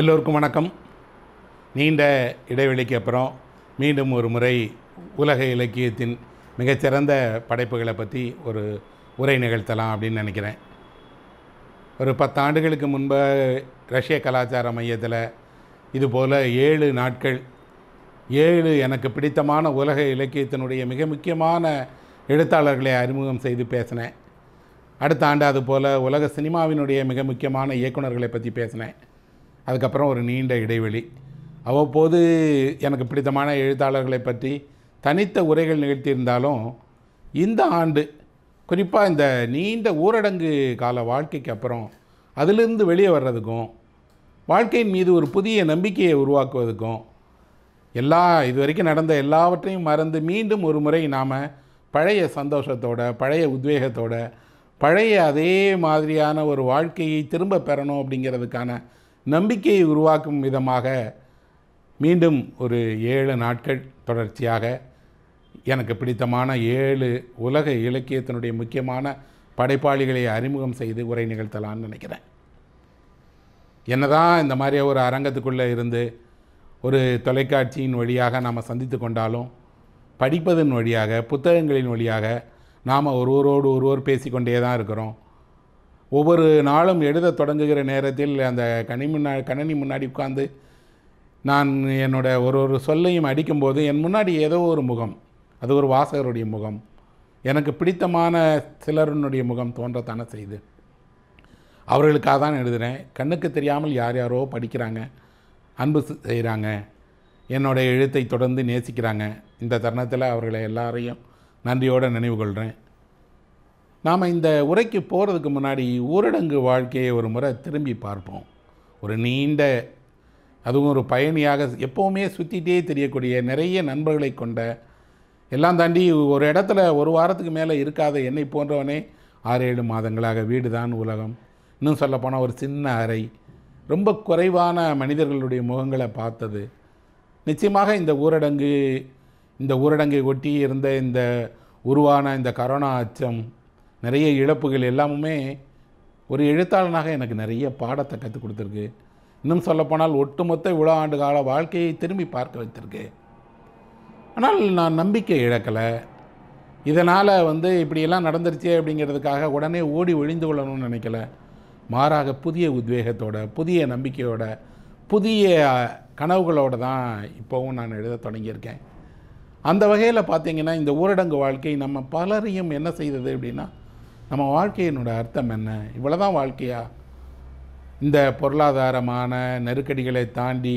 எல்லோருக்கும் வணக்கம் நீண்ட இடைவெளிக்கு அப்புறம் மீண்டும் ஒரு முறை உலக இலக்கியத்தின் மிகச்சிறந்த படைப்புகளை பற்றி ஒரு உரை நிகழ்த்தலாம் அப்படின்னு நினைக்கிறேன் ஒரு பத்து ஆண்டுகளுக்கு முன்பு ரஷ்ய கலாச்சார மையத்தில் இதுபோல் ஏழு நாட்கள் ஏழு எனக்கு பிடித்தமான உலக இலக்கியத்தினுடைய மிக முக்கியமான எழுத்தாளர்களை அறிமுகம் செய்து பேசினேன் அடுத்த ஆண்டு அதுபோல் உலக சினிமாவினுடைய மிக முக்கியமான இயக்குநர்களை பற்றி பேசினேன் அதுக்கப்புறம் ஒரு நீண்ட இடைவெளி அவ்வப்போது எனக்கு பிடித்தமான எழுத்தாளர்களை பற்றி தனித்த உரைகள் நிகழ்த்தியிருந்தாலும் இந்த ஆண்டு குறிப்பாக இந்த நீண்ட ஊரடங்கு கால வாழ்க்கைக்கு அப்புறம் அதிலிருந்து வெளியே வர்றதுக்கும் வாழ்க்கையின் மீது ஒரு புதிய நம்பிக்கையை உருவாக்குவதுக்கும் எல்லா இதுவரைக்கும் நடந்த எல்லாவற்றையும் மறந்து மீண்டும் ஒரு முறை நாம் பழைய சந்தோஷத்தோட பழைய உத்வேகத்தோட பழைய அதே மாதிரியான ஒரு வாழ்க்கையை திரும்ப பெறணும் அப்படிங்கிறதுக்கான நம்பிக்கையை உருவாக்கும் விதமாக மீண்டும் ஒரு ஏழு நாட்கள் தொடர்ச்சியாக எனக்கு பிடித்தமான ஏழு உலக இலக்கியத்தினுடைய முக்கியமான படைப்பாளிகளை அறிமுகம் செய்து உரை நிகழ்த்தலான்னு நினைக்கிறேன் என்னதான் இந்த மாதிரி ஒரு அரங்கத்துக்குள்ளே இருந்து ஒரு தொலைக்காட்சியின் வழியாக நாம் சந்தித்து கொண்டாலும் படிப்பதன் வழியாக புத்தகங்களின் வழியாக நாம் ஒருவரோடு ஒருவர் பேசிக்கொண்டே தான் இருக்கிறோம் ஒவ்வொரு நாளும் எழுத தொடங்குகிற நேரத்தில் அந்த கணி முன்னா கணினி முன்னாடி உட்காந்து நான் என்னோட ஒரு ஒரு சொல்லையும் அடிக்கும்போது என் முன்னாடி ஏதோ ஒரு முகம் அது ஒரு வாசகருடைய முகம் எனக்கு பிடித்தமான சிலருனுடைய முகம் தோன்றத்தானே செய்து அவர்களுக்காக தான் எழுதுகிறேன் கண்ணுக்கு தெரியாமல் யார் யாரோ படிக்கிறாங்க அன்பு செய்கிறாங்க என்னோட எழுத்தை தொடர்ந்து நேசிக்கிறாங்க இந்த தருணத்தில் அவர்களை எல்லாரையும் நன்றியோடு நினைவு கொள்கிறேன் நாம் இந்த உரைக்கு போகிறதுக்கு முன்னாடி ஊரடங்கு வாழ்க்கையை ஒரு முறை திரும்பி பார்ப்போம் ஒரு நீண்ட அதுவும் ஒரு பயணியாக எப்போவுமே சுற்றிட்டே தெரியக்கூடிய நிறைய நண்பர்களை கொண்ட எல்லாம் தாண்டி ஒரு இடத்துல ஒரு வாரத்துக்கு மேலே இருக்காத என்னை போன்றவனே ஆறு ஏழு மாதங்களாக வீடு தான் உலகம் இன்னும் சொல்லப்போனால் ஒரு சின்ன அறை ரொம்ப குறைவான மனிதர்களுடைய முகங்களை பார்த்தது நிச்சயமாக இந்த ஊரடங்கு இந்த ஊரடங்கை ஒட்டி இருந்த இந்த உருவான இந்த கரோனா அச்சம் நிறைய இழப்புகள் எல்லாமுமே ஒரு எழுத்தாளனாக எனக்கு நிறைய பாடத்தை கற்றுக் கொடுத்துருக்கு இன்னும் சொல்லப்போனால் ஒட்டுமொத்த இவ்வளோ ஆண்டு கால வாழ்க்கையை திரும்பி பார்க்க வைத்திருக்கு ஆனால் நான் நம்பிக்கை இழக்கலை இதனால் வந்து இப்படியெல்லாம் நடந்துருச்சே அப்படிங்கிறதுக்காக உடனே ஓடி ஒழிந்து கொள்ளணும்னு நினைக்கல மாறாக புதிய உத்வேகத்தோட புதிய நம்பிக்கையோட புதிய கனவுகளோடு தான் இப்போவும் நான் எழுத தொடங்கியிருக்கேன் அந்த வகையில் பார்த்திங்கன்னா இந்த ஊரடங்கு வாழ்க்கை நம்ம பலரையும் என்ன செய்தது அப்படின்னா நம்ம வாழ்க்கையினோட அர்த்தம் என்ன இவ்வளோதான் வாழ்க்கையா இந்த பொருளாதாரமான நெருக்கடிகளை தாண்டி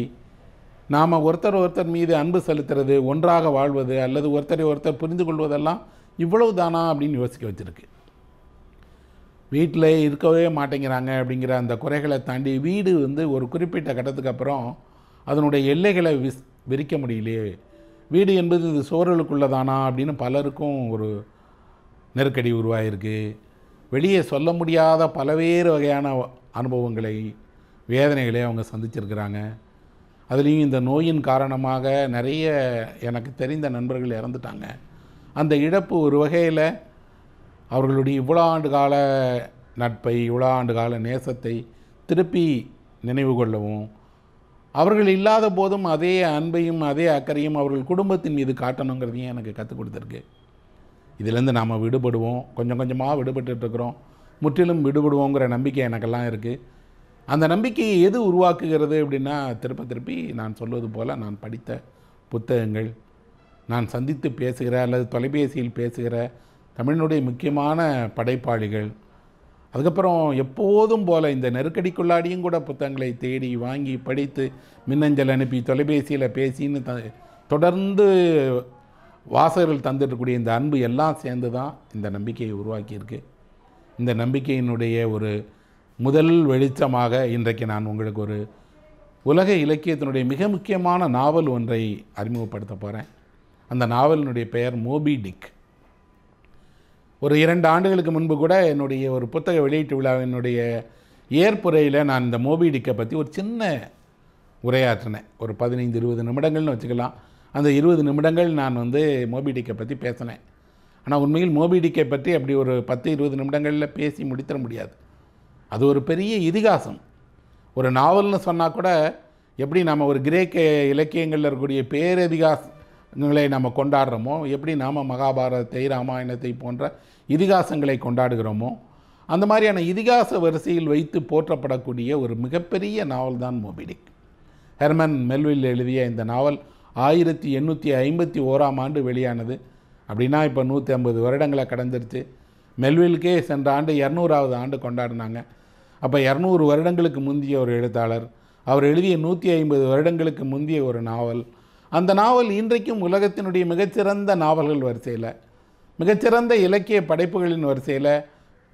நாம் ஒருத்தர் ஒருத்தர் மீது அன்பு செலுத்துறது ஒன்றாக வாழ்வது அல்லது ஒருத்தரை ஒருத்தர் புரிந்து கொள்வதெல்லாம் இவ்வளவு தானா அப்படின்னு யோசிக்க வச்சுருக்கு வீட்டில் இருக்கவே மாட்டேங்கிறாங்க அப்படிங்கிற அந்த குறைகளை தாண்டி வீடு வந்து ஒரு குறிப்பிட்ட கட்டத்துக்கு அப்புறம் அதனுடைய எல்லைகளை விஸ் விரிக்க முடியலையே வீடு என்பது இது சோழலுக்குள்ளதானா அப்படின்னு பலருக்கும் ஒரு நெருக்கடி உருவாகிருக்கு வெளியே சொல்ல முடியாத பலவேறு வகையான அனுபவங்களை வேதனைகளை அவங்க சந்திச்சிருக்கிறாங்க அதுலேயும் இந்த நோயின் காரணமாக நிறைய எனக்கு தெரிந்த நண்பர்கள் இறந்துட்டாங்க அந்த இழப்பு ஒரு வகையில் அவர்களுடைய இவ்வளோ ஆண்டு கால நட்பை இவ்வளோ ஆண்டு கால நேசத்தை திருப்பி நினைவு கொள்ளவும் அவர்கள் இல்லாத போதும் அதே அன்பையும் அதே அக்கறையும் அவர்கள் குடும்பத்தின் மீது காட்டணுங்கிறதையும் எனக்கு கற்றுக் கொடுத்துருக்கு இதிலேருந்து நாம் விடுபடுவோம் கொஞ்சம் கொஞ்சமாக விடுபட்டுருக்குறோம் முற்றிலும் விடுபடுவோங்கிற நம்பிக்கை எனக்கெல்லாம் இருக்குது அந்த நம்பிக்கையை எது உருவாக்குகிறது அப்படின்னா திருப்ப திருப்பி நான் சொல்வது போல் நான் படித்த புத்தகங்கள் நான் சந்தித்து பேசுகிற அல்லது தொலைபேசியில் பேசுகிற தமிழினுடைய முக்கியமான படைப்பாளிகள் அதுக்கப்புறம் எப்போதும் போல் இந்த நெருக்கடிக்குள்ளாடியும் கூட புத்தகங்களை தேடி வாங்கி படித்து மின்னஞ்சல் அனுப்பி தொலைபேசியில் பேசின்னு த தொடர்ந்து வாசகர்கள் தந்துட்டுக்கூடிய இந்த அன்பு எல்லாம் சேர்ந்து தான் இந்த நம்பிக்கையை உருவாக்கியிருக்கு இந்த நம்பிக்கையினுடைய ஒரு முதல் வெளிச்சமாக இன்றைக்கு நான் உங்களுக்கு ஒரு உலக இலக்கியத்தினுடைய மிக முக்கியமான நாவல் ஒன்றை அறிமுகப்படுத்த போகிறேன் அந்த நாவலினுடைய பெயர் மோபி டிக் ஒரு இரண்டு ஆண்டுகளுக்கு முன்பு கூட என்னுடைய ஒரு புத்தக வெளியீட்டு விழாவினுடைய ஏற்புரையில் நான் இந்த மோபி டிக்கை பற்றி ஒரு சின்ன உரையாற்றினேன் ஒரு பதினைந்து இருபது நிமிடங்கள்னு வச்சுக்கலாம் அந்த இருபது நிமிடங்கள் நான் வந்து மோபிடிக்கை பற்றி பேசினேன் ஆனால் உண்மையில் மோபிடிக்கை பற்றி அப்படி ஒரு பத்து இருபது நிமிடங்களில் பேசி முடித்திட முடியாது அது ஒரு பெரிய இதிகாசம் ஒரு நாவல்னு சொன்னால் கூட எப்படி நம்ம ஒரு கிரேக்க இலக்கியங்களில் இருக்கக்கூடிய பேரதிகாசங்களை நம்ம கொண்டாடுறோமோ எப்படி நாம் மகாபாரதத்தை ராமாயணத்தை போன்ற இதிகாசங்களை கொண்டாடுகிறோமோ அந்த மாதிரியான இதிகாச வரிசையில் வைத்து போற்றப்படக்கூடிய ஒரு மிகப்பெரிய நாவல் தான் மோபிடிக் ஹெர்மன் மெல்வில் எழுதிய இந்த நாவல் ஆயிரத்தி எண்ணூற்றி ஐம்பத்தி ஓராம் ஆண்டு வெளியானது அப்படின்னா இப்போ நூற்றி ஐம்பது வருடங்களை கடந்துருச்சு மெல்வில்கே சென்ற ஆண்டு இரநூறாவது ஆண்டு கொண்டாடினாங்க அப்போ இரநூறு வருடங்களுக்கு முந்திய ஒரு எழுத்தாளர் அவர் எழுதிய நூற்றி ஐம்பது வருடங்களுக்கு முந்திய ஒரு நாவல் அந்த நாவல் இன்றைக்கும் உலகத்தினுடைய மிகச்சிறந்த நாவல்கள் வரிசையில் மிகச்சிறந்த இலக்கிய படைப்புகளின் வரிசையில்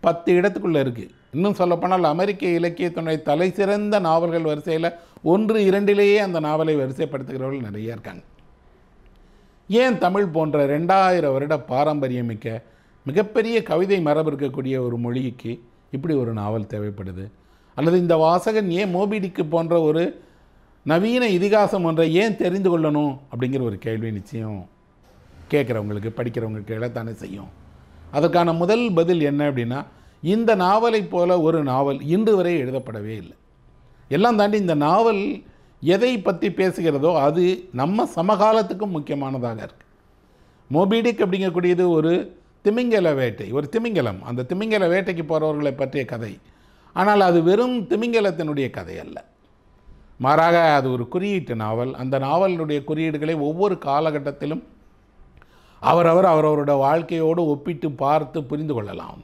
பத்து இடத்துக்குள்ளே இருக்குது இன்னும் சொல்லப்போனால் அமெரிக்க இலக்கியத்தினுடைய தலை சிறந்த நாவல்கள் வரிசையில் ஒன்று இரண்டிலேயே அந்த நாவலை வரிசைப்படுத்துகிறவர்கள் நிறைய இருக்காங்க ஏன் தமிழ் போன்ற ரெண்டாயிரம் வருட பாரம்பரியம் மிக்க மிகப்பெரிய கவிதை மரபு இருக்கக்கூடிய ஒரு மொழிக்கு இப்படி ஒரு நாவல் தேவைப்படுது அல்லது இந்த வாசகன் ஏன் மோபிடிக்கு போன்ற ஒரு நவீன இதிகாசம் ஒன்றை ஏன் தெரிந்து கொள்ளணும் அப்படிங்கிற ஒரு கேள்வி நிச்சயம் கேட்குறவங்களுக்கு படிக்கிறவங்களுக்கு எழத்தானே செய்யும் அதற்கான முதல் பதில் என்ன அப்படின்னா இந்த நாவலை போல ஒரு நாவல் இன்று வரை எழுதப்படவே இல்லை எல்லாம் தாண்டி இந்த நாவல் எதை பற்றி பேசுகிறதோ அது நம்ம சமகாலத்துக்கும் முக்கியமானதாக இருக்குது மொபிடிக் அப்படிங்கக்கூடியது ஒரு திமிங்கல வேட்டை ஒரு திமிங்கலம் அந்த திமிங்கல வேட்டைக்கு போகிறவர்களை பற்றிய கதை ஆனால் அது வெறும் திமிங்கலத்தினுடைய கதை அல்ல மாறாக அது ஒரு குறியீட்டு நாவல் அந்த நாவலினுடைய குறியீடுகளை ஒவ்வொரு காலகட்டத்திலும் அவரவர் அவரவரோட வாழ்க்கையோடு ஒப்பிட்டு பார்த்து புரிந்து கொள்ளலாம்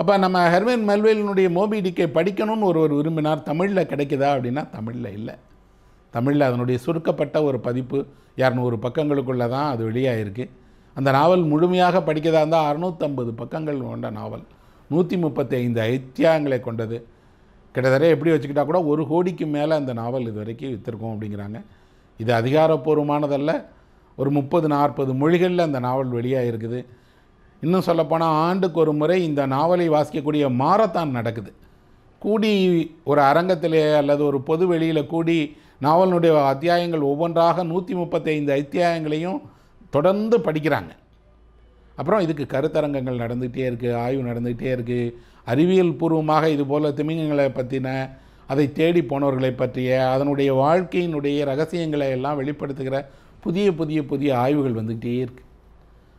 அப்போ நம்ம ஹெர்வன் மெல்வேலினுடைய மோபி டிக்கை படிக்கணும்னு ஒருவர் விரும்பினார் தமிழில் கிடைக்குதா அப்படின்னா தமிழில் இல்லை தமிழில் அதனுடைய சுருக்கப்பட்ட ஒரு பதிப்பு இரநூறு பக்கங்களுக்குள்ளே தான் அது வெளியாகிருக்கு அந்த நாவல் முழுமையாக படிக்கதாக இருந்தால் அறுநூற்றம்பது பக்கங்கள் கொண்ட நாவல் நூற்றி முப்பத்தி ஐந்து ஐத்தியங்களை கொண்டது கிட்டத்தட்ட எப்படி வச்சுக்கிட்டா கூட ஒரு கோடிக்கு மேலே அந்த நாவல் இது வரைக்கும் விற்றுருக்கோம் அப்படிங்கிறாங்க இது அதிகாரப்பூர்வமானதல்ல ஒரு முப்பது நாற்பது மொழிகளில் அந்த நாவல் வெளியாக இருக்குது இன்னும் சொல்லப்போனால் ஆண்டுக்கு ஒரு முறை இந்த நாவலை வாசிக்கக்கூடிய மாரத்தான் நடக்குது கூடி ஒரு அரங்கத்திலே அல்லது ஒரு பொது வெளியில் கூடி நாவலினுடைய அத்தியாயங்கள் ஒவ்வொன்றாக நூற்றி முப்பத்தைந்து அத்தியாயங்களையும் தொடர்ந்து படிக்கிறாங்க அப்புறம் இதுக்கு கருத்தரங்கங்கள் நடந்துகிட்டே இருக்குது ஆய்வு நடந்துகிட்டே இருக்குது அறிவியல் பூர்வமாக இது போல் திமிங்கங்களை பற்றின அதை தேடி போனவர்களை பற்றிய அதனுடைய வாழ்க்கையினுடைய ரகசியங்களை எல்லாம் வெளிப்படுத்துகிற புதிய புதிய புதிய ஆய்வுகள் வந்துக்கிட்டே இருக்குது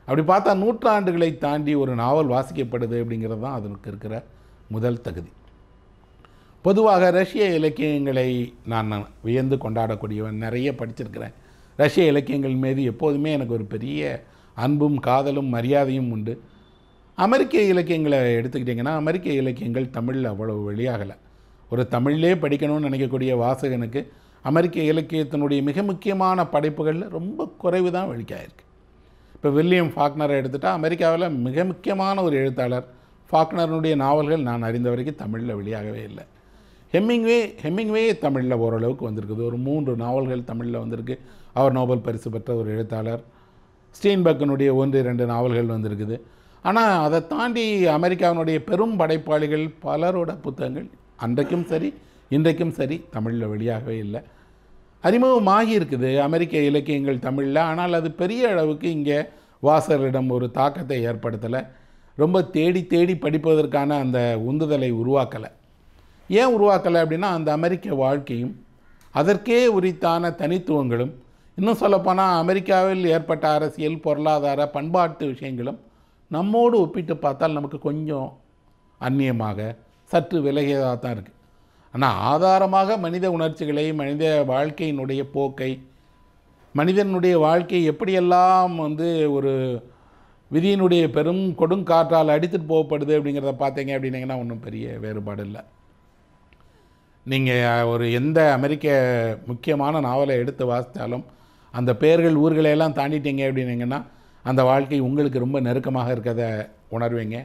அப்படி பார்த்தா நூற்றாண்டுகளை தாண்டி ஒரு நாவல் வாசிக்கப்படுது அப்படிங்கிறது தான் அதற்கு இருக்கிற முதல் தகுதி பொதுவாக ரஷ்ய இலக்கியங்களை நான் வியந்து கொண்டாடக்கூடியவன் நிறைய படிச்சிருக்கிறேன் ரஷ்ய இலக்கியங்கள் மீது எப்போதுமே எனக்கு ஒரு பெரிய அன்பும் காதலும் மரியாதையும் உண்டு அமெரிக்க இலக்கியங்களை எடுத்துக்கிட்டிங்கன்னா அமெரிக்க இலக்கியங்கள் தமிழில் அவ்வளவு வெளியாகலை ஒரு தமிழ்லே படிக்கணும்னு நினைக்கக்கூடிய வாசகனுக்கு அமெரிக்க இலக்கியத்தினுடைய மிக முக்கியமான படைப்புகளில் ரொம்ப குறைவு தான் வெளிக்காயிருக்கு இப்போ வில்லியம் ஃபாக்னரை எடுத்துட்டால் அமெரிக்காவில் மிக முக்கியமான ஒரு எழுத்தாளர் ஃபாக்னருடைய நாவல்கள் நான் அறிந்த வரைக்கும் தமிழில் வெளியாகவே இல்லை ஹெம்மிங்வே ஹெம்மிங்வே தமிழில் ஓரளவுக்கு வந்திருக்குது ஒரு மூன்று நாவல்கள் தமிழில் வந்திருக்கு அவர் நோபல் பரிசு பெற்ற ஒரு எழுத்தாளர் ஸ்டீன்பக்கனுடைய ஒன்று இரண்டு நாவல்கள் வந்திருக்குது ஆனால் அதை தாண்டி அமெரிக்காவினுடைய பெரும் படைப்பாளிகள் பலரோட புத்தகங்கள் அன்றைக்கும் சரி இன்றைக்கும் சரி தமிழில் வெளியாகவே இல்லை அறிமுகமாகி இருக்குது அமெரிக்க இலக்கியங்கள் தமிழில் ஆனால் அது பெரிய அளவுக்கு இங்கே வாசகர்களிடம் ஒரு தாக்கத்தை ஏற்படுத்தலை ரொம்ப தேடி தேடி படிப்பதற்கான அந்த உந்துதலை உருவாக்கலை ஏன் உருவாக்கலை அப்படின்னா அந்த அமெரிக்க வாழ்க்கையும் அதற்கே உரித்தான தனித்துவங்களும் இன்னும் சொல்லப்போனால் அமெரிக்காவில் ஏற்பட்ட அரசியல் பொருளாதார பண்பாட்டு விஷயங்களும் நம்மோடு ஒப்பிட்டு பார்த்தால் நமக்கு கொஞ்சம் அந்நியமாக சற்று விலகியதாக தான் இருக்குது ஆனால் ஆதாரமாக மனித உணர்ச்சிகளை மனித வாழ்க்கையினுடைய போக்கை மனிதனுடைய வாழ்க்கை எப்படியெல்லாம் வந்து ஒரு விதியினுடைய பெரும் கொடுங்காற்றால் அடித்துட்டு போகப்படுது அப்படிங்கிறத பார்த்தீங்க அப்படின்னீங்கன்னா ஒன்றும் பெரிய வேறுபாடு இல்லை நீங்கள் ஒரு எந்த அமெரிக்க முக்கியமான நாவலை எடுத்து வாசித்தாலும் அந்த பெயர்கள் ஊர்களையெல்லாம் தாண்டிட்டீங்க அப்படின்னீங்கன்னா அந்த வாழ்க்கை உங்களுக்கு ரொம்ப நெருக்கமாக இருக்கிறத உணர்வீங்க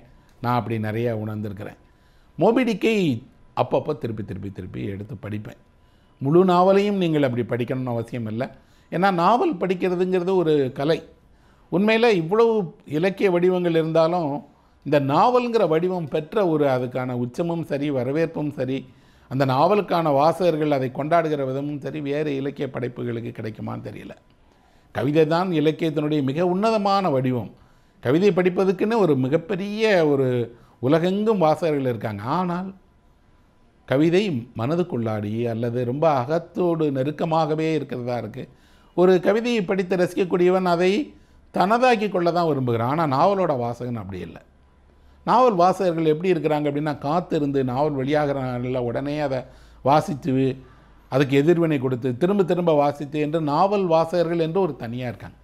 நான் அப்படி நிறைய உணர்ந்திருக்கிறேன் மோபிடிக்கை அப்பப்போ திருப்பி திருப்பி திருப்பி எடுத்து படிப்பேன் முழு நாவலையும் நீங்கள் அப்படி படிக்கணும்னு அவசியம் இல்லை ஏன்னா நாவல் படிக்கிறதுங்கிறது ஒரு கலை உண்மையில் இவ்வளவு இலக்கிய வடிவங்கள் இருந்தாலும் இந்த நாவல்ங்கிற வடிவம் பெற்ற ஒரு அதுக்கான உச்சமும் சரி வரவேற்பும் சரி அந்த நாவலுக்கான வாசகர்கள் அதை கொண்டாடுகிற விதமும் சரி வேறு இலக்கிய படைப்புகளுக்கு கிடைக்குமான்னு தெரியல கவிதை தான் இலக்கியத்தினுடைய மிக உன்னதமான வடிவம் கவிதை படிப்பதுக்குன்னு ஒரு மிகப்பெரிய ஒரு உலகெங்கும் வாசகர்கள் இருக்காங்க ஆனால் கவிதை மனதுக்குள்ளாடி அல்லது ரொம்ப அகத்தோடு நெருக்கமாகவே இருக்கிறதா இருக்குது ஒரு கவிதையை படித்து ரசிக்கக்கூடியவன் அதை தனதாக்கி கொள்ள தான் விரும்புகிறான் ஆனால் நாவலோட வாசகன் அப்படி இல்லை நாவல் வாசகர்கள் எப்படி இருக்கிறாங்க அப்படின்னா காத்திருந்து நாவல் வெளியாகிறாங்கல்ல உடனே அதை வாசித்து அதுக்கு எதிர்வினை கொடுத்து திரும்ப திரும்ப வாசித்து என்று நாவல் வாசகர்கள் என்று ஒரு தனியாக இருக்காங்க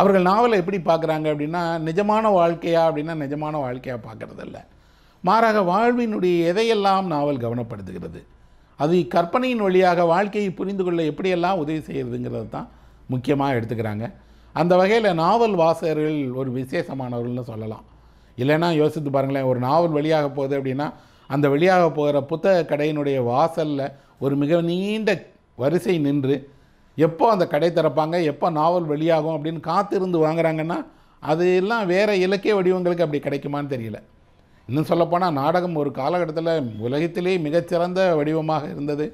அவர்கள் நாவலை எப்படி பார்க்குறாங்க அப்படின்னா நிஜமான வாழ்க்கையா அப்படின்னா நிஜமான வாழ்க்கையாக பார்க்குறதில்ல மாறாக வாழ்வினுடைய எதையெல்லாம் நாவல் கவனப்படுத்துகிறது அது கற்பனையின் வழியாக வாழ்க்கையை புரிந்து கொள்ள எப்படியெல்லாம் உதவி செய்கிறதுங்கிறது தான் முக்கியமாக எடுத்துக்கிறாங்க அந்த வகையில் நாவல் வாசகர்கள் ஒரு விசேஷமானவர்கள்னு சொல்லலாம் இல்லைன்னா யோசித்து பாருங்களேன் ஒரு நாவல் வெளியாக போகுது அப்படின்னா அந்த வெளியாக போகிற புத்தக கடையினுடைய வாசலில் ஒரு மிக நீண்ட வரிசை நின்று எப்போ அந்த கடை திறப்பாங்க எப்போ நாவல் வெளியாகும் அப்படின்னு காத்திருந்து வாங்குறாங்கன்னா அது எல்லாம் வேறு இலக்கிய வடிவங்களுக்கு அப்படி கிடைக்குமான்னு தெரியல இன்னும் சொல்லப்போனால் நாடகம் ஒரு காலகட்டத்தில் உலகத்திலே மிகச்சிறந்த வடிவமாக இருந்தது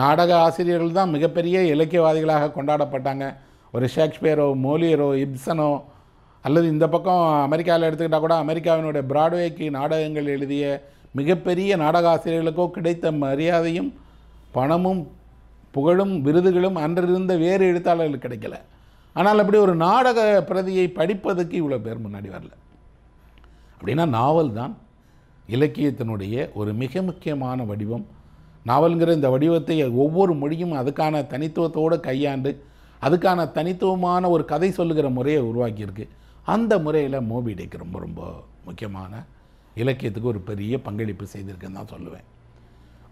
நாடக ஆசிரியர்கள் தான் மிகப்பெரிய இலக்கியவாதிகளாக கொண்டாடப்பட்டாங்க ஒரு ஷேக்ஸ்பியரோ மோலியரோ இப்சனோ அல்லது இந்த பக்கம் அமெரிக்காவில் எடுத்துக்கிட்டால் கூட அமெரிக்காவினுடைய பிராட்வேக்கு நாடகங்கள் எழுதிய மிகப்பெரிய நாடக ஆசிரியர்களுக்கோ கிடைத்த மரியாதையும் பணமும் புகழும் விருதுகளும் அன்றிருந்த வேறு எழுத்தாளர்களுக்கு கிடைக்கல ஆனால் அப்படி ஒரு நாடக பிரதியை படிப்பதுக்கு இவ்வளோ பேர் முன்னாடி வரல அப்படின்னா நாவல் தான் இலக்கியத்தினுடைய ஒரு மிக முக்கியமான வடிவம் நாவலுங்கிற இந்த வடிவத்தை ஒவ்வொரு மொழியும் அதுக்கான தனித்துவத்தோடு கையாண்டு அதுக்கான தனித்துவமான ஒரு கதை சொல்லுகிற முறையை உருவாக்கியிருக்கு அந்த முறையில் மோபி ரொம்ப ரொம்ப முக்கியமான இலக்கியத்துக்கு ஒரு பெரிய பங்களிப்பு செய்திருக்குன்னு தான் சொல்லுவேன்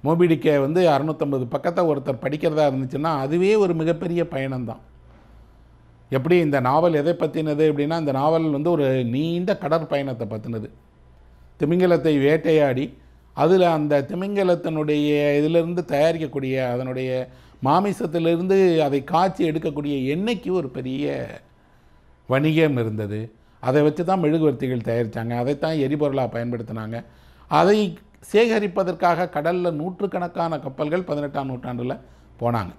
மோபிடிக்கை வந்து அறநூற்றம்பது பக்கத்தை ஒருத்தர் படிக்கிறதா இருந்துச்சுன்னா அதுவே ஒரு மிகப்பெரிய பயணம்தான் எப்படி இந்த நாவல் எதை பற்றினது அப்படின்னா இந்த நாவல் வந்து ஒரு நீண்ட கடற்பயணத்தை பற்றினது திமிங்கலத்தை வேட்டையாடி அதில் அந்த திமிங்கலத்தினுடைய இதிலிருந்து தயாரிக்கக்கூடிய அதனுடைய மாமிசத்திலிருந்து அதை காய்ச்சி எடுக்கக்கூடிய எண்ணெய்க்கு ஒரு பெரிய வணிகம் இருந்தது அதை வச்சு தான் மெழுகுவர்த்திகள் தயாரித்தாங்க அதைத்தான் எரிபொருளாக பயன்படுத்தினாங்க அதை சேகரிப்பதற்காக கடலில் நூற்றுக்கணக்கான கப்பல்கள் பதினெட்டாம் நூற்றாண்டில் போனாங்க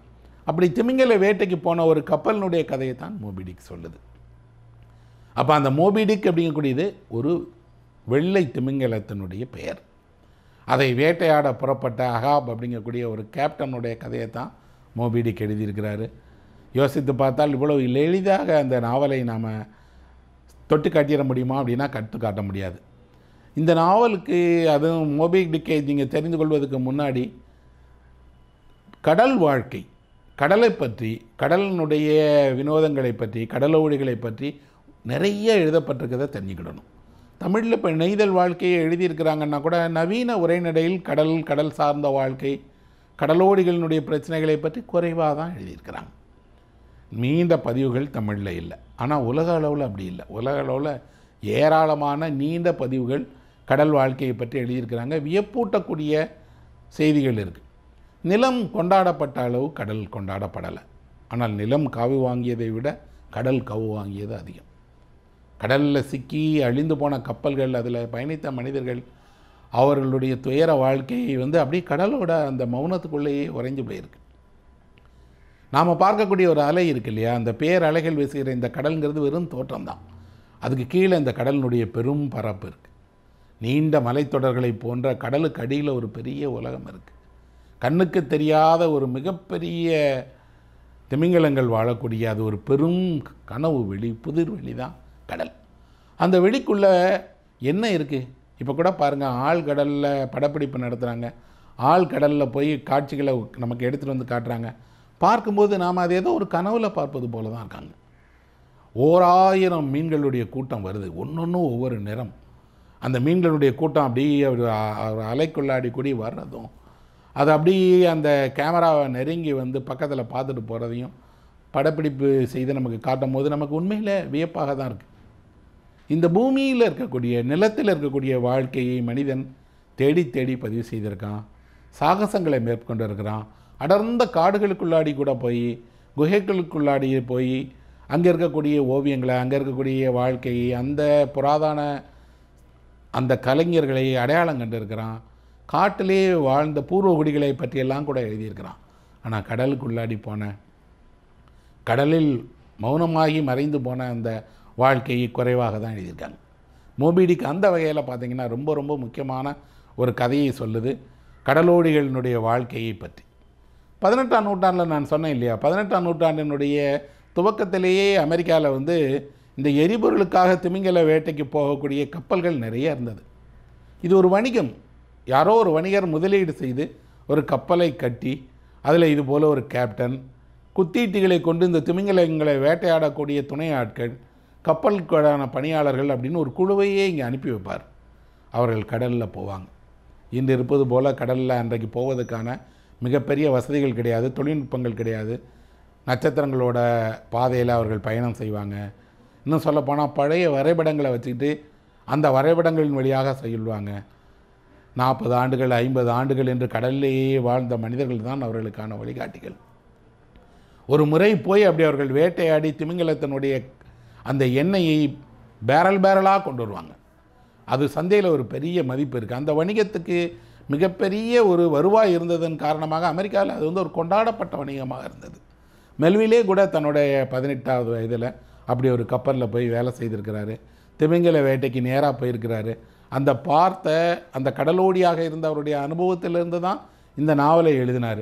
அப்படி திமிங்கல வேட்டைக்கு போன ஒரு கப்பலினுடைய கதையை தான் மோபிடிக் சொல்லுது அப்போ அந்த மோபிடிக் அப்படிங்கக்கூடியது ஒரு வெள்ளை திமிங்கலத்தினுடைய பெயர் அதை வேட்டையாட புறப்பட்ட அகாப் அப்படிங்கக்கூடிய ஒரு கேப்டனுடைய கதையை தான் மோபிடிக் எழுதியிருக்கிறாரு யோசித்து பார்த்தால் இவ்வளவு எளிதாக அந்த நாவலை நாம் தொட்டு காட்டிட முடியுமா அப்படின்னா கற்று காட்ட முடியாது இந்த நாவலுக்கு அதுவும் மோபிடிக்கை நீங்கள் தெரிந்து கொள்வதற்கு முன்னாடி கடல் வாழ்க்கை கடலை பற்றி கடலினுடைய வினோதங்களை பற்றி கடலோடிகளை பற்றி நிறைய எழுதப்பட்டிருக்கிறத தெரிஞ்சுக்கிடணும் தமிழில் இப்போ நெய்தல் வாழ்க்கையை எழுதியிருக்கிறாங்கன்னா கூட நவீன உரைநடையில் கடல் கடல் சார்ந்த வாழ்க்கை கடலோடிகளினுடைய பிரச்சனைகளை பற்றி குறைவாக தான் எழுதியிருக்கிறாங்க நீண்ட பதிவுகள் தமிழில் இல்லை ஆனால் உலக அளவில் அப்படி இல்லை உலக அளவில் ஏராளமான நீண்ட பதிவுகள் கடல் வாழ்க்கையை பற்றி எழுதியிருக்கிறாங்க வியப்பூட்டக்கூடிய செய்திகள் இருக்குது நிலம் கொண்டாடப்பட்ட அளவு கடல் கொண்டாடப்படலை ஆனால் நிலம் காவு வாங்கியதை விட கடல் கவு வாங்கியது அதிகம் கடலில் சிக்கி அழிந்து போன கப்பல்கள் அதில் பயணித்த மனிதர்கள் அவர்களுடைய துயர வாழ்க்கையை வந்து அப்படியே கடலோட அந்த மௌனத்துக்குள்ளேயே உறைஞ்சு போயிருக்கு நாம் பார்க்கக்கூடிய ஒரு அலை இருக்கு இல்லையா அந்த பேர் அலைகள் வீசுகிற இந்த கடல்ங்கிறது வெறும் தோற்றம் தான் அதுக்கு கீழே இந்த கடலினுடைய பெரும் பரப்பு இருக்குது நீண்ட மலைத்தொடர்களை போன்ற கடலுக்கு அடியில் ஒரு பெரிய உலகம் இருக்குது கண்ணுக்கு தெரியாத ஒரு மிகப்பெரிய திமிங்கலங்கள் வாழக்கூடிய அது ஒரு பெரும் கனவு வெளி புதிர் வெளி தான் கடல் அந்த வெளிக்குள்ளே என்ன இருக்குது இப்போ கூட பாருங்கள் ஆழ்கடலில் படப்பிடிப்பு நடத்துகிறாங்க ஆழ்கடலில் போய் காட்சிகளை நமக்கு எடுத்துகிட்டு வந்து காட்டுறாங்க பார்க்கும்போது நாம் அது ஏதோ ஒரு கனவில் பார்ப்பது போல தான் இருக்காங்க ஓர் ஆயிரம் மீன்களுடைய கூட்டம் வருது ஒன்று ஒன்றும் ஒவ்வொரு நிறம் அந்த மீன்களுடைய கூட்டம் அப்படியே அலைக்குள்ளாடி கூடி வர்றதும் அது அப்படியே அந்த கேமராவை நெருங்கி வந்து பக்கத்தில் பார்த்துட்டு போகிறதையும் படப்பிடிப்பு செய்து நமக்கு காட்டும் போது நமக்கு உண்மையில் வியப்பாக தான் இருக்குது இந்த பூமியில் இருக்கக்கூடிய நிலத்தில் இருக்கக்கூடிய வாழ்க்கையை மனிதன் தேடி தேடி பதிவு செய்திருக்கான் சாகசங்களை மேற்கொண்டு இருக்கிறான் அடர்ந்த காடுகளுக்குள்ளாடி கூட போய் குகைகளுக்குள்ளாடி போய் அங்கே இருக்கக்கூடிய ஓவியங்களை அங்கே இருக்கக்கூடிய வாழ்க்கையை அந்த புராதான அந்த கலைஞர்களை அடையாளம் கண்டிருக்கிறான் காட்டிலே வாழ்ந்த பூர்வகுடிகளை பற்றியெல்லாம் கூட எழுதியிருக்கிறான் ஆனால் கடலுக்குள்ளாடி போன கடலில் மௌனமாகி மறைந்து போன அந்த வாழ்க்கையை குறைவாக தான் எழுதியிருக்காங்க மோபிடிக்கு அந்த வகையில் பார்த்திங்கன்னா ரொம்ப ரொம்ப முக்கியமான ஒரு கதையை சொல்லுது கடலோடிகளினுடைய வாழ்க்கையை பற்றி பதினெட்டாம் நூற்றாண்டில் நான் சொன்னேன் இல்லையா பதினெட்டாம் நூற்றாண்டினுடைய துவக்கத்திலேயே அமெரிக்காவில் வந்து இந்த எரிபொருளுக்காக திமிங்கல வேட்டைக்கு போகக்கூடிய கப்பல்கள் நிறைய இருந்தது இது ஒரு வணிகம் யாரோ ஒரு வணிகர் முதலீடு செய்து ஒரு கப்பலை கட்டி அதில் இது போல் ஒரு கேப்டன் குத்தீட்டிகளை கொண்டு இந்த திமிங்கலங்களை வேட்டையாடக்கூடிய துணை ஆட்கள் கப்பலுக்கான பணியாளர்கள் அப்படின்னு ஒரு குழுவையே இங்கே அனுப்பி வைப்பார் அவர்கள் கடலில் போவாங்க இன்று இருப்பது போல் கடலில் அன்றைக்கு போவதற்கான மிகப்பெரிய வசதிகள் கிடையாது தொழில்நுட்பங்கள் கிடையாது நட்சத்திரங்களோட பாதையில் அவர்கள் பயணம் செய்வாங்க இன்னும் சொல்லப்போனால் பழைய வரைபடங்களை வச்சுக்கிட்டு அந்த வரைபடங்களின் வழியாக செய்யுள்வாங்க நாற்பது ஆண்டுகள் ஐம்பது ஆண்டுகள் என்று கடல்லேயே வாழ்ந்த மனிதர்கள் தான் அவர்களுக்கான வழிகாட்டிகள் ஒரு முறை போய் அப்படி அவர்கள் வேட்டையாடி திமிங்கலத்தினுடைய அந்த எண்ணெயை பேரல் பேரலாக கொண்டு வருவாங்க அது சந்தையில் ஒரு பெரிய மதிப்பு இருக்குது அந்த வணிகத்துக்கு மிகப்பெரிய ஒரு வருவாய் இருந்ததன் காரணமாக அமெரிக்காவில் அது வந்து ஒரு கொண்டாடப்பட்ட வணிகமாக இருந்தது மெல்விலே கூட தன்னுடைய பதினெட்டாவது வயதில் அப்படி ஒரு கப்பலில் போய் வேலை செய்திருக்கிறாரு திமிங்கல வேட்டைக்கு நேராக போயிருக்கிறாரு அந்த பார்த்த அந்த கடலோடியாக இருந்த அவருடைய அனுபவத்திலிருந்து தான் இந்த நாவலை எழுதினார்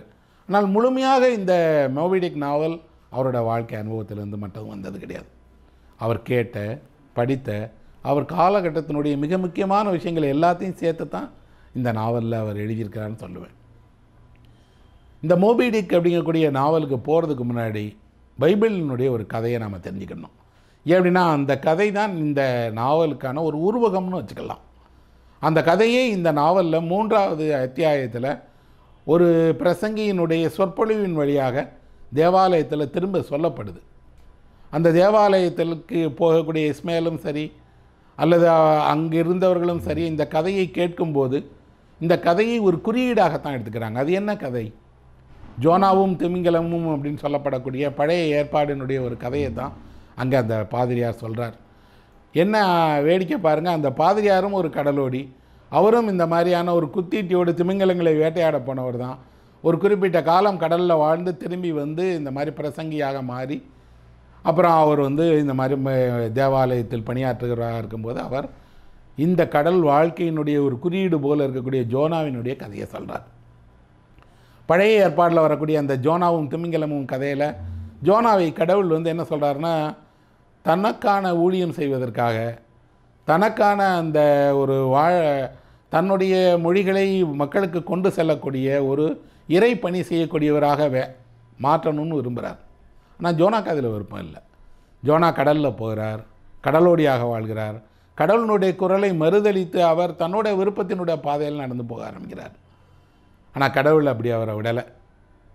ஆனால் முழுமையாக இந்த மோபிடிக் நாவல் அவரோட வாழ்க்கை அனுபவத்திலிருந்து மட்டும் வந்தது கிடையாது அவர் கேட்ட படித்த அவர் காலகட்டத்தினுடைய மிக முக்கியமான விஷயங்கள் எல்லாத்தையும் சேர்த்து தான் இந்த நாவலில் அவர் எழுதியிருக்கிறான்னு சொல்லுவேன் இந்த மோபிடிக் அப்படிங்கக்கூடிய நாவலுக்கு போகிறதுக்கு முன்னாடி பைபிளினுடைய ஒரு கதையை நாம் தெரிஞ்சுக்கணும் ஏன் அப்படின்னா அந்த கதை தான் இந்த நாவலுக்கான ஒரு உருவகம்னு வச்சுக்கலாம் அந்த கதையே இந்த நாவலில் மூன்றாவது அத்தியாயத்தில் ஒரு பிரசங்கியினுடைய சொற்பொழிவின் வழியாக தேவாலயத்தில் திரும்ப சொல்லப்படுது அந்த தேவாலயத்திற்கு போகக்கூடிய இஸ்மேலும் சரி அல்லது அங்கிருந்தவர்களும் சரி இந்த கதையை கேட்கும்போது இந்த கதையை ஒரு குறியீடாகத்தான் எடுத்துக்கிறாங்க அது என்ன கதை ஜோனாவும் திமிங்கலமும் அப்படின்னு சொல்லப்படக்கூடிய பழைய ஏற்பாடினுடைய ஒரு கதையை தான் அங்கே அந்த பாதிரியார் சொல்கிறார் என்ன வேடிக்கை பாருங்கள் அந்த பாதிரியாரும் ஒரு கடலோடி அவரும் இந்த மாதிரியான ஒரு குத்தீட்டியோடு திமிங்கலங்களை வேட்டையாட போனவர் தான் ஒரு குறிப்பிட்ட காலம் கடலில் வாழ்ந்து திரும்பி வந்து இந்த மாதிரி பிரசங்கியாக மாறி அப்புறம் அவர் வந்து இந்த மாதிரி தேவாலயத்தில் பணியாற்றுகிறவராக இருக்கும்போது அவர் இந்த கடல் வாழ்க்கையினுடைய ஒரு குறியீடு போல் இருக்கக்கூடிய ஜோனாவினுடைய கதையை சொல்கிறார் பழைய ஏற்பாட்டில் வரக்கூடிய அந்த ஜோனாவும் திமிங்கலமும் கதையில் ஜோனாவை கடவுள் வந்து என்ன சொல்கிறாருன்னா தனக்கான ஊழியம் செய்வதற்காக தனக்கான அந்த ஒரு வாழ தன்னுடைய மொழிகளை மக்களுக்கு கொண்டு செல்லக்கூடிய ஒரு இறை பணி செய்யக்கூடியவராக மாற்றணும்னு விரும்புகிறார் ஆனால் ஜோனாக்கு அதில் விருப்பம் இல்லை ஜோனா கடலில் போகிறார் கடலோடியாக வாழ்கிறார் கடவுளினுடைய குரலை மறுதளித்து அவர் தன்னுடைய விருப்பத்தினுடைய பாதையில் நடந்து போக ஆரம்பிக்கிறார் ஆனால் கடவுள் அப்படி அவரை விடலை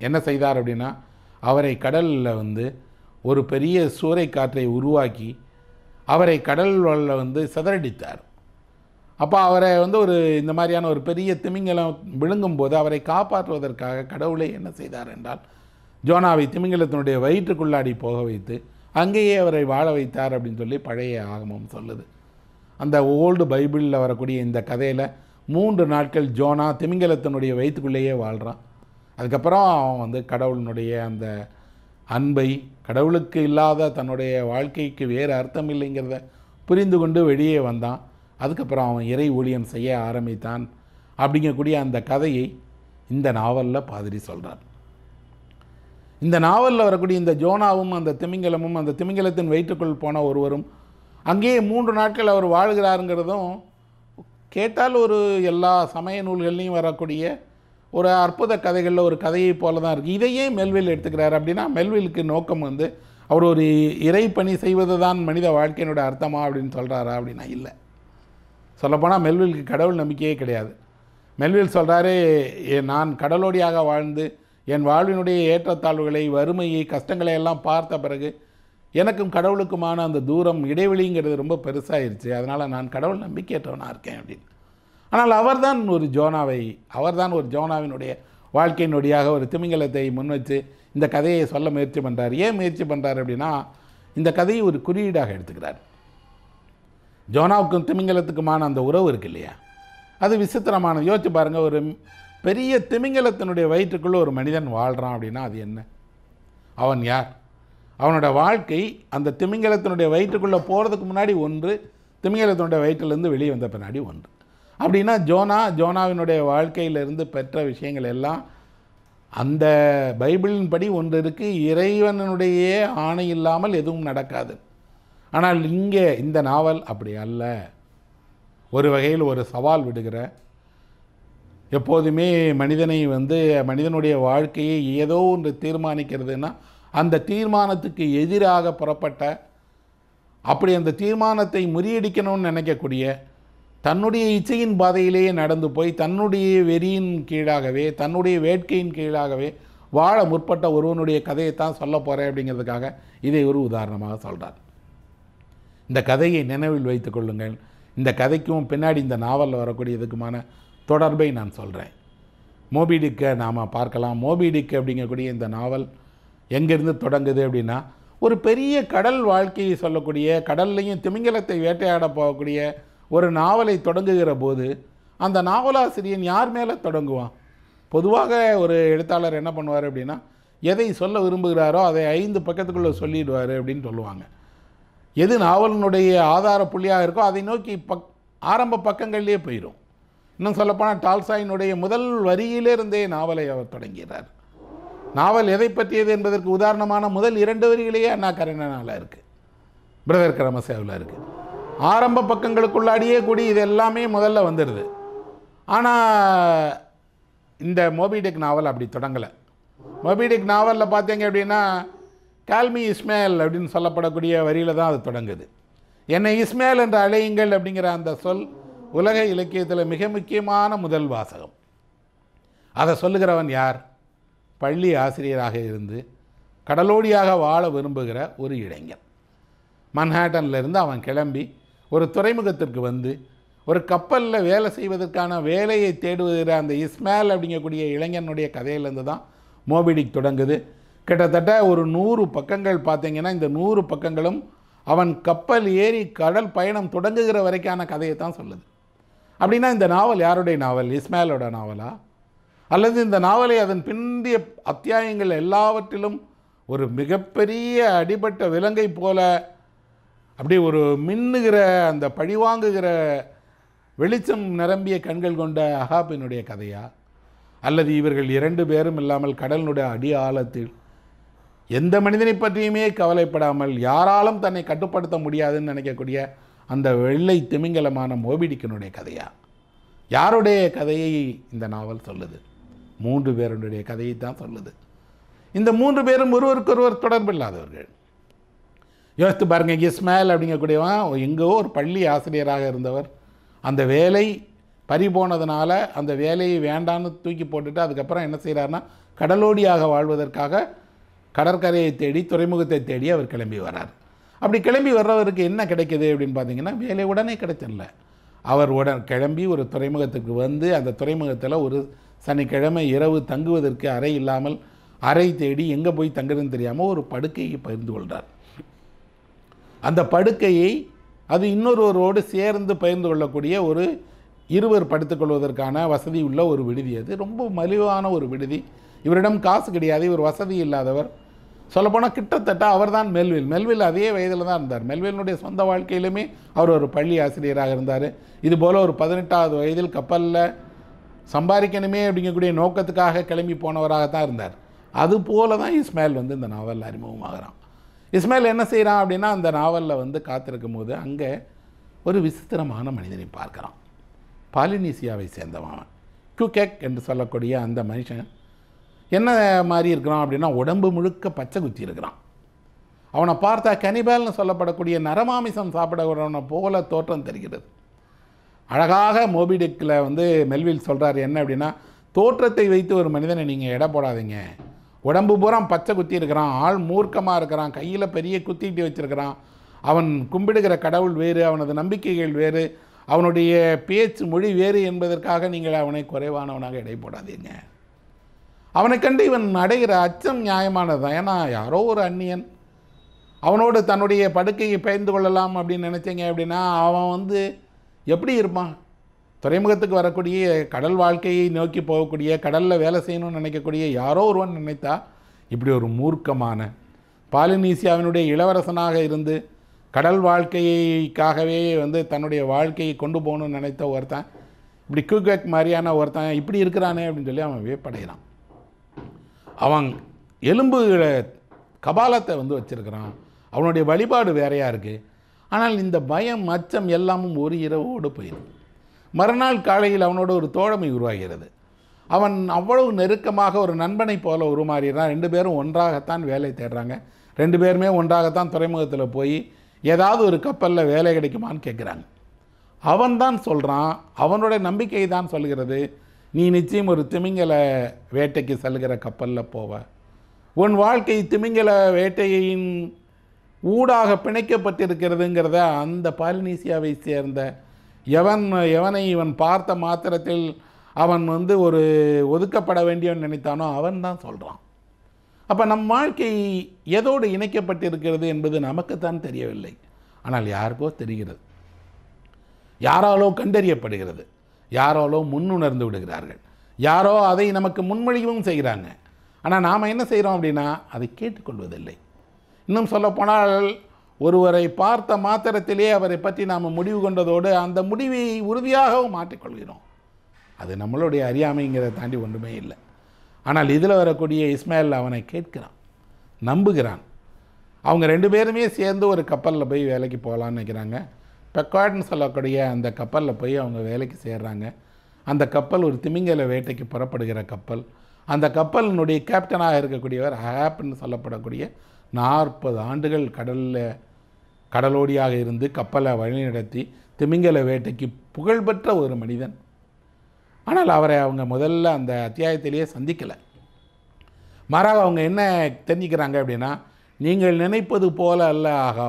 என்ன செய்தார் அப்படின்னா அவரை கடலில் வந்து ஒரு பெரிய சூறை காற்றை உருவாக்கி அவரை கடல் வல்ல வந்து சிதறடித்தார் அப்போ அவரை வந்து ஒரு இந்த மாதிரியான ஒரு பெரிய திமிங்கலம் விழுங்கும் போது அவரை காப்பாற்றுவதற்காக கடவுளை என்ன செய்தார் என்றால் ஜோனாவை திமிங்கலத்தினுடைய வயிற்றுக்குள்ளாடி போக வைத்து அங்கேயே அவரை வாழ வைத்தார் அப்படின்னு சொல்லி பழைய ஆகமம் சொல்லுது அந்த ஓல்டு பைபிளில் வரக்கூடிய இந்த கதையில் மூன்று நாட்கள் ஜோனா திமிங்கலத்தினுடைய வயிற்றுக்குள்ளேயே வாழ்கிறான் அதுக்கப்புறம் அவன் வந்து கடவுளினுடைய அந்த அன்பை கடவுளுக்கு இல்லாத தன்னுடைய வாழ்க்கைக்கு வேறு அர்த்தம் இல்லைங்கிறத புரிந்து கொண்டு வெளியே வந்தான் அதுக்கப்புறம் அவன் இறை ஊழியம் செய்ய ஆரம்பித்தான் அப்படிங்கக்கூடிய அந்த கதையை இந்த நாவலில் பாதிரி சொல்கிறார் இந்த நாவலில் வரக்கூடிய இந்த ஜோனாவும் அந்த திமிங்கலமும் அந்த திமிங்கலத்தின் வயிற்றுக்குள் போன ஒருவரும் அங்கேயே மூன்று நாட்கள் அவர் வாழ்கிறாருங்கிறதும் கேட்டால் ஒரு எல்லா சமய நூல்கள்லையும் வரக்கூடிய ஒரு அற்புத கதைகளில் ஒரு கதையை போல தான் இருக்குது இதையே மெல்வில் எடுத்துக்கிறார் அப்படின்னா மெல்விலுக்கு நோக்கம் வந்து அவர் ஒரு இறை பணி செய்வது தான் மனித வாழ்க்கையினுடைய அர்த்தமா அப்படின்னு சொல்கிறாரா அப்படின்னா இல்லை சொல்லப்போனால் மெல்விலுக்கு கடவுள் நம்பிக்கையே கிடையாது மெல்வில் சொல்கிறாரே நான் கடலோடியாக வாழ்ந்து என் வாழ்வினுடைய ஏற்றத்தாழ்வுகளை வறுமையை கஷ்டங்களை எல்லாம் பார்த்த பிறகு எனக்கும் கடவுளுக்குமான அந்த தூரம் இடைவெளிங்கிறது ரொம்ப பெருசாகிருச்சு அதனால் நான் கடவுள் நம்பிக்கையற்றவனாக இருக்கேன் அப்படின்னு ஆனால் அவர்தான் ஒரு ஜோனாவை அவர்தான் ஒரு ஜோனாவினுடைய வாழ்க்கையின் ஒரு திமிங்கலத்தை முன்வச்சு இந்த கதையை சொல்ல முயற்சி பண்ணுறார் ஏன் முயற்சி பண்ணுறார் அப்படின்னா இந்த கதையை ஒரு குறியீடாக எடுத்துக்கிறார் ஜோனாவுக்கும் திமிங்கலத்துக்குமான அந்த உறவு இருக்கு இல்லையா அது விசித்திரமான யோசிச்சு பாருங்கள் ஒரு பெரிய திமிங்கலத்தினுடைய வயிற்றுக்குள்ளே ஒரு மனிதன் வாழ்கிறான் அப்படின்னா அது என்ன அவன் யார் அவனோட வாழ்க்கை அந்த திமிங்கலத்தினுடைய வயிற்றுக்குள்ளே போகிறதுக்கு முன்னாடி ஒன்று திமிங்கலத்தினுடைய வயிற்றுலேருந்து வெளியே வந்த பின்னாடி ஒன்று அப்படின்னா ஜோனா ஜோனாவினுடைய வாழ்க்கையிலிருந்து பெற்ற விஷயங்கள் எல்லாம் அந்த பைபிளின் படி ஒன்று இருக்குது இறைவனுடைய ஆணை இல்லாமல் எதுவும் நடக்காது ஆனால் இங்கே இந்த நாவல் அப்படி அல்ல ஒரு வகையில் ஒரு சவால் விடுகிற எப்போதுமே மனிதனை வந்து மனிதனுடைய வாழ்க்கையை ஏதோ ஒன்று தீர்மானிக்கிறதுனா அந்த தீர்மானத்துக்கு எதிராக புறப்பட்ட அப்படி அந்த தீர்மானத்தை முறியடிக்கணும்னு நினைக்கக்கூடிய தன்னுடைய இச்சையின் பாதையிலேயே நடந்து போய் தன்னுடைய வெறியின் கீழாகவே தன்னுடைய வேட்கையின் கீழாகவே வாழ முற்பட்ட ஒருவனுடைய கதையை தான் சொல்ல போகிறேன் அப்படிங்கிறதுக்காக இதை ஒரு உதாரணமாக சொல்கிறார் இந்த கதையை நினைவில் வைத்து கொள்ளுங்கள் இந்த கதைக்கும் பின்னாடி இந்த நாவலில் வரக்கூடியதுக்குமான தொடர்பை நான் சொல்கிறேன் மோபிடிக்கை நாம் பார்க்கலாம் மோபிடிக்கு அப்படிங்கக்கூடிய இந்த நாவல் எங்கேருந்து தொடங்குது அப்படின்னா ஒரு பெரிய கடல் வாழ்க்கையை சொல்லக்கூடிய கடல்லையும் திமிங்கலத்தை வேட்டையாட போகக்கூடிய ஒரு நாவலை தொடங்குகிற போது அந்த நாவலாசிரியன் யார் மேலே தொடங்குவான் பொதுவாக ஒரு எழுத்தாளர் என்ன பண்ணுவார் அப்படின்னா எதை சொல்ல விரும்புகிறாரோ அதை ஐந்து பக்கத்துக்குள்ளே சொல்லிடுவார் அப்படின்னு சொல்லுவாங்க எது நாவலினுடைய ஆதார புள்ளியாக இருக்கோ அதை நோக்கி பக் ஆரம்ப பக்கங்கள்லேயே போயிடும் இன்னும் சொல்லப்போனால் டால்சாயினுடைய முதல் வரியிலிருந்தே நாவலை அவர் தொடங்கிறார் நாவல் எதை பற்றியது என்பதற்கு உதாரணமான முதல் இரண்டு வரிகளையே அண்ணா கரணனால் இருக்குது பிரதர் கரமசேவில் இருக்குது ஆரம்ப பக்கங்களுக்குள்ளாடியே கூடி இது எல்லாமே முதல்ல வந்துடுது ஆனால் இந்த மோபிடெக் நாவல் அப்படி தொடங்கலை மோபிடெக் நாவலில் பார்த்தீங்க அப்படின்னா கால்மி இஸ்மேல் அப்படின்னு சொல்லப்படக்கூடிய வரியில் தான் அது தொடங்குது என்னை இஸ்மேல் என்று அழையுங்கள் அப்படிங்கிற அந்த சொல் உலக இலக்கியத்தில் மிக முக்கியமான முதல் வாசகம் அதை சொல்லுகிறவன் யார் பள்ளி ஆசிரியராக இருந்து கடலோடியாக வாழ விரும்புகிற ஒரு இளைஞன் இருந்து அவன் கிளம்பி ஒரு துறைமுகத்திற்கு வந்து ஒரு கப்பலில் வேலை செய்வதற்கான வேலையை தேடுகிற அந்த இஸ்மேல் அப்படிங்கக்கூடிய இளைஞனுடைய கதையிலேருந்து தான் மோபிடிக் தொடங்குது கிட்டத்தட்ட ஒரு நூறு பக்கங்கள் பார்த்தீங்கன்னா இந்த நூறு பக்கங்களும் அவன் கப்பல் ஏறி கடல் பயணம் தொடங்குகிற வரைக்கான கதையை தான் சொல்லுது அப்படின்னா இந்த நாவல் யாருடைய நாவல் இஸ்மேலோட நாவலா அல்லது இந்த நாவலை அதன் பிந்திய அத்தியாயங்கள் எல்லாவற்றிலும் ஒரு மிகப்பெரிய அடிபட்ட விலங்கை போல அப்படி ஒரு மின்னுகிற அந்த பழிவாங்குகிற வெளிச்சம் நிரம்பிய கண்கள் கொண்ட அகாபினுடைய கதையா அல்லது இவர்கள் இரண்டு பேரும் இல்லாமல் கடலினுடைய அடி ஆழத்தில் எந்த மனிதனை பற்றியுமே கவலைப்படாமல் யாராலும் தன்னை கட்டுப்படுத்த முடியாதுன்னு நினைக்கக்கூடிய அந்த வெள்ளை திமிங்கலமான மோபிடிக்கனுடைய கதையா யாருடைய கதையை இந்த நாவல் சொல்லுது மூன்று பேருடைய கதையை தான் சொல்லுது இந்த மூன்று பேரும் ஒருவருக்கொருவர் தொடர்பில்லாதவர்கள் யோசித்து பாருங்கள் இஸ்மாயில் அப்படிங்கக்கூடியவன் எங்கோ ஒரு பள்ளி ஆசிரியராக இருந்தவர் அந்த வேலை பறி போனதுனால அந்த வேலையை வேண்டான்னு தூக்கி போட்டுட்டு அதுக்கப்புறம் என்ன செய்கிறாருன்னா கடலோடியாக வாழ்வதற்காக கடற்கரையை தேடி துறைமுகத்தை தேடி அவர் கிளம்பி வர்றார் அப்படி கிளம்பி வர்றவருக்கு என்ன கிடைக்கிது அப்படின்னு பார்த்தீங்கன்னா வேலை உடனே கிடைச்சிடல அவர் உடன் கிளம்பி ஒரு துறைமுகத்துக்கு வந்து அந்த துறைமுகத்தில் ஒரு சனிக்கிழமை இரவு தங்குவதற்கு அறை இல்லாமல் அறை தேடி எங்கே போய் தங்குறதுன்னு தெரியாமல் ஒரு படுக்கையை பகிர்ந்து கொள்கிறார் அந்த படுக்கையை அது இன்னொருவரோடு சேர்ந்து பகிர்ந்து கொள்ளக்கூடிய ஒரு இருவர் படுத்துக்கொள்வதற்கான வசதி உள்ள ஒரு விடுதி அது ரொம்ப மலிவான ஒரு விடுதி இவரிடம் காசு கிடையாது இவர் வசதி இல்லாதவர் சொல்லப்போனால் கிட்டத்தட்ட அவர் தான் மெல்வில் மெல்வில் அதே வயதில் தான் இருந்தார் மெல்விலினுடைய சொந்த வாழ்க்கையிலுமே அவர் ஒரு பள்ளி ஆசிரியராக இருந்தார் இது போல் ஒரு பதினெட்டாவது வயதில் கப்பலில் சம்பாதிக்கணுமே அப்படிங்கக்கூடிய நோக்கத்துக்காக கிளம்பி போனவராக தான் இருந்தார் அது போல தான் இஸ்மேல் வந்து இந்த நாவல் அறிமுகமாகிறான் இஸ்மாயில் என்ன செய்கிறான் அப்படின்னா அந்த நாவலில் வந்து காத்திருக்கும் போது அங்கே ஒரு விசித்திரமான மனிதனை பார்க்குறான் பாலினீசியாவை சேர்ந்தவன் கேக் என்று சொல்லக்கூடிய அந்த மனுஷன் என்ன மாதிரி இருக்கிறான் அப்படின்னா உடம்பு முழுக்க பச்சை குத்தி இருக்கிறான் அவனை பார்த்தா கனிபால்னு சொல்லப்படக்கூடிய நரமாமிசம் சாப்பிடக்கூடவனை போல தோற்றம் தெரிகிறது அழகாக மோபிடெக்கில் வந்து மெல்வில் சொல்கிறார் என்ன அப்படின்னா தோற்றத்தை வைத்து ஒரு மனிதனை நீங்கள் எடை போடாதீங்க உடம்பு பூரா பச்சை குத்தி இருக்கிறான் ஆள் மூர்க்கமாக இருக்கிறான் கையில் பெரிய குத்திட்டு வச்சுருக்கிறான் அவன் கும்பிடுகிற கடவுள் வேறு அவனது நம்பிக்கைகள் வேறு அவனுடைய பேச்சு மொழி வேறு என்பதற்காக நீங்கள் அவனை குறைவானவனாக இடை போடாதீங்க அவனை கண்டு இவன் அடைகிற அச்சம் நியாயமானது தான் ஏன்னா யாரோ ஒரு அந்நியன் அவனோடு தன்னுடைய படுக்கையை பயந்து கொள்ளலாம் அப்படின்னு நினச்சிங்க அப்படின்னா அவன் வந்து எப்படி இருப்பான் துறைமுகத்துக்கு வரக்கூடிய கடல் வாழ்க்கையை நோக்கி போகக்கூடிய கடலில் வேலை செய்யணும்னு நினைக்கக்கூடிய யாரோ ஒருவன் நினைத்தா இப்படி ஒரு மூர்க்கமான பாலினீசியாவினுடைய இளவரசனாக இருந்து கடல் வாழ்க்கையைக்காகவே வந்து தன்னுடைய வாழ்க்கையை கொண்டு போகணும்னு நினைத்த ஒருத்தன் இப்படி குக்வேக் மாதிரியான ஒருத்தன் இப்படி இருக்கிறானே அப்படின்னு சொல்லி அவன் வேப்படைகிறான் அவன் எலும்பு கபாலத்தை வந்து வச்சுருக்கிறான் அவனுடைய வழிபாடு வேறையாக இருக்குது ஆனால் இந்த பயம் அச்சம் எல்லாமும் ஒரு இரவோடு போயிடும் மறுநாள் காலையில் அவனோட ஒரு தோழமை உருவாகிறது அவன் அவ்வளவு நெருக்கமாக ஒரு நண்பனை போல உருமாறிடுறான் ரெண்டு பேரும் ஒன்றாகத்தான் வேலை தேடுறாங்க ரெண்டு பேருமே ஒன்றாகத்தான் துறைமுகத்தில் போய் ஏதாவது ஒரு கப்பலில் வேலை கிடைக்குமான்னு கேட்குறாங்க அவன் தான் சொல்கிறான் அவனுடைய நம்பிக்கை தான் சொல்கிறது நீ நிச்சயம் ஒரு திமிங்கலை வேட்டைக்கு செல்கிற கப்பலில் போவ உன் வாழ்க்கை திமிங்கல வேட்டையின் ஊடாக பிணைக்கப்பட்டிருக்கிறதுங்கிறத அந்த பாலினீசியாவை சேர்ந்த எவன் எவனை இவன் பார்த்த மாத்திரத்தில் அவன் வந்து ஒரு ஒதுக்கப்பட வேண்டியவன் நினைத்தானோ அவன் தான் சொல்கிறான் அப்போ நம் வாழ்க்கை எதோடு இணைக்கப்பட்டிருக்கிறது என்பது நமக்குத்தான் தெரியவில்லை ஆனால் யாருக்கோ தெரிகிறது யாராலோ கண்டறியப்படுகிறது யாராலோ முன்னுணர்ந்து விடுகிறார்கள் யாரோ அதை நமக்கு முன்மொழிவும் செய்கிறாங்க ஆனால் நாம் என்ன செய்கிறோம் அப்படின்னா அதை கேட்டுக்கொள்வதில்லை இன்னும் சொல்லப்போனால் ஒருவரை பார்த்த மாத்திரத்திலே அவரை பற்றி நாம் முடிவு கொண்டதோடு அந்த முடிவை உறுதியாகவும் மாற்றிக்கொள்கிறோம் அது நம்மளுடைய அறியாமைங்கிறத தாண்டி ஒன்றுமே இல்லை ஆனால் இதில் வரக்கூடிய இஸ்மாயில் அவனை கேட்கிறான் நம்புகிறான் அவங்க ரெண்டு பேருமே சேர்ந்து ஒரு கப்பலில் போய் வேலைக்கு போகலான்னு நினைக்கிறாங்க பெக்காட்னு சொல்லக்கூடிய அந்த கப்பலில் போய் அவங்க வேலைக்கு சேர்றாங்க அந்த கப்பல் ஒரு திமிங்கல வேட்டைக்கு புறப்படுகிற கப்பல் அந்த கப்பலினுடைய கேப்டனாக இருக்கக்கூடியவர் ஹேப்னு சொல்லப்படக்கூடிய நாற்பது ஆண்டுகள் கடலில் கடலோடியாக இருந்து கப்பலை வழிநடத்தி திமிங்கல வேட்டைக்கு புகழ்பெற்ற ஒரு மனிதன் ஆனால் அவரை அவங்க முதல்ல அந்த அத்தியாயத்திலேயே சந்திக்கலை மாறாக அவங்க என்ன தெரிஞ்சுக்கிறாங்க அப்படின்னா நீங்கள் நினைப்பது போல அல்ல ஆகா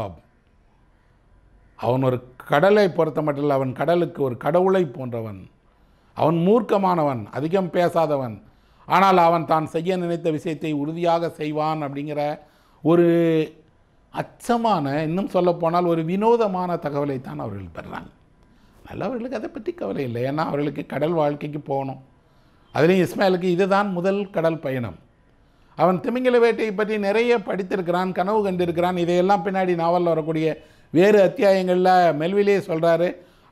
அவன் ஒரு கடலை பொறுத்த மட்டும் அவன் கடலுக்கு ஒரு கடவுளை போன்றவன் அவன் மூர்க்கமானவன் அதிகம் பேசாதவன் ஆனால் அவன் தான் செய்ய நினைத்த விஷயத்தை உறுதியாக செய்வான் அப்படிங்கிற ஒரு அச்சமான இன்னும் சொல்லப்போனால் ஒரு வினோதமான தகவலை தான் அவர்கள் பெறுறாங்க அதனால் அவர்களுக்கு அதை பற்றி கவலை இல்லை ஏன்னா அவர்களுக்கு கடல் வாழ்க்கைக்கு போகணும் அதுலேயும் இஸ்மாயிலுக்கு இதுதான் முதல் கடல் பயணம் அவன் திமிங்கில வேட்டையை பற்றி நிறைய படித்திருக்கிறான் கனவு கண்டிருக்கிறான் இதையெல்லாம் பின்னாடி நாவலில் வரக்கூடிய வேறு அத்தியாயங்களில் மெல்விலே சொல்கிறாரு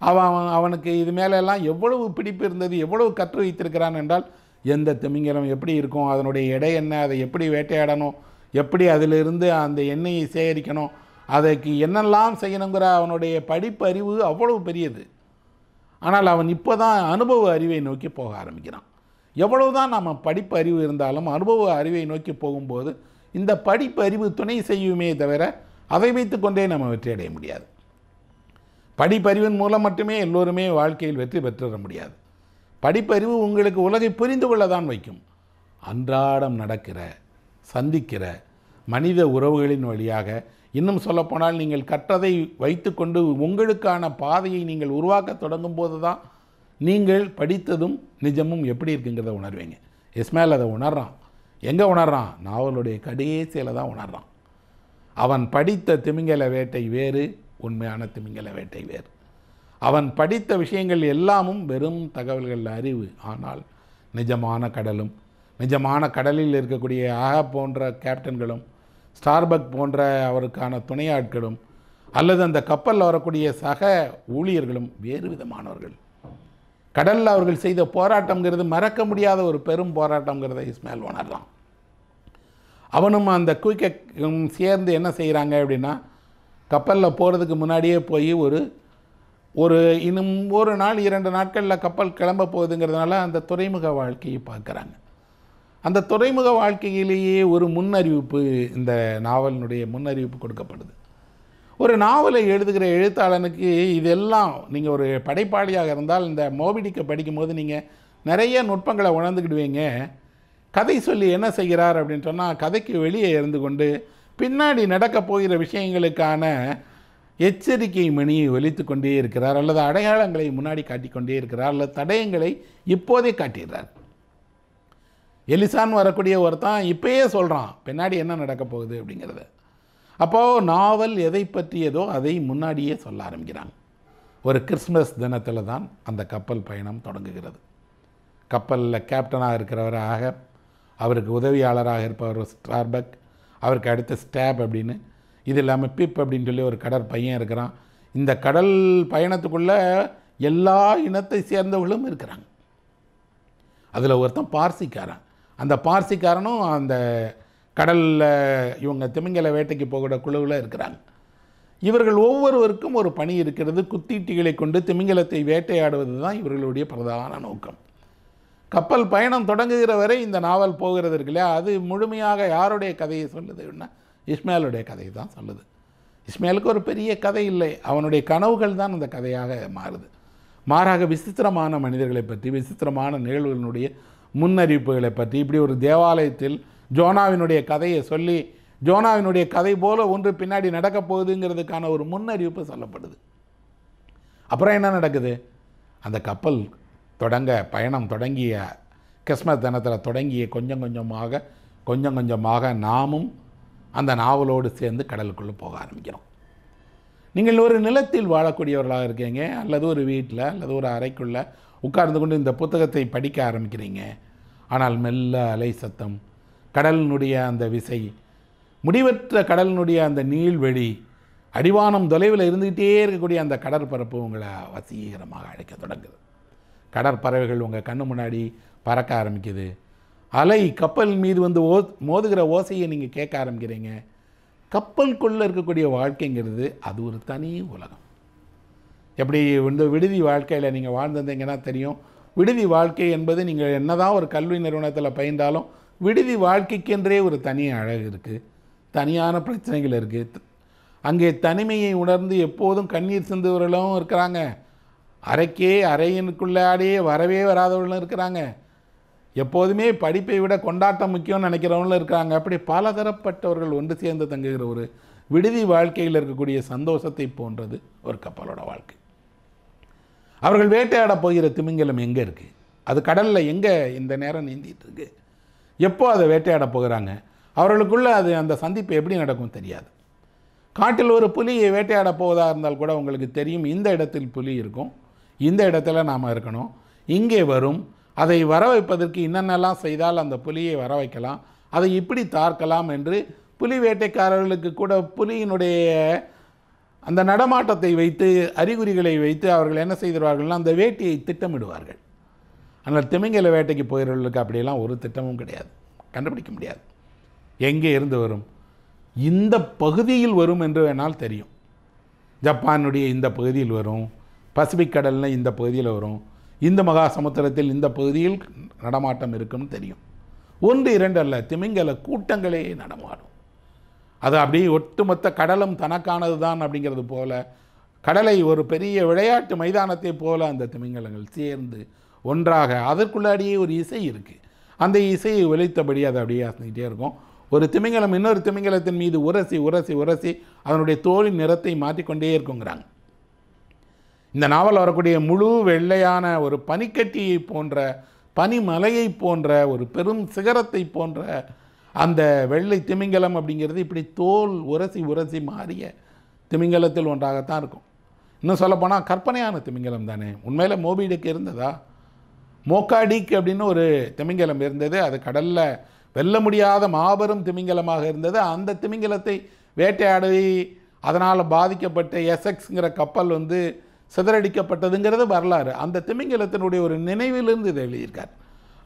அவன் அவனுக்கு இது மேலெல்லாம் எவ்வளவு பிடிப்பு இருந்தது எவ்வளவு கற்று வைத்திருக்கிறான் என்றால் எந்த திமிங்கலம் எப்படி இருக்கும் அதனுடைய எடை என்ன அதை எப்படி வேட்டையாடணும் எப்படி அதிலிருந்து அந்த எண்ணெயை சேகரிக்கணும் அதற்கு என்னெல்லாம் செய்யணுங்கிற அவனுடைய படிப்பு அறிவு அவ்வளவு பெரியது ஆனால் அவன் இப்போ தான் அனுபவ அறிவை நோக்கி போக ஆரம்பிக்கிறான் எவ்வளவு தான் நம்ம படிப்பு அறிவு இருந்தாலும் அனுபவ அறிவை நோக்கி போகும்போது இந்த படிப்பு அறிவு துணை செய்யுமே தவிர அதை வைத்து கொண்டே நம்ம வெற்றி அடைய முடியாது படிப்பறிவின் மூலம் மட்டுமே எல்லோருமே வாழ்க்கையில் வெற்றி பெற்றுற முடியாது படிப்பறிவு உங்களுக்கு உலகை புரிந்து கொள்ள தான் வைக்கும் அன்றாடம் நடக்கிற சந்திக்கிற மனித உறவுகளின் வழியாக இன்னும் சொல்லப்போனால் நீங்கள் கற்றதை வைத்துக்கொண்டு உங்களுக்கான பாதையை நீங்கள் உருவாக்க தொடங்கும் போது தான் நீங்கள் படித்ததும் நிஜமும் எப்படி இருக்குங்கிறத உணர்வீங்க இஸ்மேல் அதை உணர்றான் எங்கே உணர்றான் நாவலுடைய கடைசியில் தான் உணர்றான் அவன் படித்த திமிங்கல வேட்டை வேறு உண்மையான திமிங்கல வேட்டை வேறு அவன் படித்த விஷயங்கள் எல்லாமும் வெறும் தகவல்கள் அறிவு ஆனால் நிஜமான கடலும் நிஜமான கடலில் இருக்கக்கூடிய ஆஹா போன்ற கேப்டன்களும் ஸ்டார்பக் போன்ற அவருக்கான துணையாட்களும் அல்லது அந்த கப்பலில் வரக்கூடிய சக ஊழியர்களும் வேறு விதமானவர்கள் கடலில் அவர்கள் செய்த போராட்டங்கிறது மறக்க முடியாத ஒரு பெரும் போராட்டங்கிறத இஸ்மேல் உணர்றான் அவனும் அந்த குயிக்கும் சேர்ந்து என்ன செய்கிறாங்க அப்படின்னா கப்பலில் போகிறதுக்கு முன்னாடியே போய் ஒரு ஒரு இன்னும் ஒரு நாள் இரண்டு நாட்களில் கப்பல் கிளம்ப போகுதுங்கிறதுனால அந்த துறைமுக வாழ்க்கையை பார்க்குறாங்க அந்த துறைமுக வாழ்க்கையிலேயே ஒரு முன்னறிவிப்பு இந்த நாவலினுடைய முன்னறிவிப்பு கொடுக்கப்படுது ஒரு நாவலை எழுதுகிற எழுத்தாளனுக்கு இதெல்லாம் நீங்கள் ஒரு படைப்பாளியாக இருந்தால் இந்த மோபிடிக்கை படிக்கும்போது நீங்கள் நிறைய நுட்பங்களை உணர்ந்துக்கிடுவீங்க கதை சொல்லி என்ன செய்கிறார் அப்படின்னு சொன்னால் கதைக்கு வெளியே இருந்து கொண்டு பின்னாடி நடக்கப் போகிற விஷயங்களுக்கான எச்சரிக்கை மணியை ஒலித்து கொண்டே இருக்கிறார் அல்லது அடையாளங்களை முன்னாடி காட்டிக்கொண்டே இருக்கிறார் அல்லது தடயங்களை இப்போதே காட்டுகிறார் எலிசான்னு வரக்கூடிய ஒருத்தன் இப்பயே சொல்கிறான் பின்னாடி என்ன நடக்கப் போகுது அப்படிங்கிறத அப்போது நாவல் எதை பற்றியதோ அதை முன்னாடியே சொல்ல ஆரம்பிக்கிறாங்க ஒரு கிறிஸ்மஸ் தினத்தில் தான் அந்த கப்பல் பயணம் தொடங்குகிறது கப்பலில் கேப்டனாக இருக்கிறவராக அவருக்கு உதவியாளராக இருப்பவர் ஸ்டார்பக் அவருக்கு அடுத்த ஸ்டாப் அப்படின்னு இது இல்லாமல் பிப் அப்படின்னு சொல்லி ஒரு கடல் பையன் இருக்கிறான் இந்த கடல் பயணத்துக்குள்ளே எல்லா இனத்தை சேர்ந்தவர்களும் இருக்கிறாங்க அதில் ஒருத்தன் பார்சிக்காரன் அந்த பார்சிக்காரனும் அந்த கடலில் இவங்க திமிங்கல வேட்டைக்கு போகிற குழுவில் இருக்கிறாங்க இவர்கள் ஒவ்வொருவருக்கும் ஒரு பணி இருக்கிறது குத்தீட்டிகளை கொண்டு திமிங்கலத்தை வேட்டையாடுவது தான் இவர்களுடைய பிரதான நோக்கம் கப்பல் பயணம் தொடங்குகிற வரை இந்த நாவல் போகிறது இருக்கு இல்லையா அது முழுமையாக யாருடைய கதையை சொல்லுதுன்னா இஸ்மேலுடைய கதையை தான் சொல்லுது இஸ்மேலுக்கு ஒரு பெரிய கதை இல்லை அவனுடைய கனவுகள் தான் அந்த கதையாக மாறுது மாறாக விசித்திரமான மனிதர்களை பற்றி விசித்திரமான நிகழ்வுகளினுடைய முன்னறிவிப்புகளை பற்றி இப்படி ஒரு தேவாலயத்தில் ஜோனாவினுடைய கதையை சொல்லி ஜோனாவினுடைய கதை போல் ஒன்று பின்னாடி நடக்கப் போகுதுங்கிறதுக்கான ஒரு முன்னறிவிப்பு சொல்லப்படுது அப்புறம் என்ன நடக்குது அந்த கப்பல் தொடங்க பயணம் தொடங்கிய கிறிஸ்மஸ் தினத்தில் தொடங்கிய கொஞ்சம் கொஞ்சமாக கொஞ்சம் கொஞ்சமாக நாமும் அந்த நாவலோடு சேர்ந்து கடலுக்குள்ளே போக ஆரம்பிக்கிறோம் நீங்கள் ஒரு நிலத்தில் வாழக்கூடியவர்களாக இருக்கீங்க அல்லது ஒரு வீட்டில் அல்லது ஒரு அறைக்குள்ளே உட்கார்ந்து கொண்டு இந்த புத்தகத்தை படிக்க ஆரம்பிக்கிறீங்க ஆனால் மெல்ல அலை சத்தம் கடலினுடைய அந்த விசை முடிவற்ற கடலினுடைய அந்த நீள்வெளி அடிவானம் தொலைவில் இருந்துக்கிட்டே இருக்கக்கூடிய அந்த கடற்பரப்பு உங்களை வசீகரமாக அழைக்க தொடங்குது கடற்பறவைகள் உங்கள் கண்ணு முன்னாடி பறக்க ஆரம்பிக்குது அலை கப்பல் மீது வந்து ஓ மோதுகிற ஓசையை நீங்கள் கேட்க ஆரம்பிக்கிறீங்க கப்பலுக்குள்ளே இருக்கக்கூடிய வாழ்க்கைங்கிறது அது ஒரு தனி உலகம் எப்படி வந்து விடுதி வாழ்க்கையில் நீங்கள் வாழ்ந்திருந்தீங்கன்னா தெரியும் விடுதி வாழ்க்கை என்பது நீங்கள் என்னதான் ஒரு கல்வி நிறுவனத்தில் பயின்றாலும் விடுதி வாழ்க்கைக்கென்றே ஒரு தனி அழகு இருக்குது தனியான பிரச்சனைகள் இருக்குது அங்கே தனிமையை உணர்ந்து எப்போதும் கண்ணீர் சிந்துவர்களும் இருக்கிறாங்க அறைக்கே அறையினுக்குள்ளாடியே வரவே வராதவர்களும் இருக்கிறாங்க எப்போதுமே படிப்பை விட கொண்டாட்டம் முக்கியம்னு நினைக்கிறவங்களும் இருக்கிறாங்க அப்படி பலதரப்பட்டவர்கள் ஒன்று சேர்ந்து தங்குகிற ஒரு விடுதி வாழ்க்கையில் இருக்கக்கூடிய சந்தோஷத்தை போன்றது ஒரு கப்பலோட வாழ்க்கை அவர்கள் வேட்டையாட போகிற திமிங்கலம் எங்கே இருக்குது அது கடலில் எங்கே இந்த நேரம் நீந்திட்டு இருக்கு எப்போ அதை வேட்டையாட போகிறாங்க அவர்களுக்குள்ளே அது அந்த சந்திப்பு எப்படி நடக்கும் தெரியாது காட்டில் ஒரு புலியை வேட்டையாட போவதாக இருந்தால் கூட உங்களுக்கு தெரியும் இந்த இடத்தில் புலி இருக்கும் இந்த இடத்துல நாம் இருக்கணும் இங்கே வரும் அதை வர வைப்பதற்கு என்னென்னலாம் செய்தால் அந்த புலியை வர வைக்கலாம் அதை இப்படி தார்க்கலாம் என்று புலி வேட்டைக்காரர்களுக்கு கூட புலியினுடைய அந்த நடமாட்டத்தை வைத்து அறிகுறிகளை வைத்து அவர்கள் என்ன செய்திருவார்கள்னா அந்த வேட்டியை திட்டமிடுவார்கள் ஆனால் திமிங்கல வேட்டைக்கு போகிறவர்களுக்கு அப்படியெல்லாம் ஒரு திட்டமும் கிடையாது கண்டுபிடிக்க முடியாது எங்கே இருந்து வரும் இந்த பகுதியில் வரும் என்று வேணால் தெரியும் ஜப்பானுடைய இந்த பகுதியில் வரும் பசிபிக் கடலில் இந்த பகுதியில் வரும் இந்த மகா சமுத்திரத்தில் இந்த பகுதியில் நடமாட்டம் இருக்கும்னு தெரியும் ஒன்று இரண்டு அல்ல திமிங்கல கூட்டங்களே நடமாடும் அது அப்படியே ஒட்டுமொத்த கடலும் தனக்கானது தான் அப்படிங்கிறது போல கடலை ஒரு பெரிய விளையாட்டு மைதானத்தை போல அந்த திமிங்கலங்கள் சேர்ந்து ஒன்றாக அதற்குள்ளாடியே ஒரு இசை இருக்குது அந்த இசையை ஒழித்தபடி அது அப்படியே அசைக்கிட்டே இருக்கும் ஒரு திமிங்கலம் இன்னொரு திமிங்கலத்தின் மீது உரசி உரசி உரசி அதனுடைய தோழி நிறத்தை மாற்றிக்கொண்டே இருக்குங்கிறாங்க இந்த நாவல் வரக்கூடிய முழு வெள்ளையான ஒரு பனிக்கட்டியை போன்ற பனிமலையை போன்ற ஒரு பெரும் சிகரத்தை போன்ற அந்த வெள்ளை திமிங்கலம் அப்படிங்கிறது இப்படி தோல் உரசி உரசி மாறிய திமிங்கலத்தில் ஒன்றாகத்தான் இருக்கும் இன்னும் சொல்லப்போனால் கற்பனையான திமிங்கலம் தானே உண்மையில் மோபிடிக்கு இருந்ததா மோக்காடிக் அப்படின்னு ஒரு திமிங்கலம் இருந்தது அது கடலில் வெல்ல முடியாத மாபெரும் திமிங்கலமாக இருந்தது அந்த திமிங்கலத்தை வேட்டையாடி அதனால் பாதிக்கப்பட்ட எஸ்எக்ஸுங்கிற கப்பல் வந்து சிதறடிக்கப்பட்டதுங்கிறது வரலாறு அந்த திமிங்கலத்தினுடைய ஒரு நினைவிலிருந்து இதை எழுதியிருக்கார்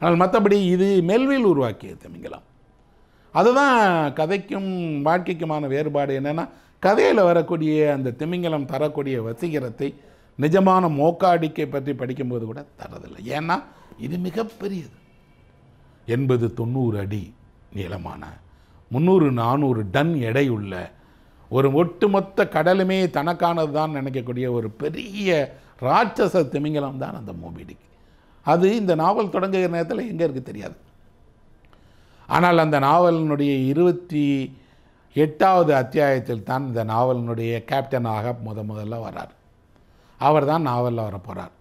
ஆனால் மற்றபடி இது மெல்வில் உருவாக்கிய திமிங்கலம் அதுதான் கதைக்கும் வாழ்க்கைக்குமான வேறுபாடு என்னென்னா கதையில் வரக்கூடிய அந்த திமிங்கலம் தரக்கூடிய வசீகரத்தை நிஜமான மோக்காடிக்கை பற்றி படிக்கும்போது கூட தரதில்லை ஏன்னா இது மிகப்பெரியது எண்பது தொண்ணூறு அடி நீளமான முந்நூறு நானூறு டன் எடையுள்ள ஒரு ஒட்டுமொத்த கடலுமே தனக்கானது தான் நினைக்கக்கூடிய ஒரு பெரிய ராட்சச திமிங்கலம் தான் அந்த மோபிடிக்கு அது இந்த நாவல் தொடங்குகிற நேரத்தில் எங்கே இருக்குது தெரியாது ஆனால் அந்த நாவலினுடைய இருபத்தி எட்டாவது அத்தியாயத்தில் தான் இந்த நாவலினுடைய கேப்டனாக முத முதல்ல வரார் அவர் தான் நாவலில் வரப்போகிறார்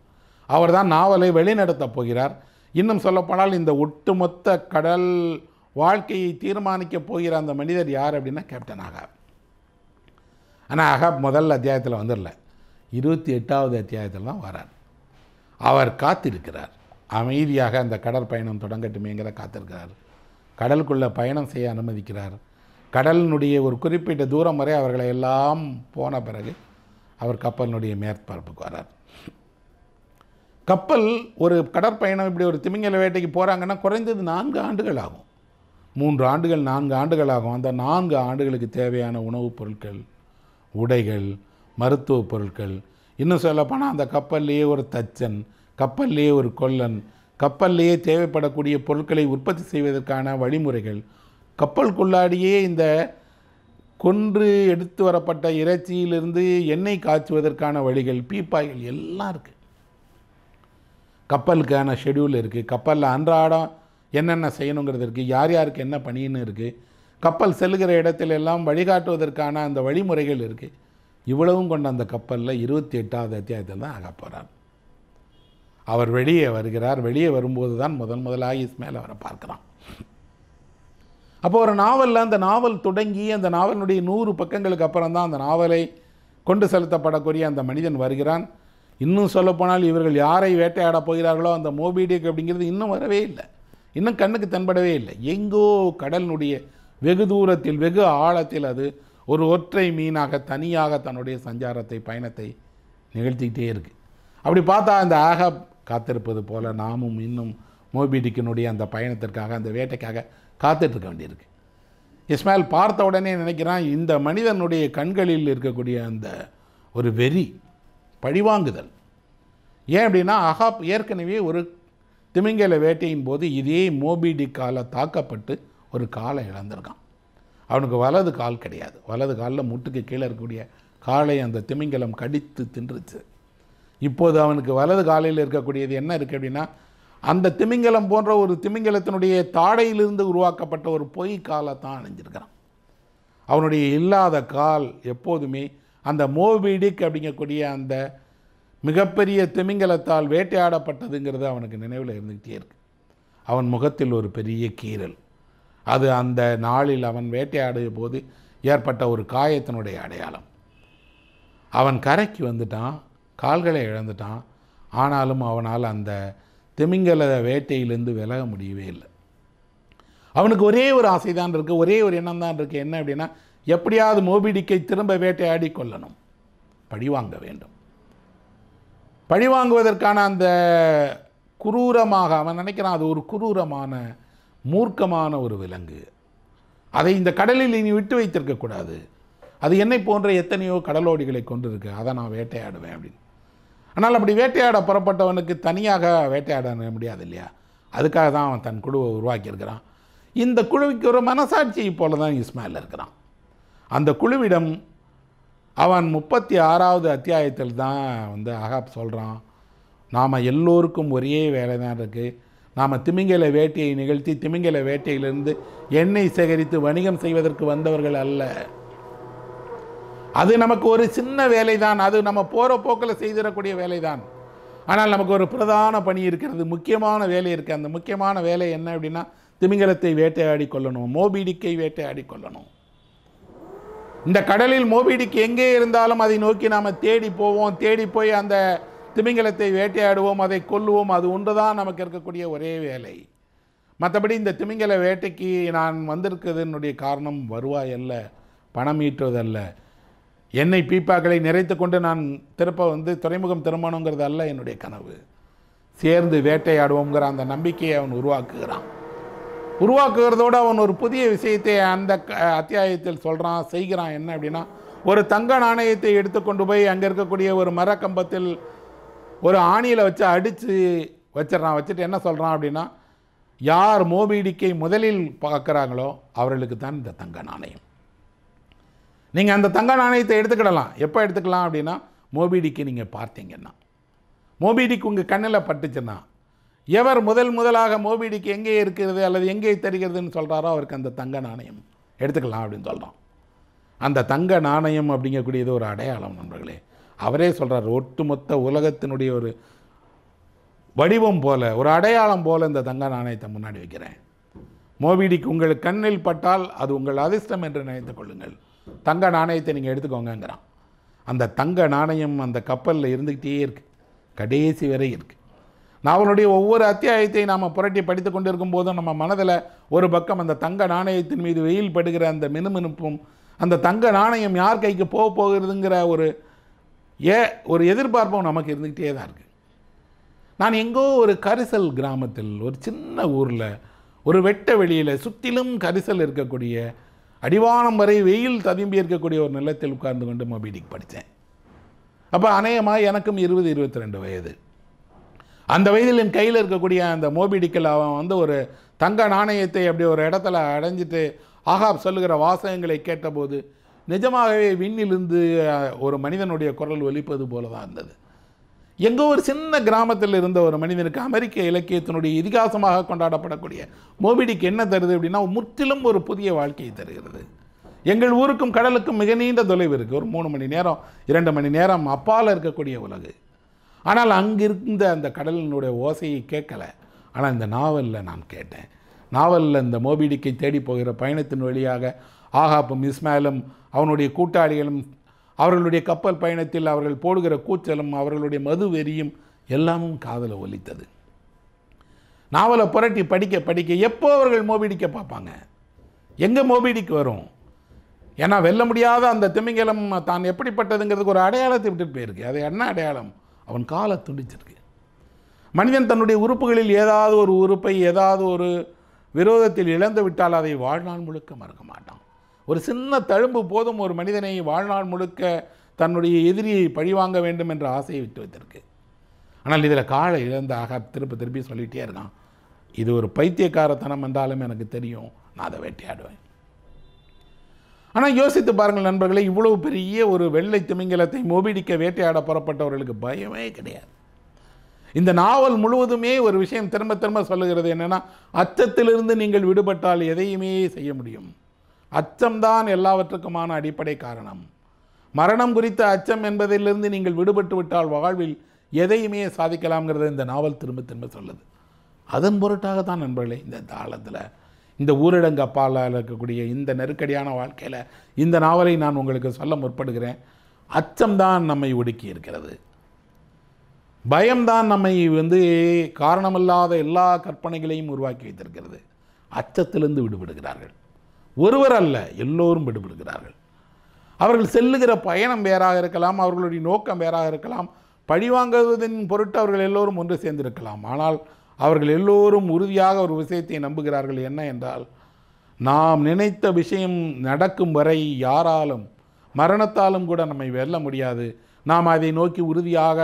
அவர் தான் நாவலை வழிநடத்தப் போகிறார் இன்னும் சொல்லப்போனால் இந்த ஒட்டுமொத்த கடல் வாழ்க்கையை தீர்மானிக்கப் போகிற அந்த மனிதர் யார் அப்படின்னா கேப்டன் ஆகாப் ஆனால் அகாப் முதல் அத்தியாயத்தில் வந்துடல இருபத்தி எட்டாவது அத்தியாயத்தில் தான் வரார் அவர் காத்திருக்கிறார் அமைதியாக அந்த கடற்பயணம் தொடங்கட்டுமேங்கிற காத்திருக்கிறார் கடலுக்குள்ளே பயணம் செய்ய அனுமதிக்கிறார் கடலினுடைய ஒரு குறிப்பிட்ட தூரம் வரை அவர்களை எல்லாம் போன பிறகு அவர் கப்பலினுடைய மேற்பரப்புக்கு வரார் கப்பல் ஒரு கடற்பயணம் இப்படி ஒரு திமிங்கல வேட்டைக்கு போகிறாங்கன்னா குறைந்தது நான்கு ஆண்டுகள் ஆகும் மூன்று ஆண்டுகள் நான்கு ஆண்டுகள் ஆகும் அந்த நான்கு ஆண்டுகளுக்கு தேவையான உணவுப் பொருட்கள் உடைகள் மருத்துவப் பொருட்கள் இன்னும் சொல்லப்போனால் அந்த கப்பல்லையே ஒரு தச்சன் கப்பல்லையே ஒரு கொல்லன் கப்பல்லையே தேவைப்படக்கூடிய பொருட்களை உற்பத்தி செய்வதற்கான வழிமுறைகள் கப்பலுக்குள்ளாடியே இந்த கொன்று எடுத்து வரப்பட்ட இறைச்சியிலிருந்து எண்ணெய் காய்ச்சுவதற்கான வழிகள் பீப்பாய்கள் எல்லாம் இருக்குது கப்பலுக்கான ஷெடியூல் இருக்குது கப்பலில் அன்றாடம் என்னென்ன செய்யணுங்கிறது இருக்குது யார் யாருக்கு என்ன பணின்னு இருக்குது கப்பல் செல்கிற எல்லாம் வழிகாட்டுவதற்கான அந்த வழிமுறைகள் இருக்குது இவ்வளவும் கொண்ட அந்த கப்பலில் இருபத்தி எட்டாவது அத்தியாயத்தில் தான் ஆக போகிறார் அவர் வெளியே வருகிறார் வெளியே வரும்போது தான் முதன் முதலாக இஸ்மேல் அவரை பார்க்குறான் அப்போ ஒரு நாவலில் அந்த நாவல் தொடங்கி அந்த நாவலினுடைய நூறு பக்கங்களுக்கு அப்புறம் தான் அந்த நாவலை கொண்டு செலுத்தப்படக்கூடிய அந்த மனிதன் வருகிறான் இன்னும் சொல்லப்போனால் இவர்கள் யாரை வேட்டையாட போகிறார்களோ அந்த மோபிடிக் அப்படிங்கிறது இன்னும் வரவே இல்லை இன்னும் கண்ணுக்கு தென்படவே இல்லை எங்கோ கடலினுடைய வெகு தூரத்தில் வெகு ஆழத்தில் அது ஒரு ஒற்றை மீனாக தனியாக தன்னுடைய சஞ்சாரத்தை பயணத்தை நிகழ்த்திக்கிட்டே இருக்குது அப்படி பார்த்தா அந்த ஆகப் காத்திருப்பது போல் நாமும் இன்னும் மோபிடிக்கினுடைய அந்த பயணத்திற்காக அந்த வேட்டைக்காக காத்துட்ருக்க வேண்டியிருக்கு இஸ்மாயில் பார்த்த உடனே நினைக்கிறான் இந்த மனிதனுடைய கண்களில் இருக்கக்கூடிய அந்த ஒரு வெறி பழிவாங்குதல் ஏன் அப்படின்னா அகாப் ஏற்கனவே ஒரு திமிங்கல வேட்டையின் போது இதே மோபிடி காலை தாக்கப்பட்டு ஒரு காலை இழந்திருக்கான் அவனுக்கு வலது கால் கிடையாது வலது காலில் முட்டுக்கு கீழே இருக்கக்கூடிய காலை அந்த திமிங்கலம் கடித்து தின்றுச்சு இப்போது அவனுக்கு வலது காலையில் இருக்கக்கூடியது என்ன இருக்குது அப்படின்னா அந்த திமிங்கலம் போன்ற ஒரு திமிங்கலத்தினுடைய தாடையிலிருந்து உருவாக்கப்பட்ட ஒரு பொய் காலை தான் அணிஞ்சிருக்கிறான் அவனுடைய இல்லாத கால் எப்போதுமே அந்த மோபிடிக் அப்படிங்கக்கூடிய அந்த மிகப்பெரிய திமிங்கலத்தால் வேட்டையாடப்பட்டதுங்கிறது அவனுக்கு நினைவில் இருந்துக்கிட்டே இருக்கு அவன் முகத்தில் ஒரு பெரிய கீறல் அது அந்த நாளில் அவன் வேட்டையாடிய போது ஏற்பட்ட ஒரு காயத்தினுடைய அடையாளம் அவன் கரைக்கு வந்துட்டான் கால்களை இழந்துட்டான் ஆனாலும் அவனால் அந்த திமிங்கல வேட்டையிலேருந்து விலக முடியவே இல்லை அவனுக்கு ஒரே ஒரு ஆசை தான் இருக்குது ஒரே ஒரு எண்ணம் தான் இருக்குது என்ன அப்படின்னா எப்படியாவது மோபிடிக்கை திரும்ப வேட்டையாடி கொள்ளணும் பழிவாங்க வேண்டும் பழிவாங்குவதற்கான அந்த குரூரமாக அவன் நினைக்கிறான் அது ஒரு குரூரமான மூர்க்கமான ஒரு விலங்கு அதை இந்த கடலில் இனி விட்டு வைத்திருக்கக்கூடாது அது என்னை போன்ற எத்தனையோ கடலோடிகளை கொண்டிருக்கு அதை நான் வேட்டையாடுவேன் அப்படின்னு ஆனால் அப்படி வேட்டையாட புறப்பட்டவனுக்கு தனியாக வேட்டையாட முடியாது இல்லையா அதுக்காக தான் அவன் தன் குழுவை உருவாக்கியிருக்கிறான் இந்த குழுவுக்கு ஒரு மனசாட்சி போல தான் இஸ்மாயில் இருக்கிறான் அந்த குழுவிடம் அவன் முப்பத்தி ஆறாவது அத்தியாயத்தில் தான் வந்து அகாப் சொல்கிறான் நாம் எல்லோருக்கும் ஒரே வேலை தான் இருக்குது நாம் திமிங்கல வேட்டையை நிகழ்த்தி திமிங்கல வேட்டையிலிருந்து எண்ணெய் சேகரித்து வணிகம் செய்வதற்கு வந்தவர்கள் அல்ல அது நமக்கு ஒரு சின்ன வேலை தான் அது நம்ம போகிற போக்கில் செய்திடக்கூடிய வேலை தான் ஆனால் நமக்கு ஒரு பிரதான பணி இருக்கிறது முக்கியமான வேலை இருக்குது அந்த முக்கியமான வேலை என்ன அப்படின்னா திமிங்கலத்தை வேட்டையாடி கொள்ளணும் மோபிடிக்கை வேட்டையாடி கொள்ளணும் இந்த கடலில் மோபிடிக்கு எங்கே இருந்தாலும் அதை நோக்கி நாம் தேடி போவோம் தேடி போய் அந்த திமிங்கலத்தை வேட்டையாடுவோம் அதை கொல்லுவோம் அது ஒன்று தான் நமக்கு இருக்கக்கூடிய ஒரே வேலை மற்றபடி இந்த திமிங்கல வேட்டைக்கு நான் வந்திருக்கிறதுனுடைய காரணம் வருவாய் அல்ல பணம் ஈட்டுவதல்ல என்னை பீப்பாக்களை நிறைத்து கொண்டு நான் திருப்ப வந்து துறைமுகம் திரும்பணுங்கிறது அல்ல என்னுடைய கனவு சேர்ந்து வேட்டையாடுவோங்கிற அந்த நம்பிக்கையை அவன் உருவாக்குகிறான் உருவாக்குகிறதோடு அவன் ஒரு புதிய விஷயத்தை அந்த அத்தியாயத்தில் சொல்கிறான் செய்கிறான் என்ன அப்படின்னா ஒரு தங்க நாணயத்தை எடுத்துக்கொண்டு போய் அங்கே இருக்கக்கூடிய ஒரு மரக்கம்பத்தில் ஒரு ஆணியில் வச்சு அடித்து வச்சிடறான் வச்சுட்டு என்ன சொல்கிறான் அப்படின்னா யார் மோபிடிக்கை முதலில் பார்க்குறாங்களோ அவர்களுக்கு தான் இந்த தங்க நாணயம் நீங்கள் அந்த தங்க நாணயத்தை எடுத்துக்கிடலாம் எப்போ எடுத்துக்கலாம் அப்படின்னா மோபிடிக்கு நீங்கள் பார்த்தீங்கன்னா மோபிடிக்கு உங்கள் கண்ணில் பட்டுச்சுன்னா எவர் முதல் முதலாக மோபிடிக்கு எங்கே இருக்கிறது அல்லது எங்கே தெரிகிறதுன்னு சொல்கிறாரோ அவருக்கு அந்த தங்க நாணயம் எடுத்துக்கலாம் அப்படின்னு சொல்கிறோம் அந்த தங்க நாணயம் அப்படிங்கக்கூடியது ஒரு அடையாளம் நண்பர்களே அவரே சொல்கிறார் ஒட்டுமொத்த உலகத்தினுடைய ஒரு வடிவம் போல் ஒரு அடையாளம் போல் இந்த தங்க நாணயத்தை முன்னாடி வைக்கிறேன் மோபிடிக்கு உங்கள் கண்ணில் பட்டால் அது உங்கள் அதிர்ஷ்டம் என்று நினைத்துக் கொள்ளுங்கள் தங்க நாணயத்தை நீங்கள் எடுத்துக்கோங்கங்கிறான் அந்த தங்க நாணயம் அந்த கப்பலில் இருந்துக்கிட்டே இருக்குது கடைசி வரை இருக்குது நாவலுடைய ஒவ்வொரு அத்தியாயத்தை நாம் புரட்டி படித்து கொண்டிருக்கும் போதும் நம்ம மனதில் ஒரு பக்கம் அந்த தங்க நாணயத்தின் மீது வெயில் படுகிற அந்த மினுமினுப்பும் அந்த தங்க நாணயம் யார் கைக்கு போக போகிறதுங்கிற ஒரு ஏ ஒரு எதிர்பார்ப்பும் நமக்கு இருந்துக்கிட்டே தான் இருக்குது நான் எங்கோ ஒரு கரிசல் கிராமத்தில் ஒரு சின்ன ஊரில் ஒரு வெட்ட வெளியில் சுற்றிலும் கரிசல் இருக்கக்கூடிய அடிவானம் வரை வெயில் ததும்பி இருக்கக்கூடிய ஒரு நிலத்தில் உட்கார்ந்து கொண்டு மொபிடிக் படித்தேன் அப்போ அநேகமாக எனக்கும் இருபது இருபத்தி ரெண்டு வயது அந்த வயதில் என் கையில் இருக்கக்கூடிய அந்த மோபிடிக்கில் அவன் வந்து ஒரு தங்க நாணயத்தை அப்படி ஒரு இடத்துல அடைஞ்சிட்டு ஆகாப் சொல்லுகிற வாசகங்களை கேட்டபோது நிஜமாகவே விண்ணிலிருந்து ஒரு மனிதனுடைய குரல் ஒலிப்பது போல தான் இருந்தது எங்கோ ஒரு சின்ன கிராமத்தில் இருந்த ஒரு மனிதனுக்கு அமெரிக்க இலக்கியத்தினுடைய இதிகாசமாக கொண்டாடப்படக்கூடிய மோபிடிக்கு என்ன தருது அப்படின்னா முற்றிலும் ஒரு புதிய வாழ்க்கையை தருகிறது எங்கள் ஊருக்கும் கடலுக்கும் மிக நீண்ட தொலைவு இருக்குது ஒரு மூணு மணி நேரம் இரண்டு மணி நேரம் அப்பால் இருக்கக்கூடிய உலகு ஆனால் அங்கிருந்த அந்த கடலினுடைய ஓசையை கேட்கலை ஆனால் இந்த நாவலில் நான் கேட்டேன் நாவலில் இந்த மோபிடிக்கை தேடி போகிற பயணத்தின் வழியாக ஆகாப்பும் இஸ்மாயிலும் அவனுடைய கூட்டாளிகளும் அவர்களுடைய கப்பல் பயணத்தில் அவர்கள் போடுகிற கூச்சலும் அவர்களுடைய மது வெறியும் எல்லாமும் காதலை ஒலித்தது நாவலை புரட்டி படிக்க படிக்க எப்போ அவர்கள் மோபிடிக்க பார்ப்பாங்க எங்கே மோபிடிக்கு வரும் ஏன்னா வெல்ல முடியாத அந்த திமிங்கலம் தான் எப்படிப்பட்டதுங்கிறதுக்கு ஒரு அடையாளத்தை விட்டுட்டு போயிருக்கு அது என்ன அடையாளம் அவன் காலை துண்டிச்சிருக்கு மனிதன் தன்னுடைய உறுப்புகளில் ஏதாவது ஒரு உறுப்பை ஏதாவது ஒரு விரோதத்தில் இழந்து விட்டால் அதை வாழ்நாள் முழுக்க மறக்க மாட்டான் ஒரு சின்ன தழும்பு போதும் ஒரு மனிதனை வாழ்நாள் முழுக்க தன்னுடைய எதிரியை பழிவாங்க வேண்டும் என்ற ஆசையை விட்டு வைத்திருக்கு ஆனால் இதில் காலை இழந்தாக திருப்ப திருப்பி சொல்லிகிட்டே இருக்கான் இது ஒரு பைத்தியக்காரத்தனம் என்றாலும் எனக்கு தெரியும் நான் அதை வேட்டையாடுவேன் ஆனால் யோசித்து பாருங்கள் நண்பர்களே இவ்வளவு பெரிய ஒரு வெள்ளை திமிங்கலத்தை மோபிடிக்க வேட்டையாட புறப்பட்டவர்களுக்கு பயமே கிடையாது இந்த நாவல் முழுவதுமே ஒரு விஷயம் திரும்ப திரும்ப சொல்லுகிறது என்னென்னா அச்சத்திலிருந்து நீங்கள் விடுபட்டால் எதையுமே செய்ய முடியும் அச்சம்தான் எல்லாவற்றுக்குமான அடிப்படை காரணம் மரணம் குறித்த அச்சம் என்பதிலிருந்து நீங்கள் விடுபட்டு விட்டால் வாழ்வில் எதையுமே சாதிக்கலாம்ங்கிறத இந்த நாவல் திரும்ப திரும்ப சொல்லுது அதன் பொருட்டாகத்தான் நண்பர்களே இந்த தாளத்தில் இந்த ஊரடங்கு அப்பால் இருக்கக்கூடிய இந்த நெருக்கடியான வாழ்க்கையில் இந்த நாவலை நான் உங்களுக்கு சொல்ல முற்படுகிறேன் அச்சம்தான் நம்மை ஒடுக்கி இருக்கிறது பயம்தான் நம்மை வந்து காரணமில்லாத எல்லா கற்பனைகளையும் உருவாக்கி வைத்திருக்கிறது அச்சத்திலிருந்து விடுபடுகிறார்கள் ஒருவர் அல்ல எல்லோரும் விடுபடுகிறார்கள் அவர்கள் செல்லுகிற பயணம் வேறாக இருக்கலாம் அவர்களுடைய நோக்கம் வேறாக இருக்கலாம் பழிவாங்குவதன் பொருட்டு அவர்கள் எல்லோரும் ஒன்று சேர்ந்திருக்கலாம் ஆனால் அவர்கள் எல்லோரும் உறுதியாக ஒரு விஷயத்தை நம்புகிறார்கள் என்ன என்றால் நாம் நினைத்த விஷயம் நடக்கும் வரை யாராலும் மரணத்தாலும் கூட நம்மை வெல்ல முடியாது நாம் அதை நோக்கி உறுதியாக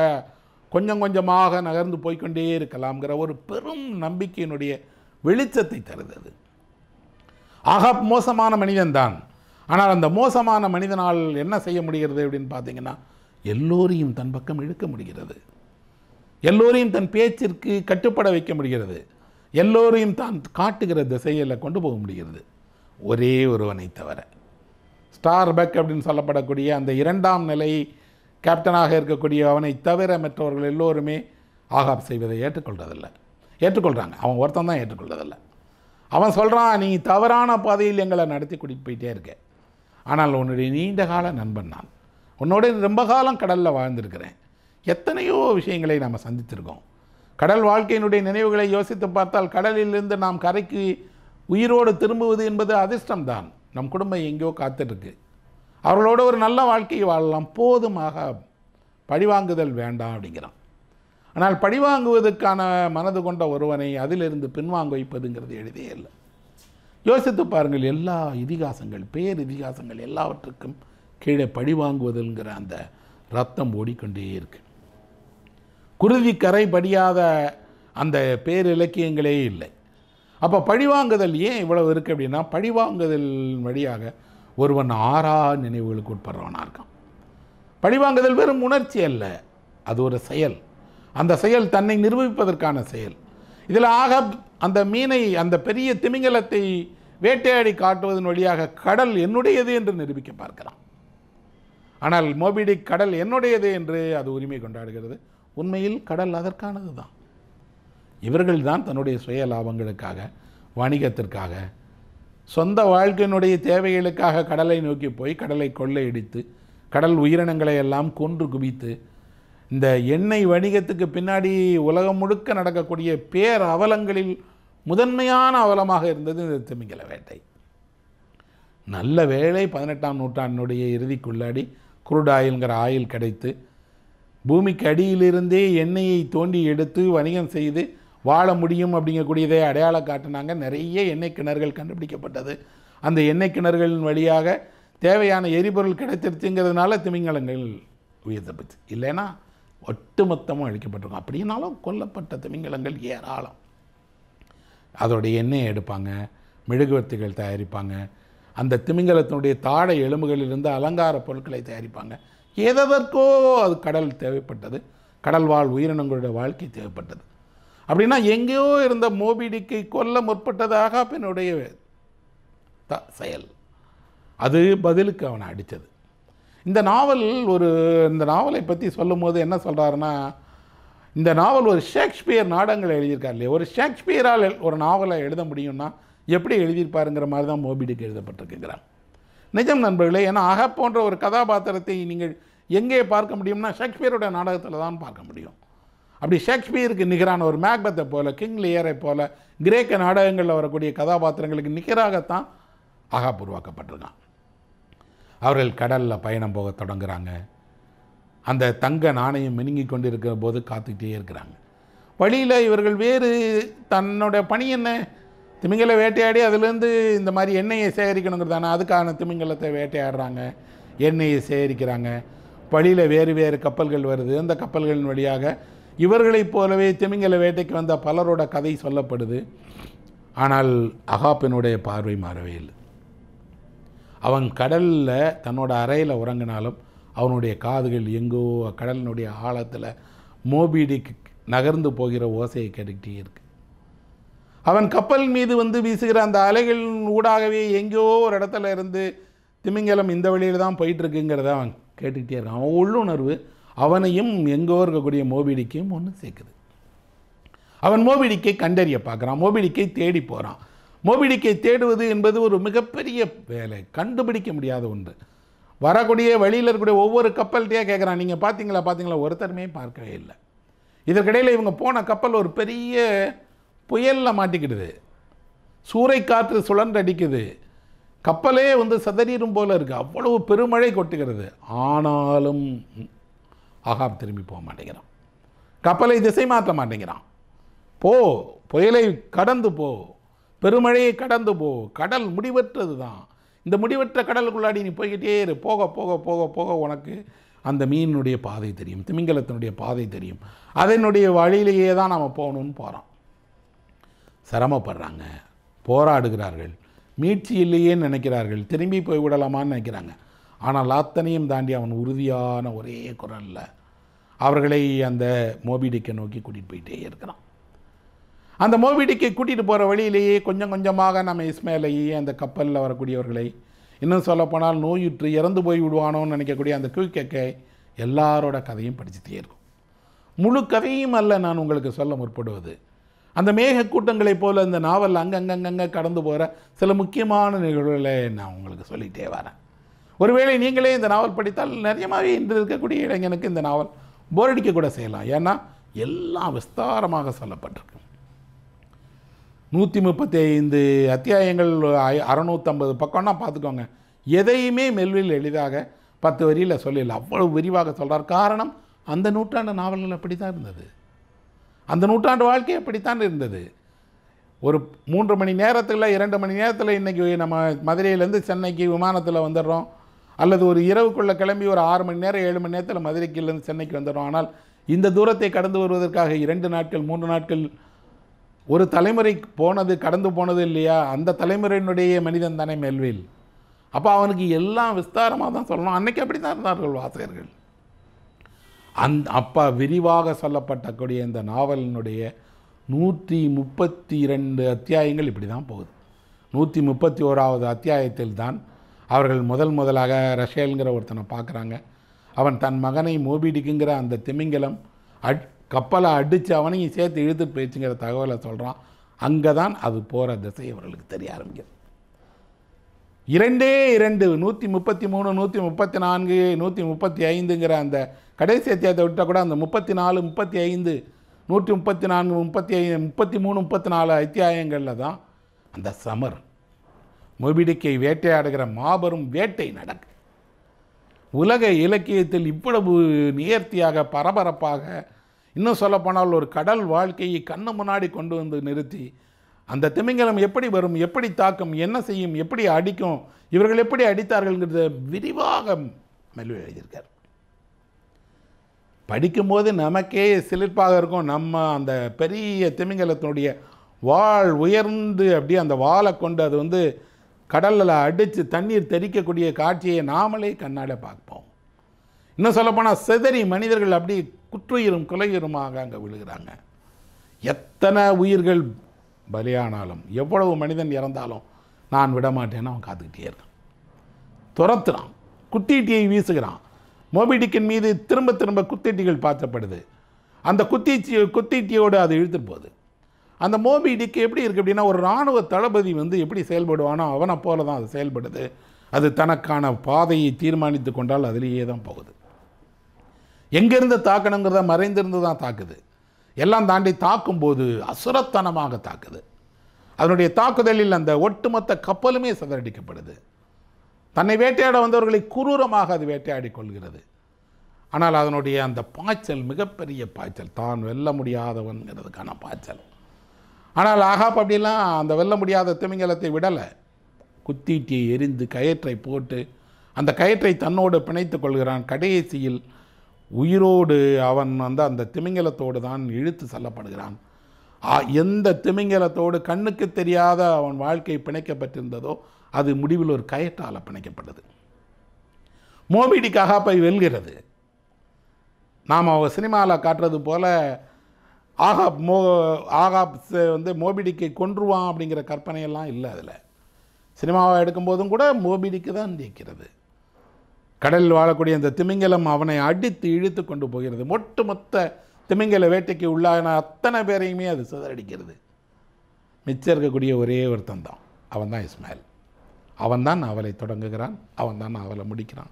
கொஞ்சம் கொஞ்சமாக நகர்ந்து போய்கொண்டே இருக்கலாம்ங்கிற ஒரு பெரும் நம்பிக்கையினுடைய வெளிச்சத்தை தருகிறது ஆகாப் மோசமான மனிதன் தான் ஆனால் அந்த மோசமான மனிதனால் என்ன செய்ய முடிகிறது அப்படின்னு பார்த்தீங்கன்னா எல்லோரையும் தன் பக்கம் இழுக்க முடிகிறது எல்லோரையும் தன் பேச்சிற்கு கட்டுப்பட வைக்க முடிகிறது எல்லோரையும் தான் காட்டுகிற திசையில் கொண்டு போக முடிகிறது ஒரே ஒருவனை தவிர ஸ்டார்பக் அப்படின்னு சொல்லப்படக்கூடிய அந்த இரண்டாம் நிலை கேப்டனாக இருக்கக்கூடிய அவனை தவிர மற்றவர்கள் எல்லோருமே ஆகாப் செய்வதை ஏற்றுக்கொள்வதில்லை ஏற்றுக்கொள்கிறாங்க அவன் ஒருத்தன் தான் ஏற்றுக்கொள்கிறதில்லை அவன் சொல்கிறான் நீ தவறான பாதையில் எங்களை நடத்தி கூட்டிகிட்டு போயிட்டே இருக்க ஆனால் உன்னுடைய நீண்ட கால நண்பன் நான் உன்னோட ரொம்ப காலம் கடலில் வாழ்ந்திருக்கிறேன் எத்தனையோ விஷயங்களை நாம் சந்தித்திருக்கோம் கடல் வாழ்க்கையினுடைய நினைவுகளை யோசித்து பார்த்தால் கடலிலிருந்து நாம் கரைக்கு உயிரோடு திரும்புவது என்பது அதிர்ஷ்டம்தான் நம் குடும்பம் எங்கேயோ காத்துட்ருக்கு அவர்களோட ஒரு நல்ல வாழ்க்கையை வாழலாம் போதுமாக பழிவாங்குதல் வேண்டாம் அப்படிங்கிறான் ஆனால் பழிவாங்குவதற்கான மனது கொண்ட ஒருவனை அதிலிருந்து பின்வாங்க வைப்பதுங்கிறது எழுதே இல்லை யோசித்து பாருங்கள் எல்லா இதிகாசங்கள் பேர் இதிகாசங்கள் எல்லாவற்றுக்கும் கீழே பழி அந்த ரத்தம் ஓடிக்கொண்டே இருக்கு குருதி கரை படியாத அந்த பேர் இலக்கியங்களே இல்லை அப்போ பழிவாங்குதல் ஏன் இவ்வளவு இருக்குது அப்படின்னா பழிவாங்குதல் வழியாக ஒருவன் ஆறா நினைவுகளுக்கு உட்படுறவனாக இருக்கான் பழிவாங்குதல் வெறும் உணர்ச்சி அல்ல அது ஒரு செயல் அந்த செயல் தன்னை நிரூபிப்பதற்கான செயல் இதில் ஆக அந்த மீனை அந்த பெரிய திமிங்கலத்தை வேட்டையாடி காட்டுவதன் வழியாக கடல் என்னுடையது என்று நிரூபிக்க பார்க்கலாம் ஆனால் மோபிடிக் கடல் என்னுடையது என்று அது உரிமை கொண்டாடுகிறது உண்மையில் கடல் அதற்கானது தான் இவர்கள் தான் தன்னுடைய சுய லாபங்களுக்காக வணிகத்திற்காக சொந்த வாழ்க்கையினுடைய தேவைகளுக்காக கடலை நோக்கி போய் கடலை கொள்ளையடித்து கடல் உயிரினங்களை எல்லாம் கொன்று குவித்து இந்த எண்ணெய் வணிகத்துக்கு பின்னாடி உலகம் முழுக்க நடக்கக்கூடிய பேர் அவலங்களில் முதன்மையான அவலமாக இருந்தது இந்த திமிங்கல வேட்டை நல்ல வேலை பதினெட்டாம் நூற்றாண்டினுடைய இறுதிக்குள்ளாடி குருட் ஆயில்ங்கிற ஆயில் கிடைத்து பூமிக்கு அடியிலிருந்தே எண்ணெயை தோண்டி எடுத்து வணிகம் செய்து வாழ முடியும் அப்படிங்கக்கூடியதை அடையாளம் காட்டினாங்க நிறைய எண்ணெய் கிணறுகள் கண்டுபிடிக்கப்பட்டது அந்த எண்ணெய் கிணறுகளின் வழியாக தேவையான எரிபொருள் கிடைத்திருச்சுங்கிறதுனால திமிங்கலங்கள் உயர்த்தப்பட்டு இல்லைன்னா ஒட்டுமொத்தமும் அழிக்கப்பட்டிருக்கும் அப்படின்னாலும் கொல்லப்பட்ட திமிங்கலங்கள் ஏராளம் அதோடைய எண்ணெயை எடுப்பாங்க மெழுகுவர்த்திகள் தயாரிப்பாங்க அந்த திமிங்கலத்தினுடைய தாழை எலும்புகளிலிருந்து அலங்கார பொருட்களை தயாரிப்பாங்க எதற்கோ அது கடல் தேவைப்பட்டது கடல் வாழ் உயிரினங்களுடைய வாழ்க்கை தேவைப்பட்டது அப்படின்னா எங்கேயோ இருந்த மோபிடிக்கு கொல்ல முற்பட்டதாக பெண்ணுடைய செயல் அது பதிலுக்கு அவனை அடித்தது இந்த நாவல் ஒரு இந்த நாவலை பற்றி சொல்லும் போது என்ன சொல்கிறாருன்னா இந்த நாவல் ஒரு ஷேக்ஸ்பியர் நாடகங்கள் எழுதியிருக்கார் இல்லையா ஒரு ஷேக்ஸ்பியரால் ஒரு நாவலை எழுத முடியும்னா எப்படி எழுதியிருப்பாருங்கிற மாதிரி தான் மோபிடிக்கு எழுதப்பட்டிருக்குங்கிறார் நிஜம் நண்பர்களே ஏன்னா அக போன்ற ஒரு கதாபாத்திரத்தை நீங்கள் எங்கே பார்க்க முடியும்னா ஷேக்ஸ்பியரோட நாடகத்தில் தான் பார்க்க முடியும் அப்படி ஷேக்ஸ்பியருக்கு நிகரான ஒரு மேக்பத்தை போல் கிங் லியரை போல் கிரேக்க நாடகங்களில் வரக்கூடிய கதாபாத்திரங்களுக்கு நிகராகத்தான் ஆகாப் உருவாக்கப்பட்டிருக்கான் அவர்கள் கடலில் பயணம் போக தொடங்குகிறாங்க அந்த தங்க நாணயம் மினுங்கி கொண்டிருக்கிற போது காத்துக்கிட்டே இருக்கிறாங்க வழியில் இவர்கள் வேறு தன்னோட பணி என்ன திமிங்கலை வேட்டையாடி அதுலேருந்து இந்த மாதிரி எண்ணெயை சேகரிக்கணுங்கிறதானே அதுக்கான திமிங்கலத்தை வேட்டையாடுறாங்க எண்ணெயை சேகரிக்கிறாங்க வழியில் வேறு வேறு கப்பல்கள் வருது அந்த கப்பல்களின் வழியாக இவர்களைப் போலவே திமிங்கல வேட்டைக்கு வந்த பலரோட கதை சொல்லப்படுது ஆனால் அகாப்பினுடைய பார்வை மாறவே இல்லை அவன் கடலில் தன்னோட அறையில் உறங்கினாலும் அவனுடைய காதுகள் எங்கோ கடலினுடைய ஆழத்தில் மோபிடிக்கு நகர்ந்து போகிற ஓசையை கேட்டுக்கிட்டே இருக்கு அவன் கப்பல் மீது வந்து வீசுகிற அந்த அலைகளின் ஊடாகவே எங்கேயோ ஒரு இடத்துல இருந்து திமிங்கலம் இந்த வழியில் தான் போயிட்டுருக்குங்கிறத அவன் கேட்டுக்கிட்டே இருக்கான் அவன் உள்ளுணர்வு அவனையும் எங்கோ இருக்கக்கூடிய மோபிடிக்கையும் ஒன்று சேர்க்குது அவன் மோபிடிக்கை கண்டறிய பார்க்குறான் மோபிடிக்கை தேடி போகிறான் மோபிடிக்கை தேடுவது என்பது ஒரு மிகப்பெரிய வேலை கண்டுபிடிக்க முடியாத ஒன்று வரக்கூடிய வழியில் இருக்கக்கூடிய ஒவ்வொரு கப்பல்கிட்டே கேட்குறான் நீங்கள் பார்த்தீங்களா பார்த்தீங்களா ஒருத்தருமே பார்க்கவே இல்லை இதற்கிடையில் இவங்க போன கப்பல் ஒரு பெரிய புயலில் மாட்டிக்கிடுது சூறை காற்று சுழன்றடிக்குது கப்பலே வந்து சதறீரும் போல் இருக்குது அவ்வளவு பெருமழை கொட்டுகிறது ஆனாலும் ஆகாப் திரும்பி போக மாட்டேங்கிறான் கப்பலை திசை மாற்ற மாட்டேங்கிறான் போ புயலை கடந்து போ பெருமழையை கடந்து போ கடல் முடிவற்றது தான் இந்த முடிவற்ற கடலுக்குள்ளாடி நீ போய்கிட்டே இரு போக போக போக போக உனக்கு அந்த மீனினுடைய பாதை தெரியும் திமிங்கலத்தினுடைய பாதை தெரியும் அதனுடைய வழியிலேயே தான் நாம் போகணும்னு போகிறோம் சிரமப்படுறாங்க போராடுகிறார்கள் மீட்சி இல்லையே நினைக்கிறார்கள் திரும்பி போய் விடலாமான்னு நினைக்கிறாங்க ஆனால் அத்தனையும் தாண்டி அவன் உறுதியான ஒரே குரலில் அவர்களை அந்த மோபிடிக்கை நோக்கி கூட்டிகிட்டு போயிட்டே இருக்கிறான் அந்த மோபிடிக்கு கூட்டிகிட்டு போகிற வழியிலேயே கொஞ்சம் கொஞ்சமாக நம்ம இஸ்மேலையே அந்த கப்பலில் வரக்கூடியவர்களை இன்னும் சொல்லப்போனால் நோயுற்று இறந்து போய் விடுவானோன்னு நினைக்கக்கூடிய அந்த குயிக்கக்கை எல்லாரோட கதையும் படிச்சுட்டே இருக்கும் முழு கதையும் அல்ல நான் உங்களுக்கு சொல்ல முற்படுவது அந்த மேக கூட்டங்களைப் போல் அந்த நாவல் அங்கங்கங்கங்க கடந்து போகிற சில முக்கியமான நிகழ்வுகளை நான் உங்களுக்கு சொல்லிகிட்டே வரேன் ஒருவேளை நீங்களே இந்த நாவல் படித்தால் நிறையமாகவே இன்று இருக்கக்கூடிய இளைஞனுக்கு இந்த நாவல் போரடிக்க கூட செய்யலாம் ஏன்னா எல்லாம் விஸ்தாரமாக சொல்லப்பட்டிருக்கு நூற்றி முப்பத்தி ஐந்து அத்தியாயங்கள் அறநூற்றம்பது பக்கம்னா பார்த்துக்கோங்க எதையுமே மெல்வில் எளிதாக பத்து வரியில் சொல்லிடல அவ்வளோ விரிவாக சொல்கிறார் காரணம் அந்த நூற்றாண்டு நாவல்கள் அப்படி தான் இருந்தது அந்த நூற்றாண்டு வாழ்க்கை அப்படித்தான் இருந்தது ஒரு மூன்று மணி நேரத்தில் இரண்டு மணி நேரத்தில் இன்றைக்கி நம்ம மதுரையிலேருந்து சென்னைக்கு விமானத்தில் வந்துடுறோம் அல்லது ஒரு இரவுக்குள்ளே கிளம்பி ஒரு ஆறு மணி நேரம் ஏழு மணி நேரத்தில் மதுரைக்குள்ளேருந்து சென்னைக்கு வந்துடுறோம் ஆனால் இந்த தூரத்தை கடந்து வருவதற்காக இரண்டு நாட்கள் மூன்று நாட்கள் ஒரு தலைமுறை போனது கடந்து போனது இல்லையா அந்த தலைமுறையினுடைய மனிதன் தானே மெல்வில் அப்போ அவனுக்கு எல்லாம் விஸ்தாரமாக தான் சொல்லணும் அன்னைக்கு அப்படி தான் இருந்தார்கள் வாசகர்கள் அந் அப்போ விரிவாக சொல்லப்பட்டக்கூடிய இந்த நாவலினுடைய நூற்றி முப்பத்தி இரண்டு அத்தியாயங்கள் இப்படி தான் போகுது நூற்றி முப்பத்தி ஓராவது அத்தியாயத்தில் தான் அவர்கள் முதல் முதலாக ரஷேலுங்கிற ஒருத்தனை பார்க்குறாங்க அவன் தன் மகனை மோபிடிக்குங்கிற அந்த திமிங்கலம் அட் கப்பலை அடித்து அவனையும் சேர்த்து இழுத்து போயிடுச்சுங்கிற தகவலை சொல்கிறான் அங்கே தான் அது போகிற திசை இவர்களுக்கு தெரிய ஆரம்பிக்கிறது இரண்டே இரண்டு நூற்றி முப்பத்தி மூணு நூற்றி முப்பத்தி நான்கு நூற்றி முப்பத்தி ஐந்துங்கிற அந்த கடைசி அத்தியாயத்தை விட்டால் கூட அந்த முப்பத்தி நாலு முப்பத்தி ஐந்து நூற்றி முப்பத்தி நான்கு முப்பத்தி ஐந்து முப்பத்தி மூணு முப்பத்தி நாலு அத்தியாயங்களில் தான் அந்த சமர் மொபிடிக்கை வேட்டையாடுகிற மாபெரும் வேட்டை நடக்கு உலக இலக்கியத்தில் இவ்வளவு நேர்த்தியாக பரபரப்பாக இன்னும் சொல்லப்போனால் ஒரு கடல் வாழ்க்கையை கண்ணு முன்னாடி கொண்டு வந்து நிறுத்தி அந்த திமிங்கலம் எப்படி வரும் எப்படி தாக்கும் என்ன செய்யும் எப்படி அடிக்கும் இவர்கள் எப்படி அடித்தார்கள்ங்கிறத விரிவாக மெல்வி எழுதியிருக்கார் படிக்கும்போது நமக்கே சிலிர்ப்பாக இருக்கும் நம்ம அந்த பெரிய திமிங்கலத்தினுடைய வாழ் உயர்ந்து அப்படியே அந்த வாழை கொண்டு அது வந்து கடலில் அடித்து தண்ணீர் தெறிக்கக்கூடிய காட்சியை நாமளே கண்ணாட பார்ப்போம் இன்னும் சொல்லப்போனால் சிதறி மனிதர்கள் அப்படி குற்றுயிரும் குலையிருமாக அங்கே விழுகிறாங்க எத்தனை உயிர்கள் பலியானாலும் எவ்வளவு மனிதன் இறந்தாலும் நான் விடமாட்டேன்னு அவன் காத்துக்கிட்டே இருக்கான் துரத்துறான் குத்தீட்டியை வீசுகிறான் மோபிடிக்கின் மீது திரும்ப திரும்ப குத்தீட்டிகள் பார்த்தப்படுது அந்த குத்தீச்சி குத்தீட்டியோடு அதை இழுத்துட்டு போகுது அந்த மோபி எப்படி இருக்குது அப்படின்னா ஒரு இராணுவ தளபதி வந்து எப்படி செயல்படுவானோ அவனை போல தான் அது செயல்படுது அது தனக்கான பாதையை தீர்மானித்து கொண்டால் அதிலேயே தான் போகுது எங்கேருந்து தாக்கணுங்கிறத மறைந்திருந்து தான் தாக்குது எல்லாம் தாண்டி தாக்கும்போது அசுரத்தனமாக தாக்குது அதனுடைய தாக்குதலில் அந்த ஒட்டுமொத்த கப்பலுமே சிதறடிக்கப்படுது தன்னை வேட்டையாட வந்தவர்களை குரூரமாக அது வேட்டையாடி கொள்கிறது ஆனால் அதனுடைய அந்த பாய்ச்சல் மிகப்பெரிய பாய்ச்சல் தான் வெல்ல முடியாதவன்கிறதுக்கான பாய்ச்சல் ஆனால் ஆகாப் அப்படிலாம் அந்த வெல்ல முடியாத திமிங்கலத்தை விடலை குத்தீட்டியை எரிந்து கயிற்றை போட்டு அந்த கயிற்றை தன்னோடு பிணைத்து கொள்கிறான் கடைசியில் உயிரோடு அவன் வந்து அந்த திமிங்கலத்தோடு தான் இழுத்து செல்லப்படுகிறான் எந்த திமிங்கலத்தோடு கண்ணுக்கு தெரியாத அவன் வாழ்க்கை பிணைக்கப்பட்டிருந்ததோ அது முடிவில் ஒரு கயற்றால் பிணைக்கப்பட்டது மோபிடிக்காக போய் வெல்கிறது நாம் அவங்க சினிமாவில் காட்டுறது போல் ஆகாப் மோ ஆகாப் வந்து மோபிடிக்கை கொன்றுவான் அப்படிங்கிற கற்பனையெல்லாம் இல்லை அதில் சினிமாவை எடுக்கும்போதும் கூட மோபிடிக்கு தான் ஜெயிக்கிறது கடலில் வாழக்கூடிய அந்த திமிங்கலம் அவனை அடித்து இழுத்து கொண்டு போகிறது மொத்த திமிங்கல வேட்டைக்கு உள்ளான அத்தனை பேரையுமே அது சிதறடிக்கிறது மிச்சம் இருக்கக்கூடிய ஒரே ஒருத்தன் தான் அவன் தான் இஸ்மாயில் அவன் தான் அவளை தொடங்குகிறான் அவன் தான் அவளை முடிக்கிறான்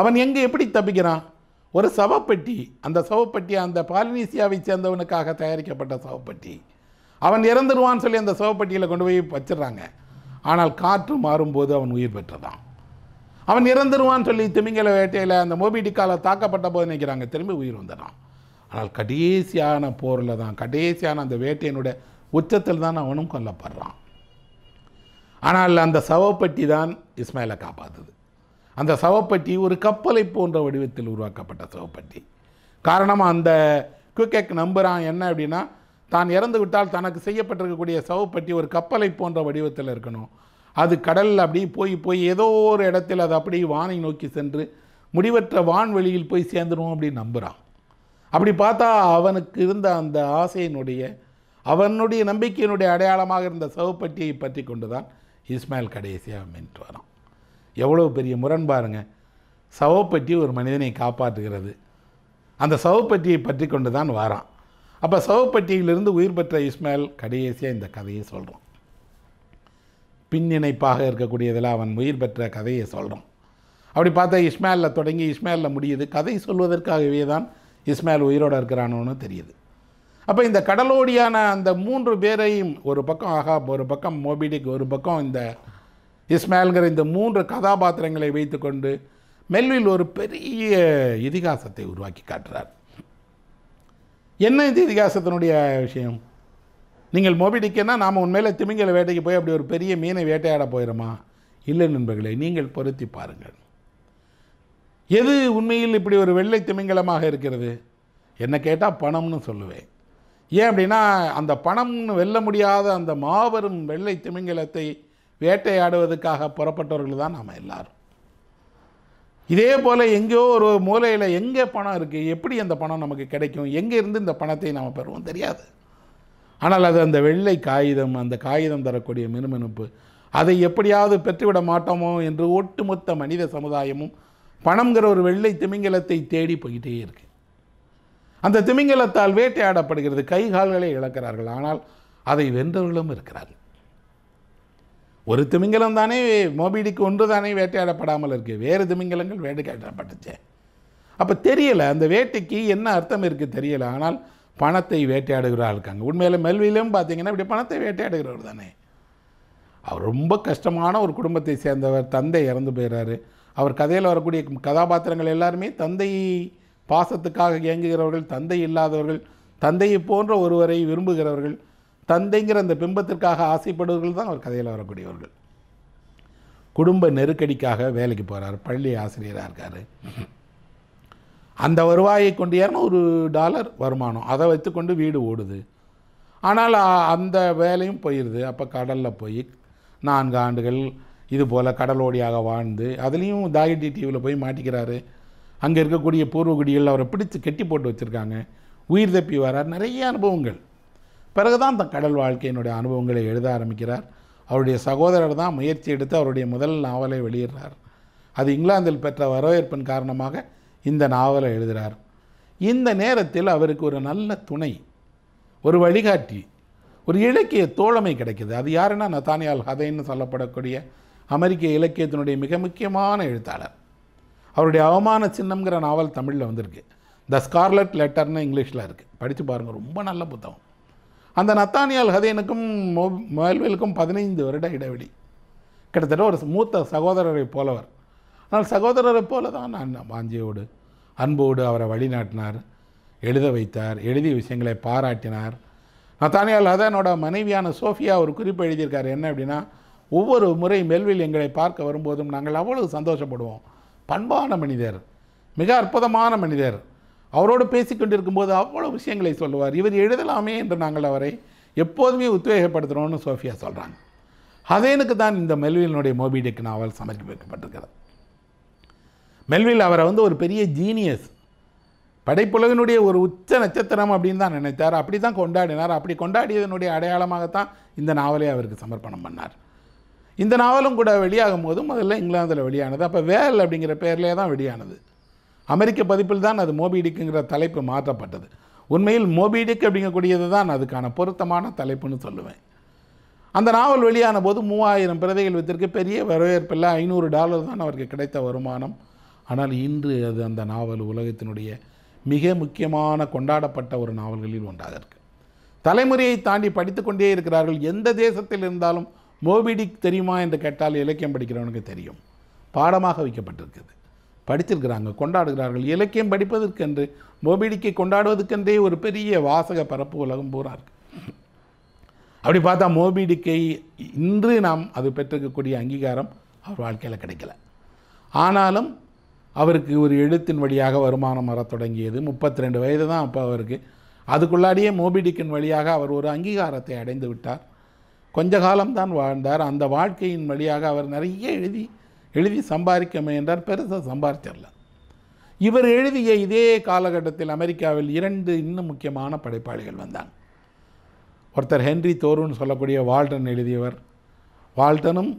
அவன் எங்கே எப்படி தப்பிக்கிறான் ஒரு சவப்பெட்டி அந்த சவப்பெட்டி அந்த பாலினீசியாவை சேர்ந்தவனுக்காக தயாரிக்கப்பட்ட சவப்பெட்டி அவன் இறந்துடுவான்னு சொல்லி அந்த சவப்பெட்டியில் கொண்டு போய் வச்சிடுறாங்க ஆனால் காற்று மாறும்போது அவன் உயிர் பெற்றதான் அவன் இறந்துருவான்னு சொல்லி திமிங்கல வேட்டையில் அந்த மோபிடிக்கால தாக்கப்பட்ட போது நினைக்கிறாங்க திரும்பி உயிர் வந்துடான் ஆனால் கடைசியான போரில் தான் கடைசியான அந்த வேட்டையினுடைய உச்சத்தில் தான் அவனும் கொல்லப்படுறான் ஆனால் அந்த சவப்பட்டி தான் இஸ்மாயிலை காப்பாற்றுது அந்த சவப்பட்டி ஒரு கப்பலை போன்ற வடிவத்தில் உருவாக்கப்பட்ட சவப்பட்டி காரணம் அந்த குக்கெக் நம்புகிறான் என்ன அப்படின்னா தான் இறந்து விட்டால் தனக்கு செய்யப்பட்டிருக்கக்கூடிய சவப்பட்டி ஒரு கப்பலை போன்ற வடிவத்தில் இருக்கணும் அது கடலில் அப்படி போய் போய் ஏதோ ஒரு இடத்தில் அது அப்படியே வானை நோக்கி சென்று முடிவற்ற வான்வெளியில் போய் சேர்ந்துடும் அப்படின்னு நம்புகிறான் அப்படி பார்த்தா அவனுக்கு இருந்த அந்த ஆசையினுடைய அவனுடைய நம்பிக்கையினுடைய அடையாளமாக இருந்த சவப்பட்டியை பற்றி கொண்டு தான் இஸ்மாயில் கடைசியாக மின்ட்டு வரான் எவ்வளோ பெரிய முரண் பாருங்கள் சவப்பட்டி ஒரு மனிதனை காப்பாற்றுகிறது அந்த சவப்பட்டியை பற்றி கொண்டு தான் வரான் அப்போ சவப்பட்டியிலிருந்து உயிர் பெற்ற இஸ்மாயில் கடைசியாக இந்த கதையை சொல்கிறோம் பின்னிணைப்பாக இருக்கக்கூடியதில் அவன் உயிர் பெற்ற கதையை சொல்கிறோம் அப்படி பார்த்தா இஸ்மாயிலில் தொடங்கி இஸ்மேலில் முடியுது கதை சொல்வதற்காகவே தான் இஸ்மேல் உயிரோடு இருக்கிறானோன்னு தெரியுது அப்போ இந்த கடலோடியான அந்த மூன்று பேரையும் ஒரு பக்கம் அகாப் ஒரு பக்கம் மோபிடிக் ஒரு பக்கம் இந்த இஸ்மேலுங்கிற இந்த மூன்று கதாபாத்திரங்களை வைத்துக்கொண்டு மெல்வில் ஒரு பெரிய இதிகாசத்தை உருவாக்கி காட்டுறார் என்ன இந்த இதிகாசத்தினுடைய விஷயம் நீங்கள் மோபிடிக்கன்னா நாம் உண்மையில் திமிங்கல வேட்டைக்கு போய் அப்படி ஒரு பெரிய மீனை வேட்டையாட போயிடுமா இல்லை நண்பர்களே நீங்கள் பொருத்தி பாருங்கள் எது உண்மையில் இப்படி ஒரு வெள்ளை திமிங்கலமாக இருக்கிறது என்ன கேட்டால் பணம்னு சொல்லுவேன் ஏன் அப்படின்னா அந்த பணம்னு வெல்ல முடியாத அந்த மாபெரும் வெள்ளை திமிங்கலத்தை வேட்டையாடுவதற்காக புறப்பட்டவர்கள் தான் நாம் எல்லாரும் இதே போல் எங்கேயோ ஒரு மூலையில் எங்கே பணம் இருக்குது எப்படி அந்த பணம் நமக்கு கிடைக்கும் எங்கே இருந்து இந்த பணத்தை நாம் பெறுவோம் தெரியாது ஆனால் அது அந்த வெள்ளை காகிதம் அந்த காகிதம் தரக்கூடிய மினுமினுப்பு அதை எப்படியாவது பெற்றுவிட மாட்டோமோ என்று ஒட்டுமொத்த மனித சமுதாயமும் பணம்ங்கிற ஒரு வெள்ளை திமிங்கலத்தை தேடி போய்கிட்டே இருக்கு அந்த திமிங்கலத்தால் வேட்டையாடப்படுகிறது கை கால்களை இழக்கிறார்கள் ஆனால் அதை வென்றவர்களும் இருக்கிறார்கள் ஒரு திமிங்கலம் தானே மோபிடிக்கு ஒன்று தானே வேட்டையாடப்படாமல் இருக்குது வேறு திமிங்கலங்கள் வேட்டையாடப்பட்டுச்சு அப்போ தெரியலை அந்த வேட்டைக்கு என்ன அர்த்தம் இருக்குது தெரியலை ஆனால் பணத்தை வேட்டையாடுகிறவராக இருக்காங்க உண்மையில் மெல்வியிலும் பார்த்தீங்கன்னா இப்படி பணத்தை வேட்டையாடுகிறவர் தானே அவர் ரொம்ப கஷ்டமான ஒரு குடும்பத்தை சேர்ந்தவர் தந்தை இறந்து போயிறாரு அவர் கதையில் வரக்கூடிய கதாபாத்திரங்கள் எல்லாருமே தந்தை பாசத்துக்காக இயங்குகிறவர்கள் தந்தை இல்லாதவர்கள் தந்தையை போன்ற ஒருவரை விரும்புகிறவர்கள் தந்தைங்கிற அந்த பிம்பத்திற்காக ஆசைப்படுவர்கள் தான் அவர் கதையில் வரக்கூடியவர்கள் குடும்ப நெருக்கடிக்காக வேலைக்கு போகிறார் பள்ளி ஆசிரியராக இருக்கார் அந்த வருவாயை கொண்டு ஒரு டாலர் வருமானம் அதை வைத்துக்கொண்டு வீடு ஓடுது ஆனால் அந்த வேலையும் போயிடுது அப்போ கடலில் போய் நான்கு ஆண்டுகள் இது போல் கடலோடியாக வாழ்ந்து அதுலேயும் தாகிடி டிவியில் போய் மாட்டிக்கிறாரு அங்கே இருக்கக்கூடிய பூர்வகுடிகள் அவரை பிடித்து கெட்டி போட்டு வச்சுருக்காங்க உயிர் தப்பி வரார் நிறைய அனுபவங்கள் பிறகு தான் அந்த கடல் வாழ்க்கையினுடைய அனுபவங்களை எழுத ஆரம்பிக்கிறார் அவருடைய சகோதரர் தான் முயற்சி எடுத்து அவருடைய முதல் நாவலை வெளியிடுறார் அது இங்கிலாந்தில் பெற்ற வரவேற்பின் காரணமாக இந்த நாவலை எழுதுகிறார் இந்த நேரத்தில் அவருக்கு ஒரு நல்ல துணை ஒரு வழிகாட்டி ஒரு இலக்கிய தோழமை கிடைக்கிது அது யாருன்னா நத்தானியால் ஹதைன்னு சொல்லப்படக்கூடிய அமெரிக்க இலக்கியத்தினுடைய மிக முக்கியமான எழுத்தாளர் அவருடைய அவமான சின்னம்ங்கிற நாவல் தமிழில் வந்திருக்கு த ஸ்கார்லட் லெட்டர்னு இங்கிலீஷில் இருக்குது படித்து பாருங்கள் ரொம்ப நல்ல புத்தகம் அந்த நத்தானியால் ஹதைனுக்கும் மொ மொபைல்வேலுக்கும் பதினைந்து வருட இடைவெளி கிட்டத்தட்ட ஒரு மூத்த சகோதரரை போலவர் ஆனால் சகோதரரை போல தான் நான் வாஞ்சியோடு அன்போடு அவரை வழிநாட்டினார் எழுத வைத்தார் எழுதிய விஷயங்களை பாராட்டினார் நான் தானியால் அதான் என்னோட மனைவியான சோஃபியா ஒரு குறிப்பு எழுதியிருக்கார் என்ன அப்படின்னா ஒவ்வொரு முறை மெல்வில் எங்களை பார்க்க வரும்போதும் நாங்கள் அவ்வளவு சந்தோஷப்படுவோம் பண்பான மனிதர் மிக அற்புதமான மனிதர் அவரோடு பேசிக்கொண்டிருக்கும் போது அவ்வளோ விஷயங்களை சொல்லுவார் இவர் எழுதலாமே என்று நாங்கள் அவரை எப்போதுமே உத்வேகப்படுத்துகிறோம்னு சோஃபியா சொல்கிறாங்க அதே எனக்கு தான் இந்த மெல்வியனுடைய மோபிடிக் நாவல் சமர்ப்பிக்கப்பட்டிருக்கிறது மெல்வில் அவரை வந்து ஒரு பெரிய ஜீனியஸ் படைப்புலகனுடைய ஒரு உச்ச நட்சத்திரம் அப்படின்னு தான் நினைத்தார் அப்படி தான் கொண்டாடினார் அப்படி கொண்டாடியதனுடைய அடையாளமாகத்தான் இந்த நாவலை அவருக்கு சமர்ப்பணம் பண்ணார் இந்த நாவலும் கூட வெளியாகும் போது முதல்ல இங்கிலாந்தில் வெளியானது அப்போ வேல் அப்படிங்கிற பேர்லேயே தான் வெளியானது அமெரிக்க பதிப்பில் தான் அது மோபிடிக்குங்கிற தலைப்பு மாற்றப்பட்டது உண்மையில் மோபிடிக் அப்படிங்கக்கூடியது தான் அதுக்கான பொருத்தமான தலைப்புன்னு சொல்லுவேன் அந்த நாவல் வெளியான போது மூவாயிரம் பிரதைகள் வித்திற்கு பெரிய வரவேற்பில் ஐநூறு டாலர் தான் அவருக்கு கிடைத்த வருமானம் ஆனால் இன்று அது அந்த நாவல் உலகத்தினுடைய மிக முக்கியமான கொண்டாடப்பட்ட ஒரு நாவல்களில் ஒன்றாக இருக்குது தலைமுறையை தாண்டி படித்துக்கொண்டே இருக்கிறார்கள் எந்த தேசத்தில் இருந்தாலும் மோபிடிக் தெரியுமா என்று கேட்டால் இலக்கியம் படிக்கிறவனுக்கு தெரியும் பாடமாக வைக்கப்பட்டிருக்குது படித்திருக்கிறாங்க கொண்டாடுகிறார்கள் இலக்கியம் படிப்பதற்கென்று மோபிடிக்கை கொண்டாடுவதற்கென்றே ஒரு பெரிய வாசக பரப்பு உலகம் பூரா இருக்குது அப்படி பார்த்தா மோபிடிக்கை இன்று நாம் அது பெற்றிருக்கக்கூடிய அங்கீகாரம் அவர் வாழ்க்கையில் கிடைக்கல ஆனாலும் அவருக்கு ஒரு எழுத்தின் வழியாக வருமானம் வர தொடங்கியது முப்பத்தி ரெண்டு வயது தான் அப்போ அவருக்கு அதுக்குள்ளாடியே மோபிடிக்கின் வழியாக அவர் ஒரு அங்கீகாரத்தை அடைந்து விட்டார் கொஞ்ச காலம்தான் வாழ்ந்தார் அந்த வாழ்க்கையின் வழியாக அவர் நிறைய எழுதி எழுதி சம்பாதிக்க முயன்றார் பெருசாக சம்பாதிச்சிடல இவர் எழுதிய இதே காலகட்டத்தில் அமெரிக்காவில் இரண்டு இன்னும் முக்கியமான படைப்பாளிகள் வந்தாங்க ஒருத்தர் ஹென்ரி தோருன்னு சொல்லக்கூடிய வால்டன் எழுதியவர் வால்டனும்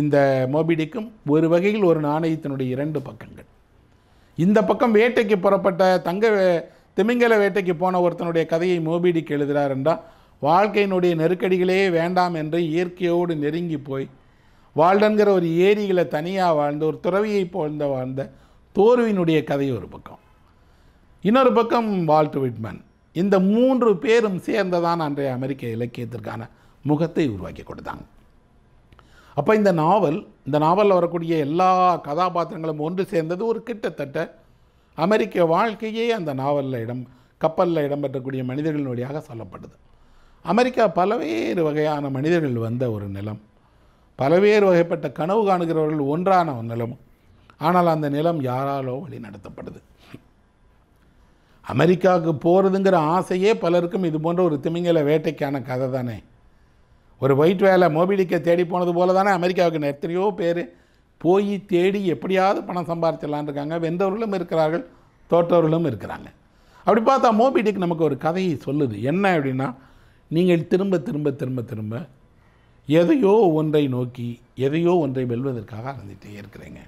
இந்த மோபிடிக்கும் ஒரு வகையில் ஒரு நாணயத்தினுடைய இரண்டு பக்கங்கள் இந்த பக்கம் வேட்டைக்கு புறப்பட்ட தங்க திமிங்கல வேட்டைக்கு போன ஒருத்தனுடைய கதையை மோபிடிக்கு எழுதுகிறார் என்றால் வாழ்க்கையினுடைய நெருக்கடிகளே வேண்டாம் என்று இயற்கையோடு நெருங்கி போய் வாழ்டன்கிற ஒரு ஏரியில் தனியாக வாழ்ந்த ஒரு துறவியை போழ்ந்த வாழ்ந்த தோர்வினுடைய கதை ஒரு பக்கம் இன்னொரு பக்கம் வால்ட் விட்மன் இந்த மூன்று பேரும் சேர்ந்ததான் அன்றைய அமெரிக்க இலக்கியத்திற்கான முகத்தை உருவாக்கி கொடுத்தாங்க அப்போ இந்த நாவல் இந்த நாவலில் வரக்கூடிய எல்லா கதாபாத்திரங்களும் ஒன்று சேர்ந்தது ஒரு கிட்டத்தட்ட அமெரிக்க வாழ்க்கையே அந்த நாவலில் இடம் கப்பலில் இடம்பெற்றக்கூடிய மனிதர்களின் வழியாக சொல்லப்படுது அமெரிக்கா பலவேறு வகையான மனிதர்கள் வந்த ஒரு நிலம் பலவேறு வகைப்பட்ட கனவு காணுகிறவர்கள் ஒன்றான ஒரு நிலம் ஆனால் அந்த நிலம் யாராலோ வழி நடத்தப்படுது அமெரிக்காவுக்கு போகிறதுங்கிற ஆசையே பலருக்கும் இது போன்ற ஒரு திமிங்கல வேட்டைக்கான கதை தானே ஒரு ஒயிட் வேலை மோபிடிக்கை தேடி போனது போல தானே அமெரிக்காவுக்கு எத்தனையோ பேர் போய் தேடி எப்படியாவது பணம் சம்பாரிச்சிடலான் இருக்காங்க வெந்தவர்களும் இருக்கிறார்கள் தோற்றவர்களும் இருக்கிறாங்க அப்படி பார்த்தா மோபிடிக் நமக்கு ஒரு கதையை சொல்லுது என்ன அப்படின்னா நீங்கள் திரும்ப திரும்ப திரும்ப திரும்ப எதையோ ஒன்றை நோக்கி எதையோ ஒன்றை வெல்வதற்காக அறந்துகிட்டே இருக்கிறீங்க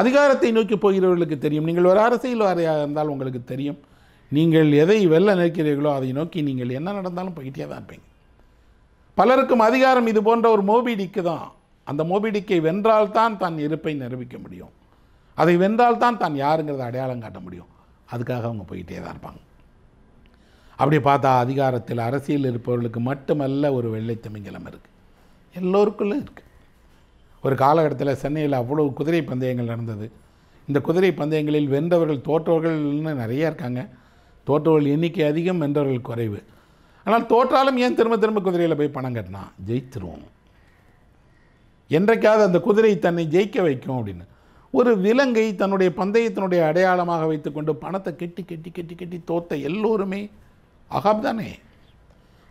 அதிகாரத்தை நோக்கி போகிறவர்களுக்கு தெரியும் நீங்கள் ஒரு அரசியல்வாதியாக இருந்தால் உங்களுக்கு தெரியும் நீங்கள் எதை வெல்ல நிற்கிறீர்களோ அதை நோக்கி நீங்கள் என்ன நடந்தாலும் போய்கிட்டே தான் இருப்பீங்க பலருக்கும் அதிகாரம் இது போன்ற ஒரு மோபிடிக்கு தான் அந்த மோபிடிக்கை வென்றால்தான் தான் இருப்பை நிரூபிக்க முடியும் அதை வென்றால் தான் தான் யாருங்கிறத அடையாளம் காட்ட முடியும் அதுக்காக அவங்க போயிட்டே தான் இருப்பாங்க அப்படி பார்த்தா அதிகாரத்தில் அரசியல் இருப்பவர்களுக்கு மட்டுமல்ல ஒரு வெள்ளை திமிங்கலம் இருக்குது எல்லோருக்குள்ளே இருக்குது ஒரு காலகட்டத்தில் சென்னையில் அவ்வளோ குதிரை பந்தயங்கள் நடந்தது இந்த குதிரை பந்தயங்களில் வென்றவர்கள் தோற்றவர்கள்னு நிறையா இருக்காங்க தோற்றவர்கள் எண்ணிக்கை அதிகம் வென்றவர்கள் குறைவு ஆனால் தோற்றாலும் ஏன் திரும்ப திரும்ப குதிரையில் போய் பணம் கட்டினா ஜெயித்துருவோம் என்றைக்காவது அந்த குதிரை தன்னை ஜெயிக்க வைக்கும் அப்படின்னு ஒரு விலங்கை தன்னுடைய பந்தயத்தினுடைய அடையாளமாக வைத்துக்கொண்டு பணத்தை கெட்டி கெட்டி கெட்டி கெட்டி தோத்த எல்லோருமே அகாப் தானே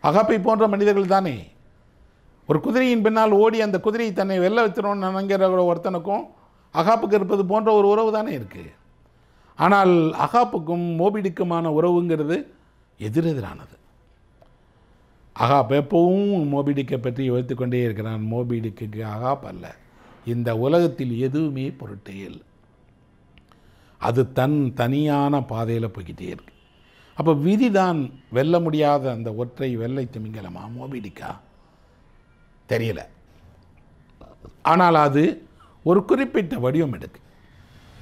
அகாப்பை போன்ற மனிதர்கள் தானே ஒரு குதிரையின் பின்னால் ஓடி அந்த குதிரையை தன்னை வெல்ல வைத்திரோன்னு நினைக்கிற ஒருத்தனுக்கும் அகாப்புக்கு இருப்பது போன்ற ஒரு உறவு தானே இருக்குது ஆனால் அகாப்புக்கும் மோபிடுக்குமான உறவுங்கிறது எதிரெதிரானது ஆகா எப்பவும் மோபிடிக்கை பற்றி யோசித்து கொண்டே இருக்கிறான் மோபிடிக்கு அகாப் அல்ல இந்த உலகத்தில் எதுவுமே பொருட்டே இல்லை அது தன் தனியான பாதையில் போய்கிட்டே இருக்கு அப்போ விதி தான் வெல்ல முடியாத அந்த ஒற்றை வெள்ளை திமிங்கலமா மோபிடிக்கா தெரியல ஆனால் அது ஒரு குறிப்பிட்ட வடிவம் எடுக்கு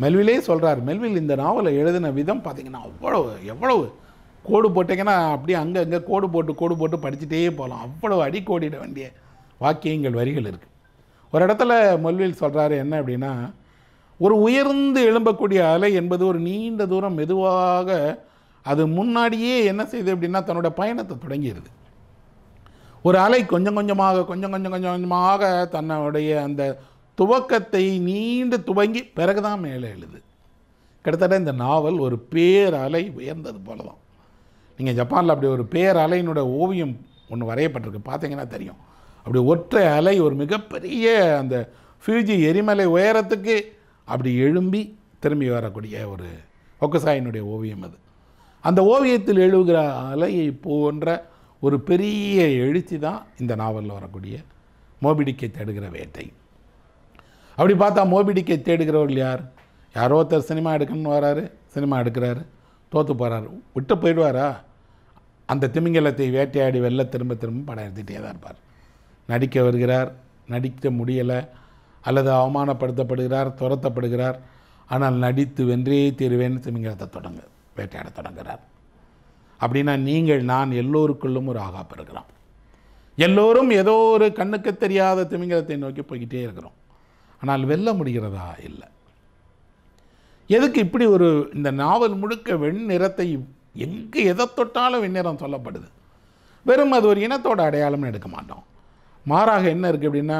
மெல்விலே சொல்கிறார் மெல்வில் இந்த நாவலை எழுதின விதம் பார்த்திங்கன்னா அவ்வளோ எவ்வளவு கோடு போட்டிங்கன்னா அப்படியே அங்கே அங்கே கோடு போட்டு கோடு போட்டு படிச்சுட்டே போகலாம் அவ்வளோ அடி கோடிட வேண்டிய வாக்கியங்கள் வரிகள் இருக்குது ஒரு இடத்துல மொல்வில் சொல்கிறாரு என்ன அப்படின்னா ஒரு உயர்ந்து எழும்பக்கூடிய அலை என்பது ஒரு நீண்ட தூரம் மெதுவாக அது முன்னாடியே என்ன செய்யுது அப்படின்னா தன்னோட பயணத்தை தொடங்கிடுது ஒரு அலை கொஞ்சம் கொஞ்சமாக கொஞ்சம் கொஞ்சம் கொஞ்சம் கொஞ்சமாக தன்னுடைய அந்த துவக்கத்தை நீண்டு துவங்கி பிறகுதான் மேலே எழுது கிட்டத்தட்ட இந்த நாவல் ஒரு பேர் அலை உயர்ந்தது போல தான் நீங்கள் ஜப்பானில் அப்படி ஒரு பேர் அலையினுடைய ஓவியம் ஒன்று வரையப்பட்டிருக்கு பார்த்தீங்கன்னா தெரியும் அப்படி ஒற்றை அலை ஒரு மிகப்பெரிய அந்த ஃபியூஜி எரிமலை உயரத்துக்கு அப்படி எழும்பி திரும்பி வரக்கூடிய ஒரு ஒக்கசாயினுடைய ஓவியம் அது அந்த ஓவியத்தில் எழுகிற அலையை போன்ற ஒரு பெரிய எழுச்சி தான் இந்த நாவலில் வரக்கூடிய மோபிடிக்கை தேடுகிற வேட்டை அப்படி பார்த்தா மோபிடிக்கை தேடுகிறவர்கள் யார் யாரோ ஒருத்தர் சினிமா எடுக்கணும்னு வராரு சினிமா எடுக்கிறாரு தோற்று போகிறாரு விட்டு போயிடுவாரா அந்த திமிங்கலத்தை வேட்டையாடி வெளில திரும்ப திரும்ப படம் எடுத்துகிட்டே தான் இருப்பார் நடிக்க வருகிறார் நடிக்க முடியலை அல்லது அவமானப்படுத்தப்படுகிறார் துரத்தப்படுகிறார் ஆனால் நடித்து வென்றே தீர்வேன்னு திமிங்கலத்தை தொடங்க வேட்டையாட தொடங்குகிறார் அப்படின்னா நீங்கள் நான் எல்லோருக்குள்ளும் ஒரு ஆகாப்பு இருக்கிறோம் எல்லோரும் ஏதோ ஒரு கண்ணுக்கு தெரியாத திமிங்கலத்தை நோக்கி போய்கிட்டே இருக்கிறோம் ஆனால் வெல்ல முடிகிறதா இல்லை எதுக்கு இப்படி ஒரு இந்த நாவல் முழுக்க வெண் நிறத்தை எங்கே எதை தொட்டாலும் வெண்ணிறம் சொல்லப்படுது வெறும் அது ஒரு இனத்தோட அடையாளம்னு எடுக்க மாட்டோம் மாறாக என்ன இருக்குது அப்படின்னா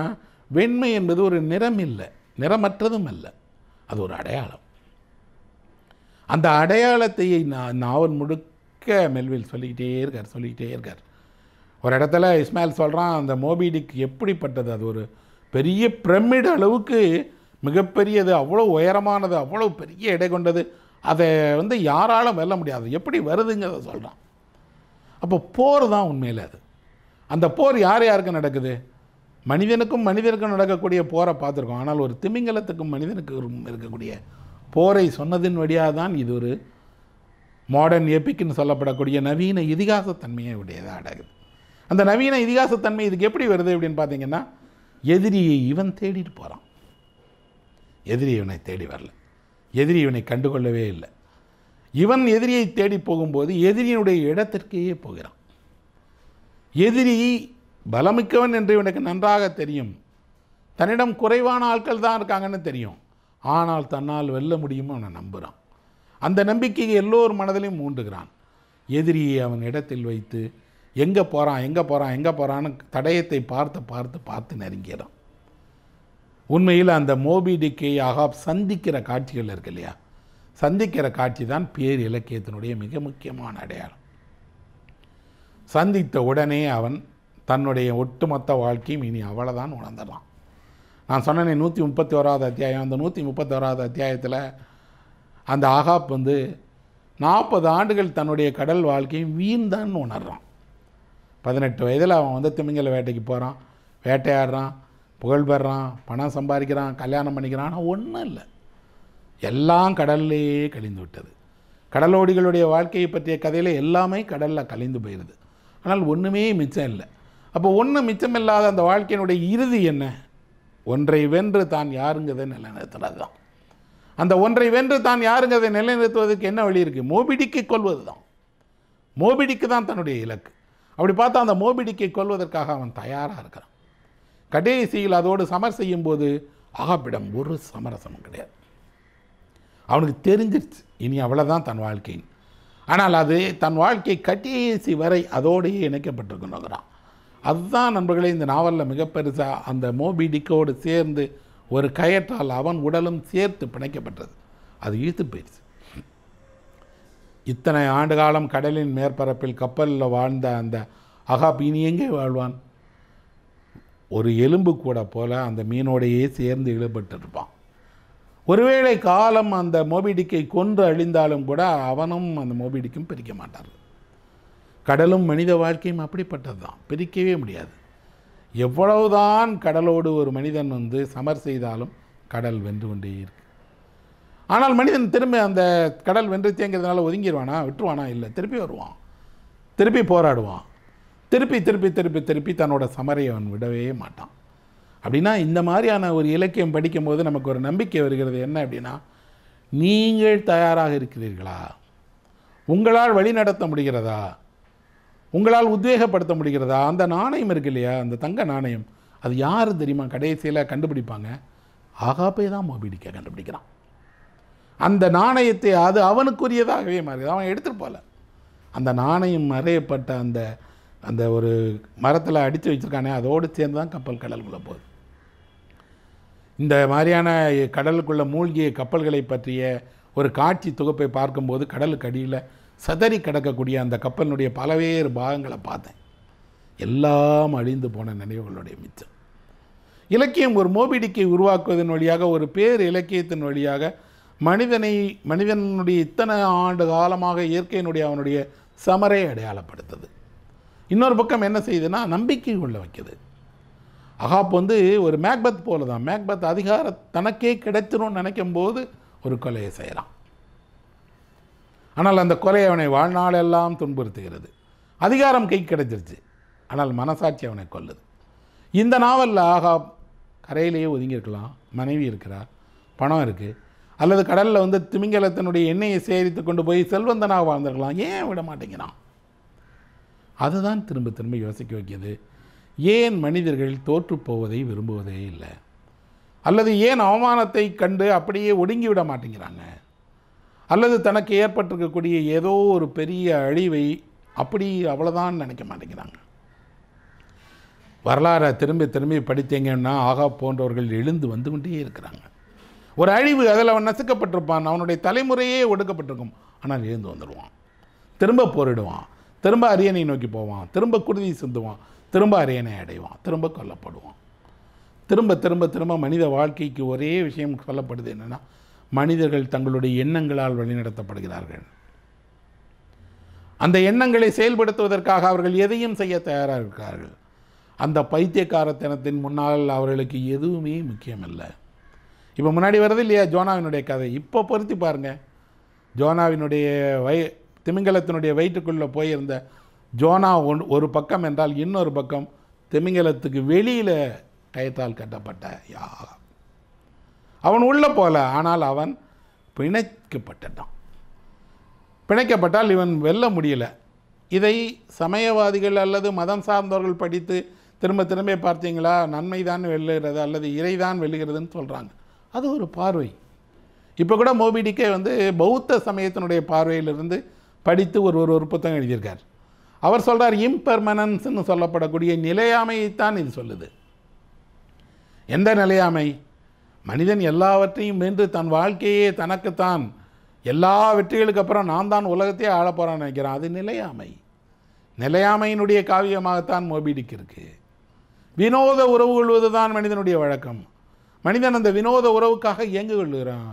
வெண்மை என்பது ஒரு நிறம் இல்லை நிறமற்றதும் அல்ல அது ஒரு அடையாளம் அந்த அடையாளத்தையே நான் நாவல் முழுக்க மெல்வில் சொல்லிக்கிட்டே இருக்கார் சொல்லிக்கிட்டே இருக்கார் ஒரு இடத்துல இஸ்மாயில் சொல்கிறான் அந்த மோபிடிக் எப்படிப்பட்டது அது ஒரு பெரிய பிரமிடு அளவுக்கு மிகப்பெரியது அவ்வளோ உயரமானது அவ்வளோ பெரிய எடை கொண்டது அதை வந்து யாராலும் வெல்ல முடியாது எப்படி வருதுங்கிறத சொல்கிறான் அப்போ போர் தான் உண்மையில் அது அந்த போர் யார் யாருக்கு நடக்குது மனிதனுக்கும் மனிதனுக்கும் நடக்கக்கூடிய போரை பார்த்துருக்கோம் ஆனால் ஒரு திமிங்கலத்துக்கும் மனிதனுக்கும் இருக்கக்கூடிய போரை சொன்னதின் வழியாக தான் இது ஒரு மாடர்ன் எபிக்னு சொல்லப்படக்கூடிய நவீன இதிகாசத்தன்மையை உடையதாக அடகுது அந்த நவீன இதிகாசத்தன்மை இதுக்கு எப்படி வருது அப்படின்னு பார்த்தீங்கன்னா எதிரியை இவன் தேடிட்டு போகிறான் எதிரி இவனை தேடி வரல எதிரி இவனை கண்டுகொள்ளவே இல்லை இவன் எதிரியை தேடி போகும்போது எதிரியினுடைய இடத்திற்கேயே போகிறான் எதிரி பலமிக்கவன் என்று இவனுக்கு நன்றாக தெரியும் தன்னிடம் குறைவான ஆட்கள் தான் இருக்காங்கன்னு தெரியும் ஆனால் தன்னால் வெல்ல முடியுமோ அவனை நம்புகிறான் அந்த நம்பிக்கையை எல்லோர் மனதிலையும் மூண்டுகிறான் எதிரியை அவன் இடத்தில் வைத்து எங்கே போகிறான் எங்கே போகிறான் எங்கே போகிறான்னு தடயத்தை பார்த்து பார்த்து பார்த்து நெருங்கிறான் உண்மையில் அந்த மோபிடிக்கை டிக்கே ஆகாப் சந்திக்கிற காட்சிகள் இருக்கு இல்லையா சந்திக்கிற காட்சி தான் பேர் இலக்கியத்தினுடைய மிக முக்கியமான அடையாளம் சந்தித்த உடனே அவன் தன்னுடைய ஒட்டுமொத்த வாழ்க்கையும் இனி அவ்வளோதான் உணர்ந்துடலாம் நான் சொன்னேன் நூற்றி முப்பத்தி ஓராவது அத்தியாயம் அந்த நூற்றி முப்பத்தி ஓராவது அத்தியாயத்தில் அந்த ஆகாப் வந்து நாற்பது ஆண்டுகள் தன்னுடைய கடல் வாழ்க்கையும் வீண்தான்னு உணர்றான் பதினெட்டு வயதில் அவன் வந்து திமிங்கல வேட்டைக்கு போகிறான் வேட்டையாடுறான் புகழ் பெறான் பணம் சம்பாதிக்கிறான் கல்யாணம் பண்ணிக்கிறான் ஆனால் ஒன்றும் இல்லை எல்லாம் கடல்லையே கழிந்து விட்டது கடலோடிகளுடைய வாழ்க்கையை பற்றிய கதையில் எல்லாமே கடலில் கழிந்து போயிடுது ஆனால் ஒன்றுமே மிச்சம் இல்லை அப்போ ஒன்றும் மிச்சமில்லாத அந்த வாழ்க்கையினுடைய இறுதி என்ன ஒன்றை வென்று தான் யாருங்கிறத நிலைநிறுத்துறது தான் அந்த ஒன்றை வென்று தான் யாருங்கிறதை நிலைநிறுத்துவதற்கு என்ன வழி இருக்குது மோபிடிக்கு கொள்வது தான் மோபிடிக்கு தான் தன்னுடைய இலக்கு அப்படி பார்த்தா அந்த மோபிடிக்கை கொள்வதற்காக அவன் தயாராக இருக்கிறான் கடைசியில் அதோடு சமர் செய்யும்போது ஆகாப்பிடம் ஒரு சமரசமும் கிடையாது அவனுக்கு தெரிஞ்சிருச்சு இனி அவ்வளோதான் தன் வாழ்க்கையின் ஆனால் அது தன் வாழ்க்கை கடைசி வரை அதோடையே இணைக்கப்பட்டிருக்குன்னுங்கிறான் அதுதான் நண்பர்களே இந்த நாவலில் மிக பெருசாக அந்த மோபி டிக்கோடு சேர்ந்து ஒரு கயற்றால் அவன் உடலும் சேர்த்து பிணைக்கப்பட்டது அது இழுத்து போயிடுச்சு இத்தனை ஆண்டு காலம் கடலின் மேற்பரப்பில் கப்பலில் வாழ்ந்த அந்த அகாப் இனி எங்கே வாழ்வான் ஒரு எலும்பு கூட போல் அந்த மீனோடையே சேர்ந்து ஈடுபட்டிருப்பான் ஒருவேளை காலம் அந்த மோபிடிக்கை கொன்று அழிந்தாலும் கூட அவனும் அந்த மோபிடிக்கும் பிரிக்க மாட்டார் கடலும் மனித வாழ்க்கையும் அப்படிப்பட்டது தான் பிரிக்கவே முடியாது எவ்வளவுதான் கடலோடு ஒரு மனிதன் வந்து சமர் செய்தாலும் கடல் வென்று கொண்டே இருக்கு ஆனால் மனிதன் திரும்பி அந்த கடல் வென்று தேங்கிறதுனால ஒதுங்கிடுவானா விட்டுருவானா இல்லை திருப்பி வருவான் திருப்பி போராடுவான் திருப்பி திருப்பி திருப்பி திருப்பி தன்னோட சமரை அவன் விடவே மாட்டான் அப்படின்னா இந்த மாதிரியான ஒரு இலக்கியம் படிக்கும்போது நமக்கு ஒரு நம்பிக்கை வருகிறது என்ன அப்படின்னா நீங்கள் தயாராக இருக்கிறீர்களா உங்களால் வழிநடத்த முடிகிறதா உங்களால் உத்வேகப்படுத்த முடிகிறதா அந்த நாணயம் இருக்கு இல்லையா அந்த தங்க நாணயம் அது யார் தெரியுமா கடைசியில் கண்டுபிடிப்பாங்க ஆகாப்பே தான் மோபிடிக்க கண்டுபிடிக்கிறான் அந்த நாணயத்தை அது அவனுக்குரியதாகவே மாறுகிறது அவன் எடுத்துகிட்டு போகல அந்த நாணயம் மறையப்பட்ட அந்த அந்த ஒரு மரத்தில் அடித்து வச்சுருக்கானே அதோடு சேர்ந்து தான் கப்பல் கடலுக்குள்ளே போகுது இந்த மாதிரியான கடலுக்குள்ளே மூழ்கிய கப்பல்களை பற்றிய ஒரு காட்சி தொகுப்பை பார்க்கும்போது கடலுக்கு அடியில் சதறி கிடக்கக்கூடிய அந்த கப்பலினுடைய பலவேறு பாகங்களை பார்த்தேன் எல்லாம் அழிந்து போன நினைவுகளுடைய மிச்சம் இலக்கியம் ஒரு மோபிடிக்கை உருவாக்குவதன் வழியாக ஒரு பேர் இலக்கியத்தின் வழியாக மனிதனை மனிதனுடைய இத்தனை ஆண்டு காலமாக இயற்கையினுடைய அவனுடைய சமரை அடையாளப்படுத்துது இன்னொரு பக்கம் என்ன செய்யுதுன்னா நம்பிக்கை கொள்ள வைக்குது அகாப் வந்து ஒரு மேக்பத் போல தான் மேக்பத் அதிகார தனக்கே கிடைச்சிரும்னு நினைக்கும் போது ஒரு கொலையை செய்கிறான் ஆனால் அந்த கொலை அவனை வாழ்நாளெல்லாம் துன்புறுத்துகிறது அதிகாரம் கை கிடைச்சிருச்சு ஆனால் மனசாட்சி அவனை கொல்லுது இந்த நாவலில் ஆகாப் கரையிலேயே ஒதுங்கியிருக்கலாம் மனைவி இருக்கிறார் பணம் இருக்குது அல்லது கடலில் வந்து திமிங்கலத்தினுடைய எண்ணெயை சேகரித்து கொண்டு போய் செல்வந்தனாக வாழ்ந்திருக்கலாம் ஏன் விட மாட்டேங்கிறான் அதுதான் திரும்ப திரும்ப யோசிக்க வைக்கிறது ஏன் மனிதர்கள் தோற்று போவதை விரும்புவதே இல்லை அல்லது ஏன் அவமானத்தை கண்டு அப்படியே ஒடுங்கிவிட மாட்டேங்கிறாங்க அல்லது தனக்கு ஏற்பட்டிருக்கக்கூடிய ஏதோ ஒரு பெரிய அழிவை அப்படி அவ்வளோதான் நினைக்க மாட்டேங்கிறாங்க வரலாறை திரும்பி திரும்பி படித்தீங்கன்னா ஆகா போன்றவர்கள் எழுந்து வந்து கொண்டே இருக்கிறாங்க ஒரு அழிவு அதில் அவன் நசுக்கப்பட்டிருப்பான் அவனுடைய தலைமுறையே ஒடுக்கப்பட்டிருக்கும் ஆனால் எழுந்து வந்துடுவான் திரும்ப போரிடுவான் திரும்ப அரியணை நோக்கி போவான் திரும்ப குருதி சிந்துவான் திரும்ப அரியணை அடைவான் திரும்ப கொல்லப்படுவான் திரும்ப திரும்ப திரும்ப மனித வாழ்க்கைக்கு ஒரே விஷயம் சொல்லப்படுது என்னென்னா மனிதர்கள் தங்களுடைய எண்ணங்களால் வழிநடத்தப்படுகிறார்கள் அந்த எண்ணங்களை செயல்படுத்துவதற்காக அவர்கள் எதையும் செய்ய தயாராக இருக்கிறார்கள் அந்த பைத்தியக்காரத்தனத்தின் முன்னால் அவர்களுக்கு எதுவுமே முக்கியமில்லை இப்போ முன்னாடி வர்றது இல்லையா ஜோனாவினுடைய கதை இப்போ பொருத்தி பாருங்கள் ஜோனாவினுடைய வய திமிங்கலத்தினுடைய வயிற்றுக்குள்ளே போயிருந்த ஜோனா ஒன் ஒரு பக்கம் என்றால் இன்னொரு பக்கம் திமிங்கலத்துக்கு வெளியில் கயத்தால் கட்டப்பட்ட யாகம் அவன் உள்ளே போல ஆனால் அவன் பிணைக்கப்பட்டான் பிணைக்கப்பட்டால் இவன் வெல்ல முடியலை இதை சமயவாதிகள் அல்லது மதம் சார்ந்தவர்கள் படித்து திரும்ப திரும்ப பார்த்தீங்களா நன்மை தான் வெல்லுகிறது அல்லது இறை தான் வெல்லுகிறதுன்னு சொல்கிறாங்க அது ஒரு பார்வை இப்போ கூட மோபிடிக்கே வந்து பௌத்த சமயத்தினுடைய பார்வையிலிருந்து படித்து ஒரு ஒரு புத்தகம் எழுதியிருக்கார் அவர் சொல்கிறார் இம்பெர்மனன்ஸ்னு சொல்லப்படக்கூடிய நிலையாமையைத்தான் இது சொல்லுது எந்த நிலையாமை மனிதன் எல்லாவற்றையும் வென்று தன் வாழ்க்கையே தனக்குத்தான் எல்லா வெற்றிகளுக்கு அப்புறம் நான் தான் உலகத்தையே ஆள போகிறான்னு நினைக்கிறேன் அது நிலையாமை நிலையாமையினுடைய காவியமாகத்தான் மோபிடிக்கு இருக்குது வினோத உறவு கொள்வது தான் மனிதனுடைய வழக்கம் மனிதன் அந்த வினோத உறவுக்காக இயங்கு கொள்கிறான்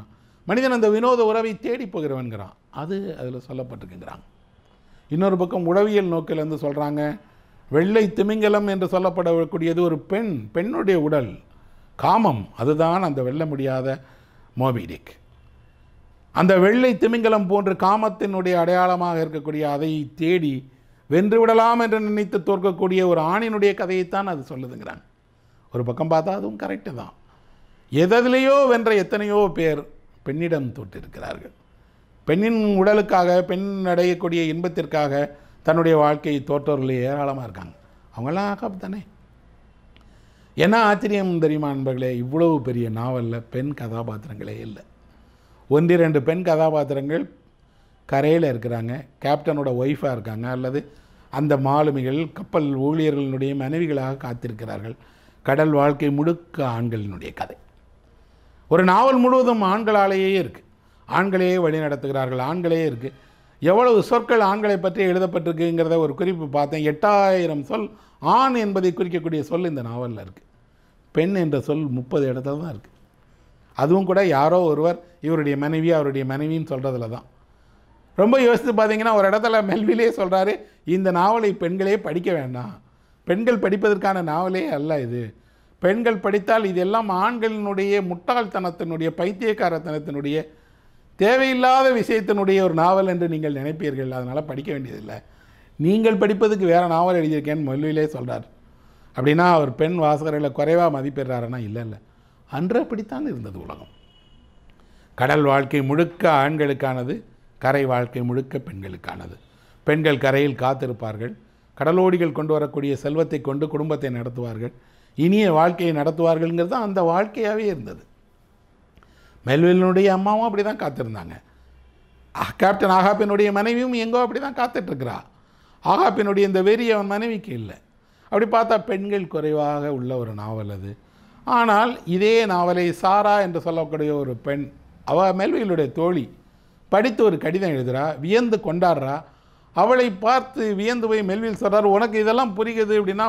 மனிதன் அந்த வினோத உறவை தேடி போகிறவன்கிறான் அது அதில் சொல்லப்பட்டிருக்குங்கிறான் இன்னொரு பக்கம் உளவியல் நோக்கிலேருந்து சொல்கிறாங்க வெள்ளை திமிங்கலம் என்று சொல்லப்படக்கூடியது ஒரு பெண் பெண்ணுடைய உடல் காமம் அதுதான் அந்த வெல்ல முடியாத மோபிடிக் அந்த வெள்ளை திமிங்கலம் போன்று காமத்தினுடைய அடையாளமாக இருக்கக்கூடிய அதை தேடி வென்று விடலாம் என்று நினைத்து தோற்கக்கூடிய ஒரு ஆணினுடைய கதையைத்தான் அது சொல்லுதுங்கிறாங்க ஒரு பக்கம் பார்த்தா அதுவும் கரெக்டு தான் எதிலேயோ வென்ற எத்தனையோ பேர் பெண்ணிடம் தொட்டிருக்கிறார்கள் பெண்ணின் உடலுக்காக பெண் அடையக்கூடிய இன்பத்திற்காக தன்னுடைய வாழ்க்கையை தோற்றவர்கள் ஏராளமாக இருக்காங்க அவங்களாம் ஆகாப் தானே என்ன ஆச்சரியம் தெரியுமா அன்பர்களே இவ்வளவு பெரிய நாவலில் பெண் கதாபாத்திரங்களே இல்லை ஒன்றிரண்டு பெண் கதாபாத்திரங்கள் கரையில் இருக்கிறாங்க கேப்டனோட ஒய்ஃபாக இருக்காங்க அல்லது அந்த மாலுமிகள் கப்பல் ஊழியர்களினுடைய மனைவிகளாக காத்திருக்கிறார்கள் கடல் வாழ்க்கை முழுக்க ஆண்களினுடைய கதை ஒரு நாவல் முழுவதும் ஆண்களாலேயே இருக்குது ஆண்களையே வழி நடத்துகிறார்கள் ஆண்களே இருக்குது எவ்வளவு சொற்கள் ஆண்களை பற்றி எழுதப்பட்டிருக்குங்கிறத ஒரு குறிப்பு பார்த்தேன் எட்டாயிரம் சொல் ஆண் என்பதை குறிக்கக்கூடிய சொல் இந்த நாவலில் இருக்குது பெண் என்ற சொல் முப்பது இடத்துல தான் இருக்குது அதுவும் கூட யாரோ ஒருவர் இவருடைய மனைவி அவருடைய மனைவின்னு சொல்கிறதுல தான் ரொம்ப யோசித்து பார்த்தீங்கன்னா ஒரு இடத்துல மெல்விலே சொல்கிறாரு இந்த நாவலை பெண்களே படிக்க வேண்டாம் பெண்கள் படிப்பதற்கான நாவலே அல்ல இது பெண்கள் படித்தால் இதெல்லாம் ஆண்களினுடைய முட்டாள்தனத்தினுடைய பைத்தியக்காரத்தனத்தினுடைய தேவையில்லாத விஷயத்தினுடைய ஒரு நாவல் என்று நீங்கள் நினைப்பீர்கள் அதனால் படிக்க வேண்டியதில்லை நீங்கள் படிப்பதுக்கு வேறு நாவல் எழுதியிருக்கேன்னு மொழியிலே சொல்கிறார் அப்படின்னா அவர் பெண் வாசகர்களை குறைவாக மதிப்பிடுறாருன்னா இல்லை இல்லை அன்று அப்படித்தான் இருந்தது உலகம் கடல் வாழ்க்கை முழுக்க ஆண்களுக்கானது கரை வாழ்க்கை முழுக்க பெண்களுக்கானது பெண்கள் கரையில் காத்திருப்பார்கள் கடலோடிகள் கொண்டு வரக்கூடிய செல்வத்தை கொண்டு குடும்பத்தை நடத்துவார்கள் இனிய வாழ்க்கையை நடத்துவார்கள்ங்கிறது தான் அந்த வாழ்க்கையாகவே இருந்தது மெல்வெலினுடைய அம்மாவும் அப்படி தான் காத்திருந்தாங்க கேப்டன் ஆகாப்பினுடைய மனைவியும் எங்கோ அப்படி தான் காத்துட்ருக்கிறா ஆகாப்பினுடைய இந்த வெறி அவன் மனைவிக்கு இல்லை அப்படி பார்த்தா பெண்கள் குறைவாக உள்ள ஒரு நாவல் அது ஆனால் இதே நாவலை சாரா என்று சொல்லக்கூடிய ஒரு பெண் அவ மெல்வெயிலுடைய தோழி படித்து ஒரு கடிதம் எழுதுகிறா வியந்து கொண்டாடுறா அவளை பார்த்து வியந்து போய் மெல்வில் சொல்கிறார் உனக்கு இதெல்லாம் புரிகிறது அப்படின்னா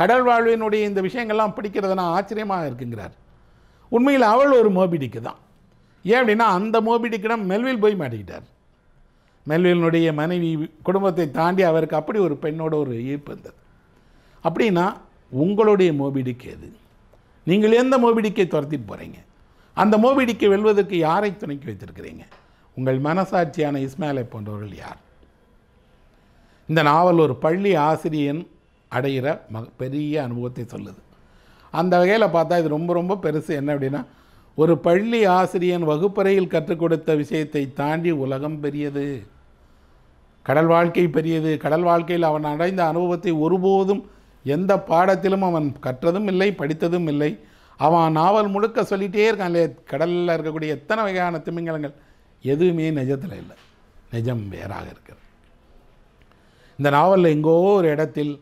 கடல் வாழ்வினுடைய இந்த விஷயங்கள்லாம் பிடிக்கிறதுனா ஆச்சரியமாக இருக்குங்கிறார் உண்மையில் அவள் ஒரு மோபிடிக்கு தான் ஏன் அப்படின்னா அந்த மோபிடிக்கிடம் மெல்வில் போய் மாட்டிக்கிட்டார் மெல்விலினுடைய மனைவி குடும்பத்தை தாண்டி அவருக்கு அப்படி ஒரு பெண்ணோட ஒரு ஈர்ப்பு இருந்தது அப்படின்னா உங்களுடைய மோபிடிக்கு எது நீங்கள் எந்த மோபிடிக்கை துரத்திட்டு போகிறீங்க அந்த மோபிடிக்கை வெல்வதற்கு யாரை துணைக்கி வைத்திருக்கிறீங்க உங்கள் மனசாட்சியான இஸ்மாலை போன்றவர்கள் யார் இந்த நாவல் ஒரு பள்ளி ஆசிரியன் அடைகிற ம பெரிய அனுபவத்தை சொல்லுது அந்த வகையில் பார்த்தா இது ரொம்ப ரொம்ப பெருசு என்ன அப்படின்னா ஒரு பள்ளி ஆசிரியன் வகுப்பறையில் கற்றுக் கொடுத்த விஷயத்தை தாண்டி உலகம் பெரியது கடல் வாழ்க்கை பெரியது கடல் வாழ்க்கையில் அவன் அடைந்த அனுபவத்தை ஒருபோதும் எந்த பாடத்திலும் அவன் கற்றதும் இல்லை படித்ததும் இல்லை அவன் நாவல் முழுக்க சொல்லிகிட்டே இருக்கான் இல்லையா கடலில் இருக்கக்கூடிய எத்தனை வகையான திமிங்கலங்கள் எதுவுமே நிஜத்தில் இல்லை நிஜம் வேறாக இருக்கிறது இந்த நாவலில் எங்கோ ஒரு இடத்தில்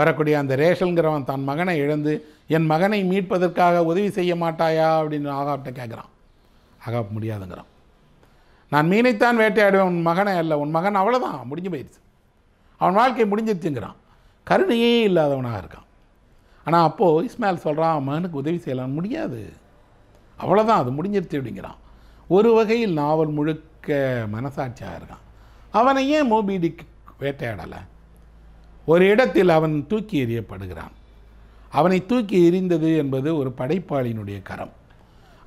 வரக்கூடிய அந்த ரேஷன்கிறவன் தன் மகனை இழந்து என் மகனை மீட்பதற்காக உதவி செய்ய மாட்டாயா அப்படின்னு ஆகாப்ட்ட கேட்குறான் ஆகாப் முடியாதுங்கிறான் நான் மீனைத்தான் வேட்டையாடுவேன் உன் மகனை அல்ல உன் மகன் அவ்வளோதான் முடிஞ்சு போயிடுச்சு அவன் வாழ்க்கை முடிஞ்சிருச்சுங்கிறான் கருணையே இல்லாதவனாக இருக்கான் ஆனால் அப்போது இஸ்மேல் சொல்கிறான் மகனுக்கு உதவி செய்யலாம் முடியாது அவ்வளோதான் அது முடிஞ்சிருச்சு அப்படிங்கிறான் ஒரு வகையில் நாவல் முழுக்க மனசாட்சியாக இருக்கான் அவனை ஏன் மோபிடிக் வேட்டையாடலை ஒரு இடத்தில் அவன் தூக்கி எறியப்படுகிறான் அவனை தூக்கி எறிந்தது என்பது ஒரு படைப்பாளியினுடைய கரம்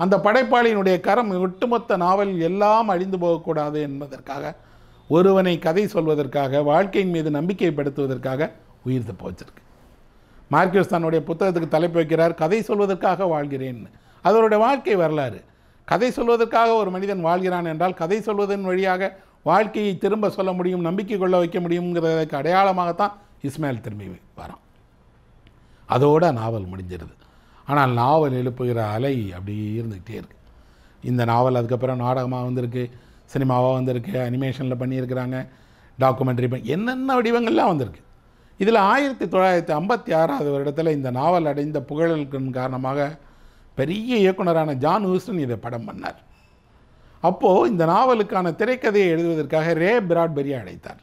அந்த படைப்பாளியினுடைய கரம் ஒட்டுமொத்த நாவல் எல்லாம் அழிந்து போகக்கூடாது என்பதற்காக ஒருவனை கதை சொல்வதற்காக வாழ்க்கையின் மீது நம்பிக்கைப்படுத்துவதற்காக உயிர் போச்சிருக்கு மார்க்கியோஸ் தன்னுடைய புத்தகத்துக்கு தலைப்பு வைக்கிறார் கதை சொல்வதற்காக வாழ்கிறேன் அதனுடைய வாழ்க்கை வரலாறு கதை சொல்வதற்காக ஒரு மனிதன் வாழ்கிறான் என்றால் கதை சொல்வதன் வழியாக வாழ்க்கையை திரும்ப சொல்ல முடியும் நம்பிக்கை கொள்ள வைக்க முடியுங்கிறதற்கு அடையாளமாகத்தான் இஸ்மாயில் திரும்பி வரோம் அதோட நாவல் முடிஞ்சிருது ஆனால் நாவல் எழுப்புகிற அலை அப்படி இருந்துக்கிட்டே இருக்குது இந்த நாவல் அதுக்கப்புறம் நாடகமாக வந்திருக்கு சினிமாவாக வந்திருக்கு அனிமேஷனில் பண்ணியிருக்கிறாங்க டாக்குமெண்ட்ரி பண்ணி என்னென்ன வடிவங்கள்லாம் வந்திருக்கு இதில் ஆயிரத்தி தொள்ளாயிரத்தி ஐம்பத்தி ஆறாவது வருடத்தில் இந்த நாவல் அடைந்த புகழலுக்கின் காரணமாக பெரிய இயக்குனரான ஜான் ஹூஸ்டன் இதை படம் பண்ணார் அப்போது இந்த நாவலுக்கான திரைக்கதையை எழுதுவதற்காக ரே பிராட்பெரியை அழைத்தார்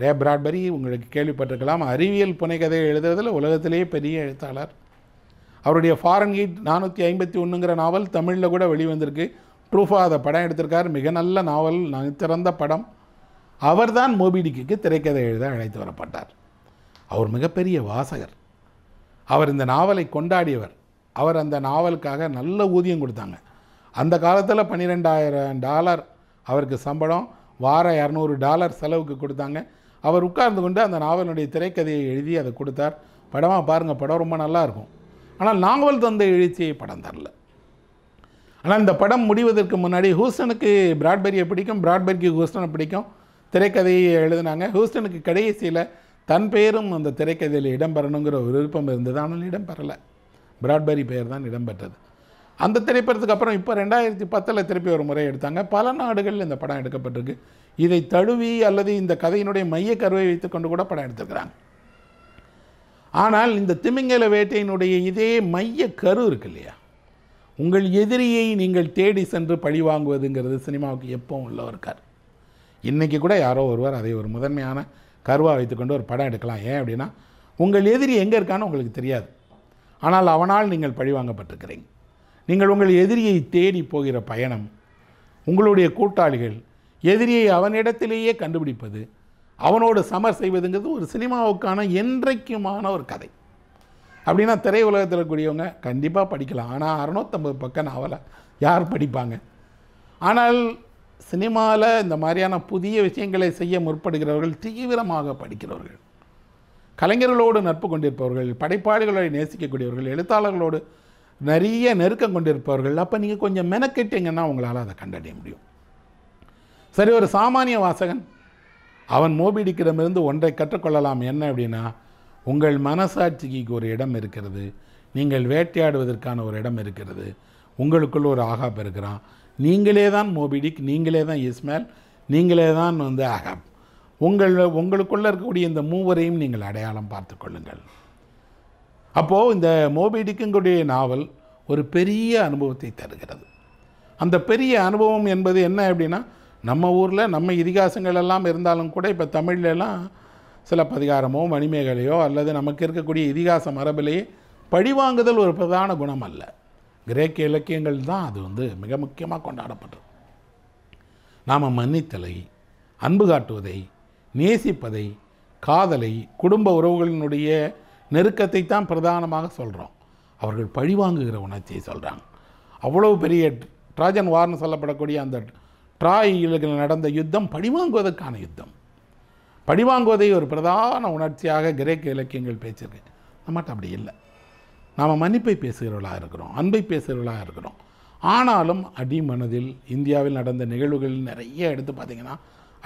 ரே பிராட்பரி உங்களுக்கு கேள்விப்பட்டிருக்கலாம் அறிவியல் புனைகதையை எழுதுறதில் உலகத்திலேயே பெரிய எழுத்தாளர் அவருடைய ஃபாரன் ஹீட் நானூற்றி ஐம்பத்தி ஒன்றுங்கிற நாவல் தமிழில் கூட வெளிவந்திருக்கு ட்ரூஃபாக அதை படம் எடுத்திருக்கார் மிக நல்ல நாவல் சிறந்த படம் அவர்தான் மோபிடிக்கு திரைக்கதை எழுத அழைத்து வரப்பட்டார் அவர் மிகப்பெரிய வாசகர் அவர் இந்த நாவலை கொண்டாடியவர் அவர் அந்த நாவலுக்காக நல்ல ஊதியம் கொடுத்தாங்க அந்த காலத்தில் பன்னிரெண்டாயிரம் டாலர் அவருக்கு சம்பளம் வார இரநூறு டாலர் செலவுக்கு கொடுத்தாங்க அவர் உட்கார்ந்து கொண்டு அந்த நாவலுடைய திரைக்கதையை எழுதி அதை கொடுத்தார் படமாக பாருங்கள் படம் ரொம்ப நல்லாயிருக்கும் ஆனால் நாவல் தந்த எழுச்சியை படம் தரல ஆனால் இந்த படம் முடிவதற்கு முன்னாடி ஹூஸ்டனுக்கு பிராட்பெரியை பிடிக்கும் பிராட்பெரிக்கு ஹூஸ்டனை பிடிக்கும் திரைக்கதையை எழுதினாங்க ஹூஸ்டனுக்கு கடைசியில் தன் பெயரும் அந்த திரைக்கதையில் இடம்பெறணுங்கிற ஒரு விருப்பம் இருந்தது ஆனால் இடம்பெறலை பிராட்பெரி பெயர் தான் இடம்பெற்றது அந்த திரைப்படத்துக்கு அப்புறம் இப்போ ரெண்டாயிரத்தி பத்தில் திருப்பி ஒரு முறை எடுத்தாங்க பல நாடுகளில் இந்த படம் எடுக்கப்பட்டிருக்கு இதை தழுவி அல்லது இந்த கதையினுடைய மைய கருவை வைத்துக்கொண்டு கூட படம் எடுத்திருக்கிறாங்க ஆனால் இந்த திமிங்கல வேட்டையினுடைய இதே மைய கரு இருக்கு இல்லையா உங்கள் எதிரியை நீங்கள் தேடி சென்று பழி வாங்குவதுங்கிறது சினிமாவுக்கு எப்பவும் உள்ள ஒரு கரு இன்றைக்கி கூட யாரோ ஒருவர் அதை ஒரு முதன்மையான கருவாக வைத்துக்கொண்டு ஒரு படம் எடுக்கலாம் ஏன் அப்படின்னா உங்கள் எதிரி எங்கே இருக்கான்னு உங்களுக்கு தெரியாது ஆனால் அவனால் நீங்கள் பழிவாங்கப்பட்டிருக்கிறீங்க நீங்கள் உங்கள் எதிரியை தேடி போகிற பயணம் உங்களுடைய கூட்டாளிகள் எதிரியை அவனிடத்திலேயே கண்டுபிடிப்பது அவனோடு சமர் செய்வதுங்கிறது ஒரு சினிமாவுக்கான என்றைக்குமான ஒரு கதை அப்படின்னா திரையுலகத்தில் இருக்கக்கூடியவங்க கண்டிப்பாக படிக்கலாம் ஆனால் அறநூற்றம்பது பக்கம் நாவலை யார் படிப்பாங்க ஆனால் சினிமாவில் இந்த மாதிரியான புதிய விஷயங்களை செய்ய முற்படுகிறவர்கள் தீவிரமாக படிக்கிறவர்கள் கலைஞர்களோடு நட்பு கொண்டிருப்பவர்கள் படைப்பாளிகளை நேசிக்கக்கூடியவர்கள் எழுத்தாளர்களோடு நிறைய நெருக்கம் கொண்டிருப்பவர்கள் அப்போ நீங்கள் கொஞ்சம் மெனக்கெட்டிங்கன்னா உங்களால் அதை கண்டடைய முடியும் சரி ஒரு சாமானிய வாசகன் அவன் மோபிடிக்கிடமிருந்து ஒன்றை கற்றுக்கொள்ளலாம் என்ன அப்படின்னா உங்கள் மனசாட்சிக்கு ஒரு இடம் இருக்கிறது நீங்கள் வேட்டையாடுவதற்கான ஒரு இடம் இருக்கிறது உங்களுக்குள்ள ஒரு ஆகாப் இருக்கிறான் நீங்களே தான் மோபிடிக் நீங்களே தான் இஸ்மேல் நீங்களே தான் வந்து ஆகாப் உங்கள் உங்களுக்குள்ளே இருக்கக்கூடிய இந்த மூவரையும் நீங்கள் அடையாளம் பார்த்து கொள்ளுங்கள் அப்போது இந்த மோபிடிக்குங்கூடிய நாவல் ஒரு பெரிய அனுபவத்தை தருகிறது அந்த பெரிய அனுபவம் என்பது என்ன அப்படின்னா நம்ம ஊரில் நம்ம இதிகாசங்கள் எல்லாம் இருந்தாலும் கூட இப்போ தமிழ்லலாம் சிலப்பதிகாரமோ மணிமேகலையோ அல்லது நமக்கு இருக்கக்கூடிய இதிகாச மரபிலேயே பழிவாங்குதல் ஒரு பிரதான குணம் அல்ல கிரேக்க இலக்கியங்கள் தான் அது வந்து மிக முக்கியமாக கொண்டாடப்பட்டது நாம் மன்னித்தலை அன்பு காட்டுவதை நேசிப்பதை காதலை குடும்ப உறவுகளினுடைய நெருக்கத்தை தான் பிரதானமாக சொல்கிறோம் அவர்கள் பழிவாங்குகிற உணர்ச்சியை சொல்கிறாங்க அவ்வளோ பெரிய ட்ராஜன் வார்னு சொல்லப்படக்கூடிய அந்த டிராயில் நடந்த யுத்தம் பழிவாங்குவதற்கான யுத்தம் பழிவாங்குவதை ஒரு பிரதான உணர்ச்சியாக கிரேக்க இலக்கியங்கள் பேச்சிருக்கு நம்மகிட்ட அப்படி இல்லை நாம் மன்னிப்பை பேசுகிறவர்களாக இருக்கிறோம் அன்பை பேசுகிறவர்களாக இருக்கிறோம் ஆனாலும் அடிமனதில் இந்தியாவில் நடந்த நிகழ்வுகள் நிறைய எடுத்து பார்த்திங்கன்னா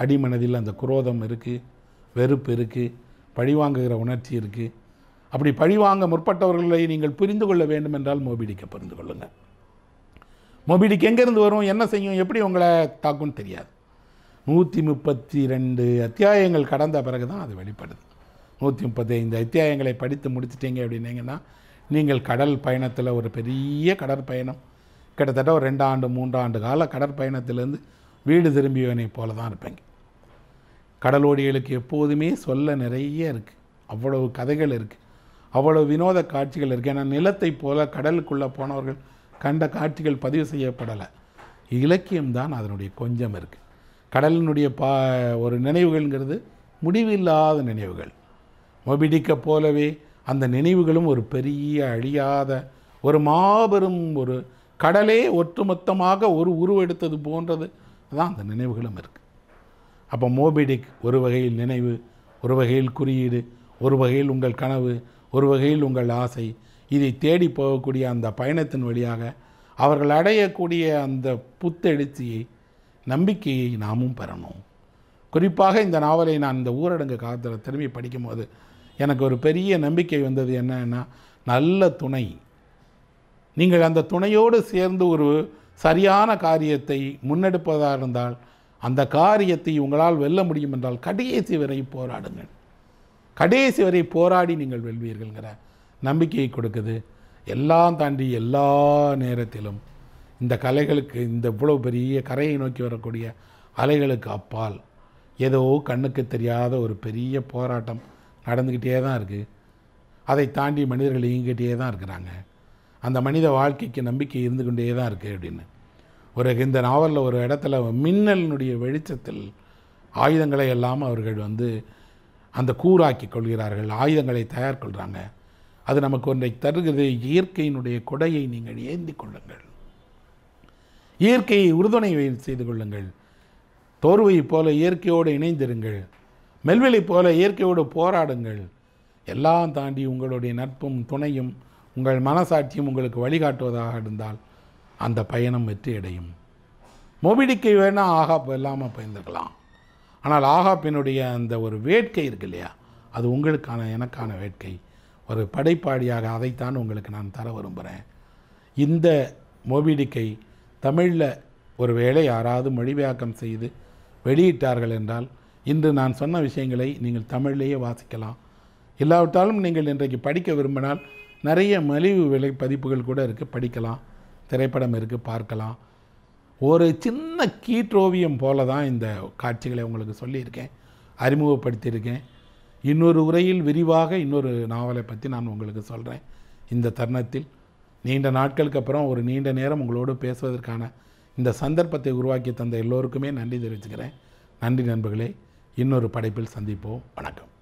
அடிமனதில் அந்த குரோதம் இருக்குது வெறுப்பு இருக்குது பழிவாங்குகிற உணர்ச்சி இருக்குது அப்படி பழிவாங்க முற்பட்டவர்களை நீங்கள் புரிந்து கொள்ள வேண்டும் என்றால் மோபிடிக்க புரிந்து கொள்ளுங்கள் மொபிடிக் எங்கேருந்து வரும் என்ன செய்யும் எப்படி உங்களை தாக்கும்னு தெரியாது நூற்றி முப்பத்தி ரெண்டு அத்தியாயங்கள் கடந்த பிறகு தான் அது வெளிப்படுது நூற்றி முப்பத்தைந்து அத்தியாயங்களை படித்து முடிச்சிட்டிங்க அப்படின்னீங்கன்னா நீங்கள் கடல் பயணத்தில் ஒரு பெரிய கடற்பயணம் கிட்டத்தட்ட ஒரு ரெண்டாண்டு மூன்றாண்டு கால கடற்பயணத்திலேருந்து வீடு திரும்பியவனை போல தான் இருப்பேங்க கடலோடிகளுக்கு எப்போதுமே சொல்ல நிறைய இருக்குது அவ்வளவு கதைகள் இருக்குது அவ்வளவு வினோத காட்சிகள் இருக்குது ஏன்னா நிலத்தை போல கடலுக்குள்ளே போனவர்கள் கண்ட காட்சிகள் பதிவு செய்யப்படலை இலக்கியம்தான் அதனுடைய கொஞ்சம் இருக்குது கடலினுடைய பா ஒரு நினைவுகள்ங்கிறது முடிவில்லாத நினைவுகள் மொபிடிக்க போலவே அந்த நினைவுகளும் ஒரு பெரிய அழியாத ஒரு மாபெரும் ஒரு கடலே ஒட்டுமொத்தமாக ஒரு உருவெடுத்தது போன்றது தான் அந்த நினைவுகளும் இருக்குது அப்போ மோபிடிக் ஒரு வகையில் நினைவு ஒரு வகையில் குறியீடு ஒரு வகையில் உங்கள் கனவு ஒரு வகையில் உங்கள் ஆசை இதை தேடி போகக்கூடிய அந்த பயணத்தின் வழியாக அவர்கள் அடையக்கூடிய அந்த புத்தெழுச்சியை நம்பிக்கையை நாமும் பெறணும் குறிப்பாக இந்த நாவலை நான் இந்த ஊரடங்கு காலத்தில் திரும்பி படிக்கும்போது எனக்கு ஒரு பெரிய நம்பிக்கை வந்தது என்னன்னா நல்ல துணை நீங்கள் அந்த துணையோடு சேர்ந்து ஒரு சரியான காரியத்தை முன்னெடுப்பதாக இருந்தால் அந்த காரியத்தை உங்களால் வெல்ல முடியும் என்றால் கடைசி வரை போராடுங்கள் கடைசி வரை போராடி நீங்கள் வெல்வீர்கள்ங்கிற நம்பிக்கையை கொடுக்குது எல்லாம் தாண்டி எல்லா நேரத்திலும் இந்த கலைகளுக்கு இந்த இவ்வளோ பெரிய கரையை நோக்கி வரக்கூடிய அலைகளுக்கு அப்பால் ஏதோ கண்ணுக்கு தெரியாத ஒரு பெரிய போராட்டம் நடந்துக்கிட்டே தான் இருக்குது அதை தாண்டி மனிதர்கள் இயங்கிட்டே தான் இருக்கிறாங்க அந்த மனித வாழ்க்கைக்கு நம்பிக்கை இருந்து கொண்டே தான் இருக்குது அப்படின்னு ஒரு இந்த நாவலில் ஒரு இடத்துல மின்னலினுடைய வெளிச்சத்தில் ஆயுதங்களை எல்லாம் அவர்கள் வந்து அந்த கூறாக்கி கொள்கிறார்கள் ஆயுதங்களை தயார் கொள்கிறாங்க அது நமக்கு ஒன்றை தருகிறது இயற்கையினுடைய கொடையை நீங்கள் ஏந்தி கொள்ளுங்கள் இயற்கையை உறுதுணை செய்து கொள்ளுங்கள் தோர்வை போல இயற்கையோடு இணைந்திருங்கள் மெல்வெளி போல இயற்கையோடு போராடுங்கள் எல்லாம் தாண்டி உங்களுடைய நட்பும் துணையும் உங்கள் மனசாட்சியும் உங்களுக்கு வழிகாட்டுவதாக இருந்தால் அந்த பயணம் வெற்றி அடையும் மொபிடிக்கு வேணால் ஆகாப் இல்லாமல் பயந்துக்கலாம் ஆனால் ஆகாப்பினுடைய அந்த ஒரு வேட்கை இருக்கு இல்லையா அது உங்களுக்கான எனக்கான வேட்கை ஒரு படைப்பாளியாக அதைத்தான் உங்களுக்கு நான் தர விரும்புகிறேன் இந்த மோபிடிக்கை தமிழில் ஒரு வேளை யாராவது மொழிபெயாக்கம் செய்து வெளியிட்டார்கள் என்றால் இன்று நான் சொன்ன விஷயங்களை நீங்கள் தமிழ்லேயே வாசிக்கலாம் இல்லாவிட்டாலும் நீங்கள் இன்றைக்கு படிக்க விரும்பினால் நிறைய மலிவு விலை பதிப்புகள் கூட இருக்குது படிக்கலாம் திரைப்படம் இருக்குது பார்க்கலாம் ஒரு சின்ன கீற்றோவியம் போல தான் இந்த காட்சிகளை உங்களுக்கு சொல்லியிருக்கேன் அறிமுகப்படுத்தியிருக்கேன் இன்னொரு உரையில் விரிவாக இன்னொரு நாவலை பற்றி நான் உங்களுக்கு சொல்கிறேன் இந்த தருணத்தில் நீண்ட நாட்களுக்கு அப்புறம் ஒரு நீண்ட நேரம் உங்களோடு பேசுவதற்கான இந்த சந்தர்ப்பத்தை உருவாக்கி தந்த எல்லோருக்குமே நன்றி தெரிவிச்சுக்கிறேன் நன்றி நண்பர்களே இன்னொரு படைப்பில் சந்திப்போம் வணக்கம்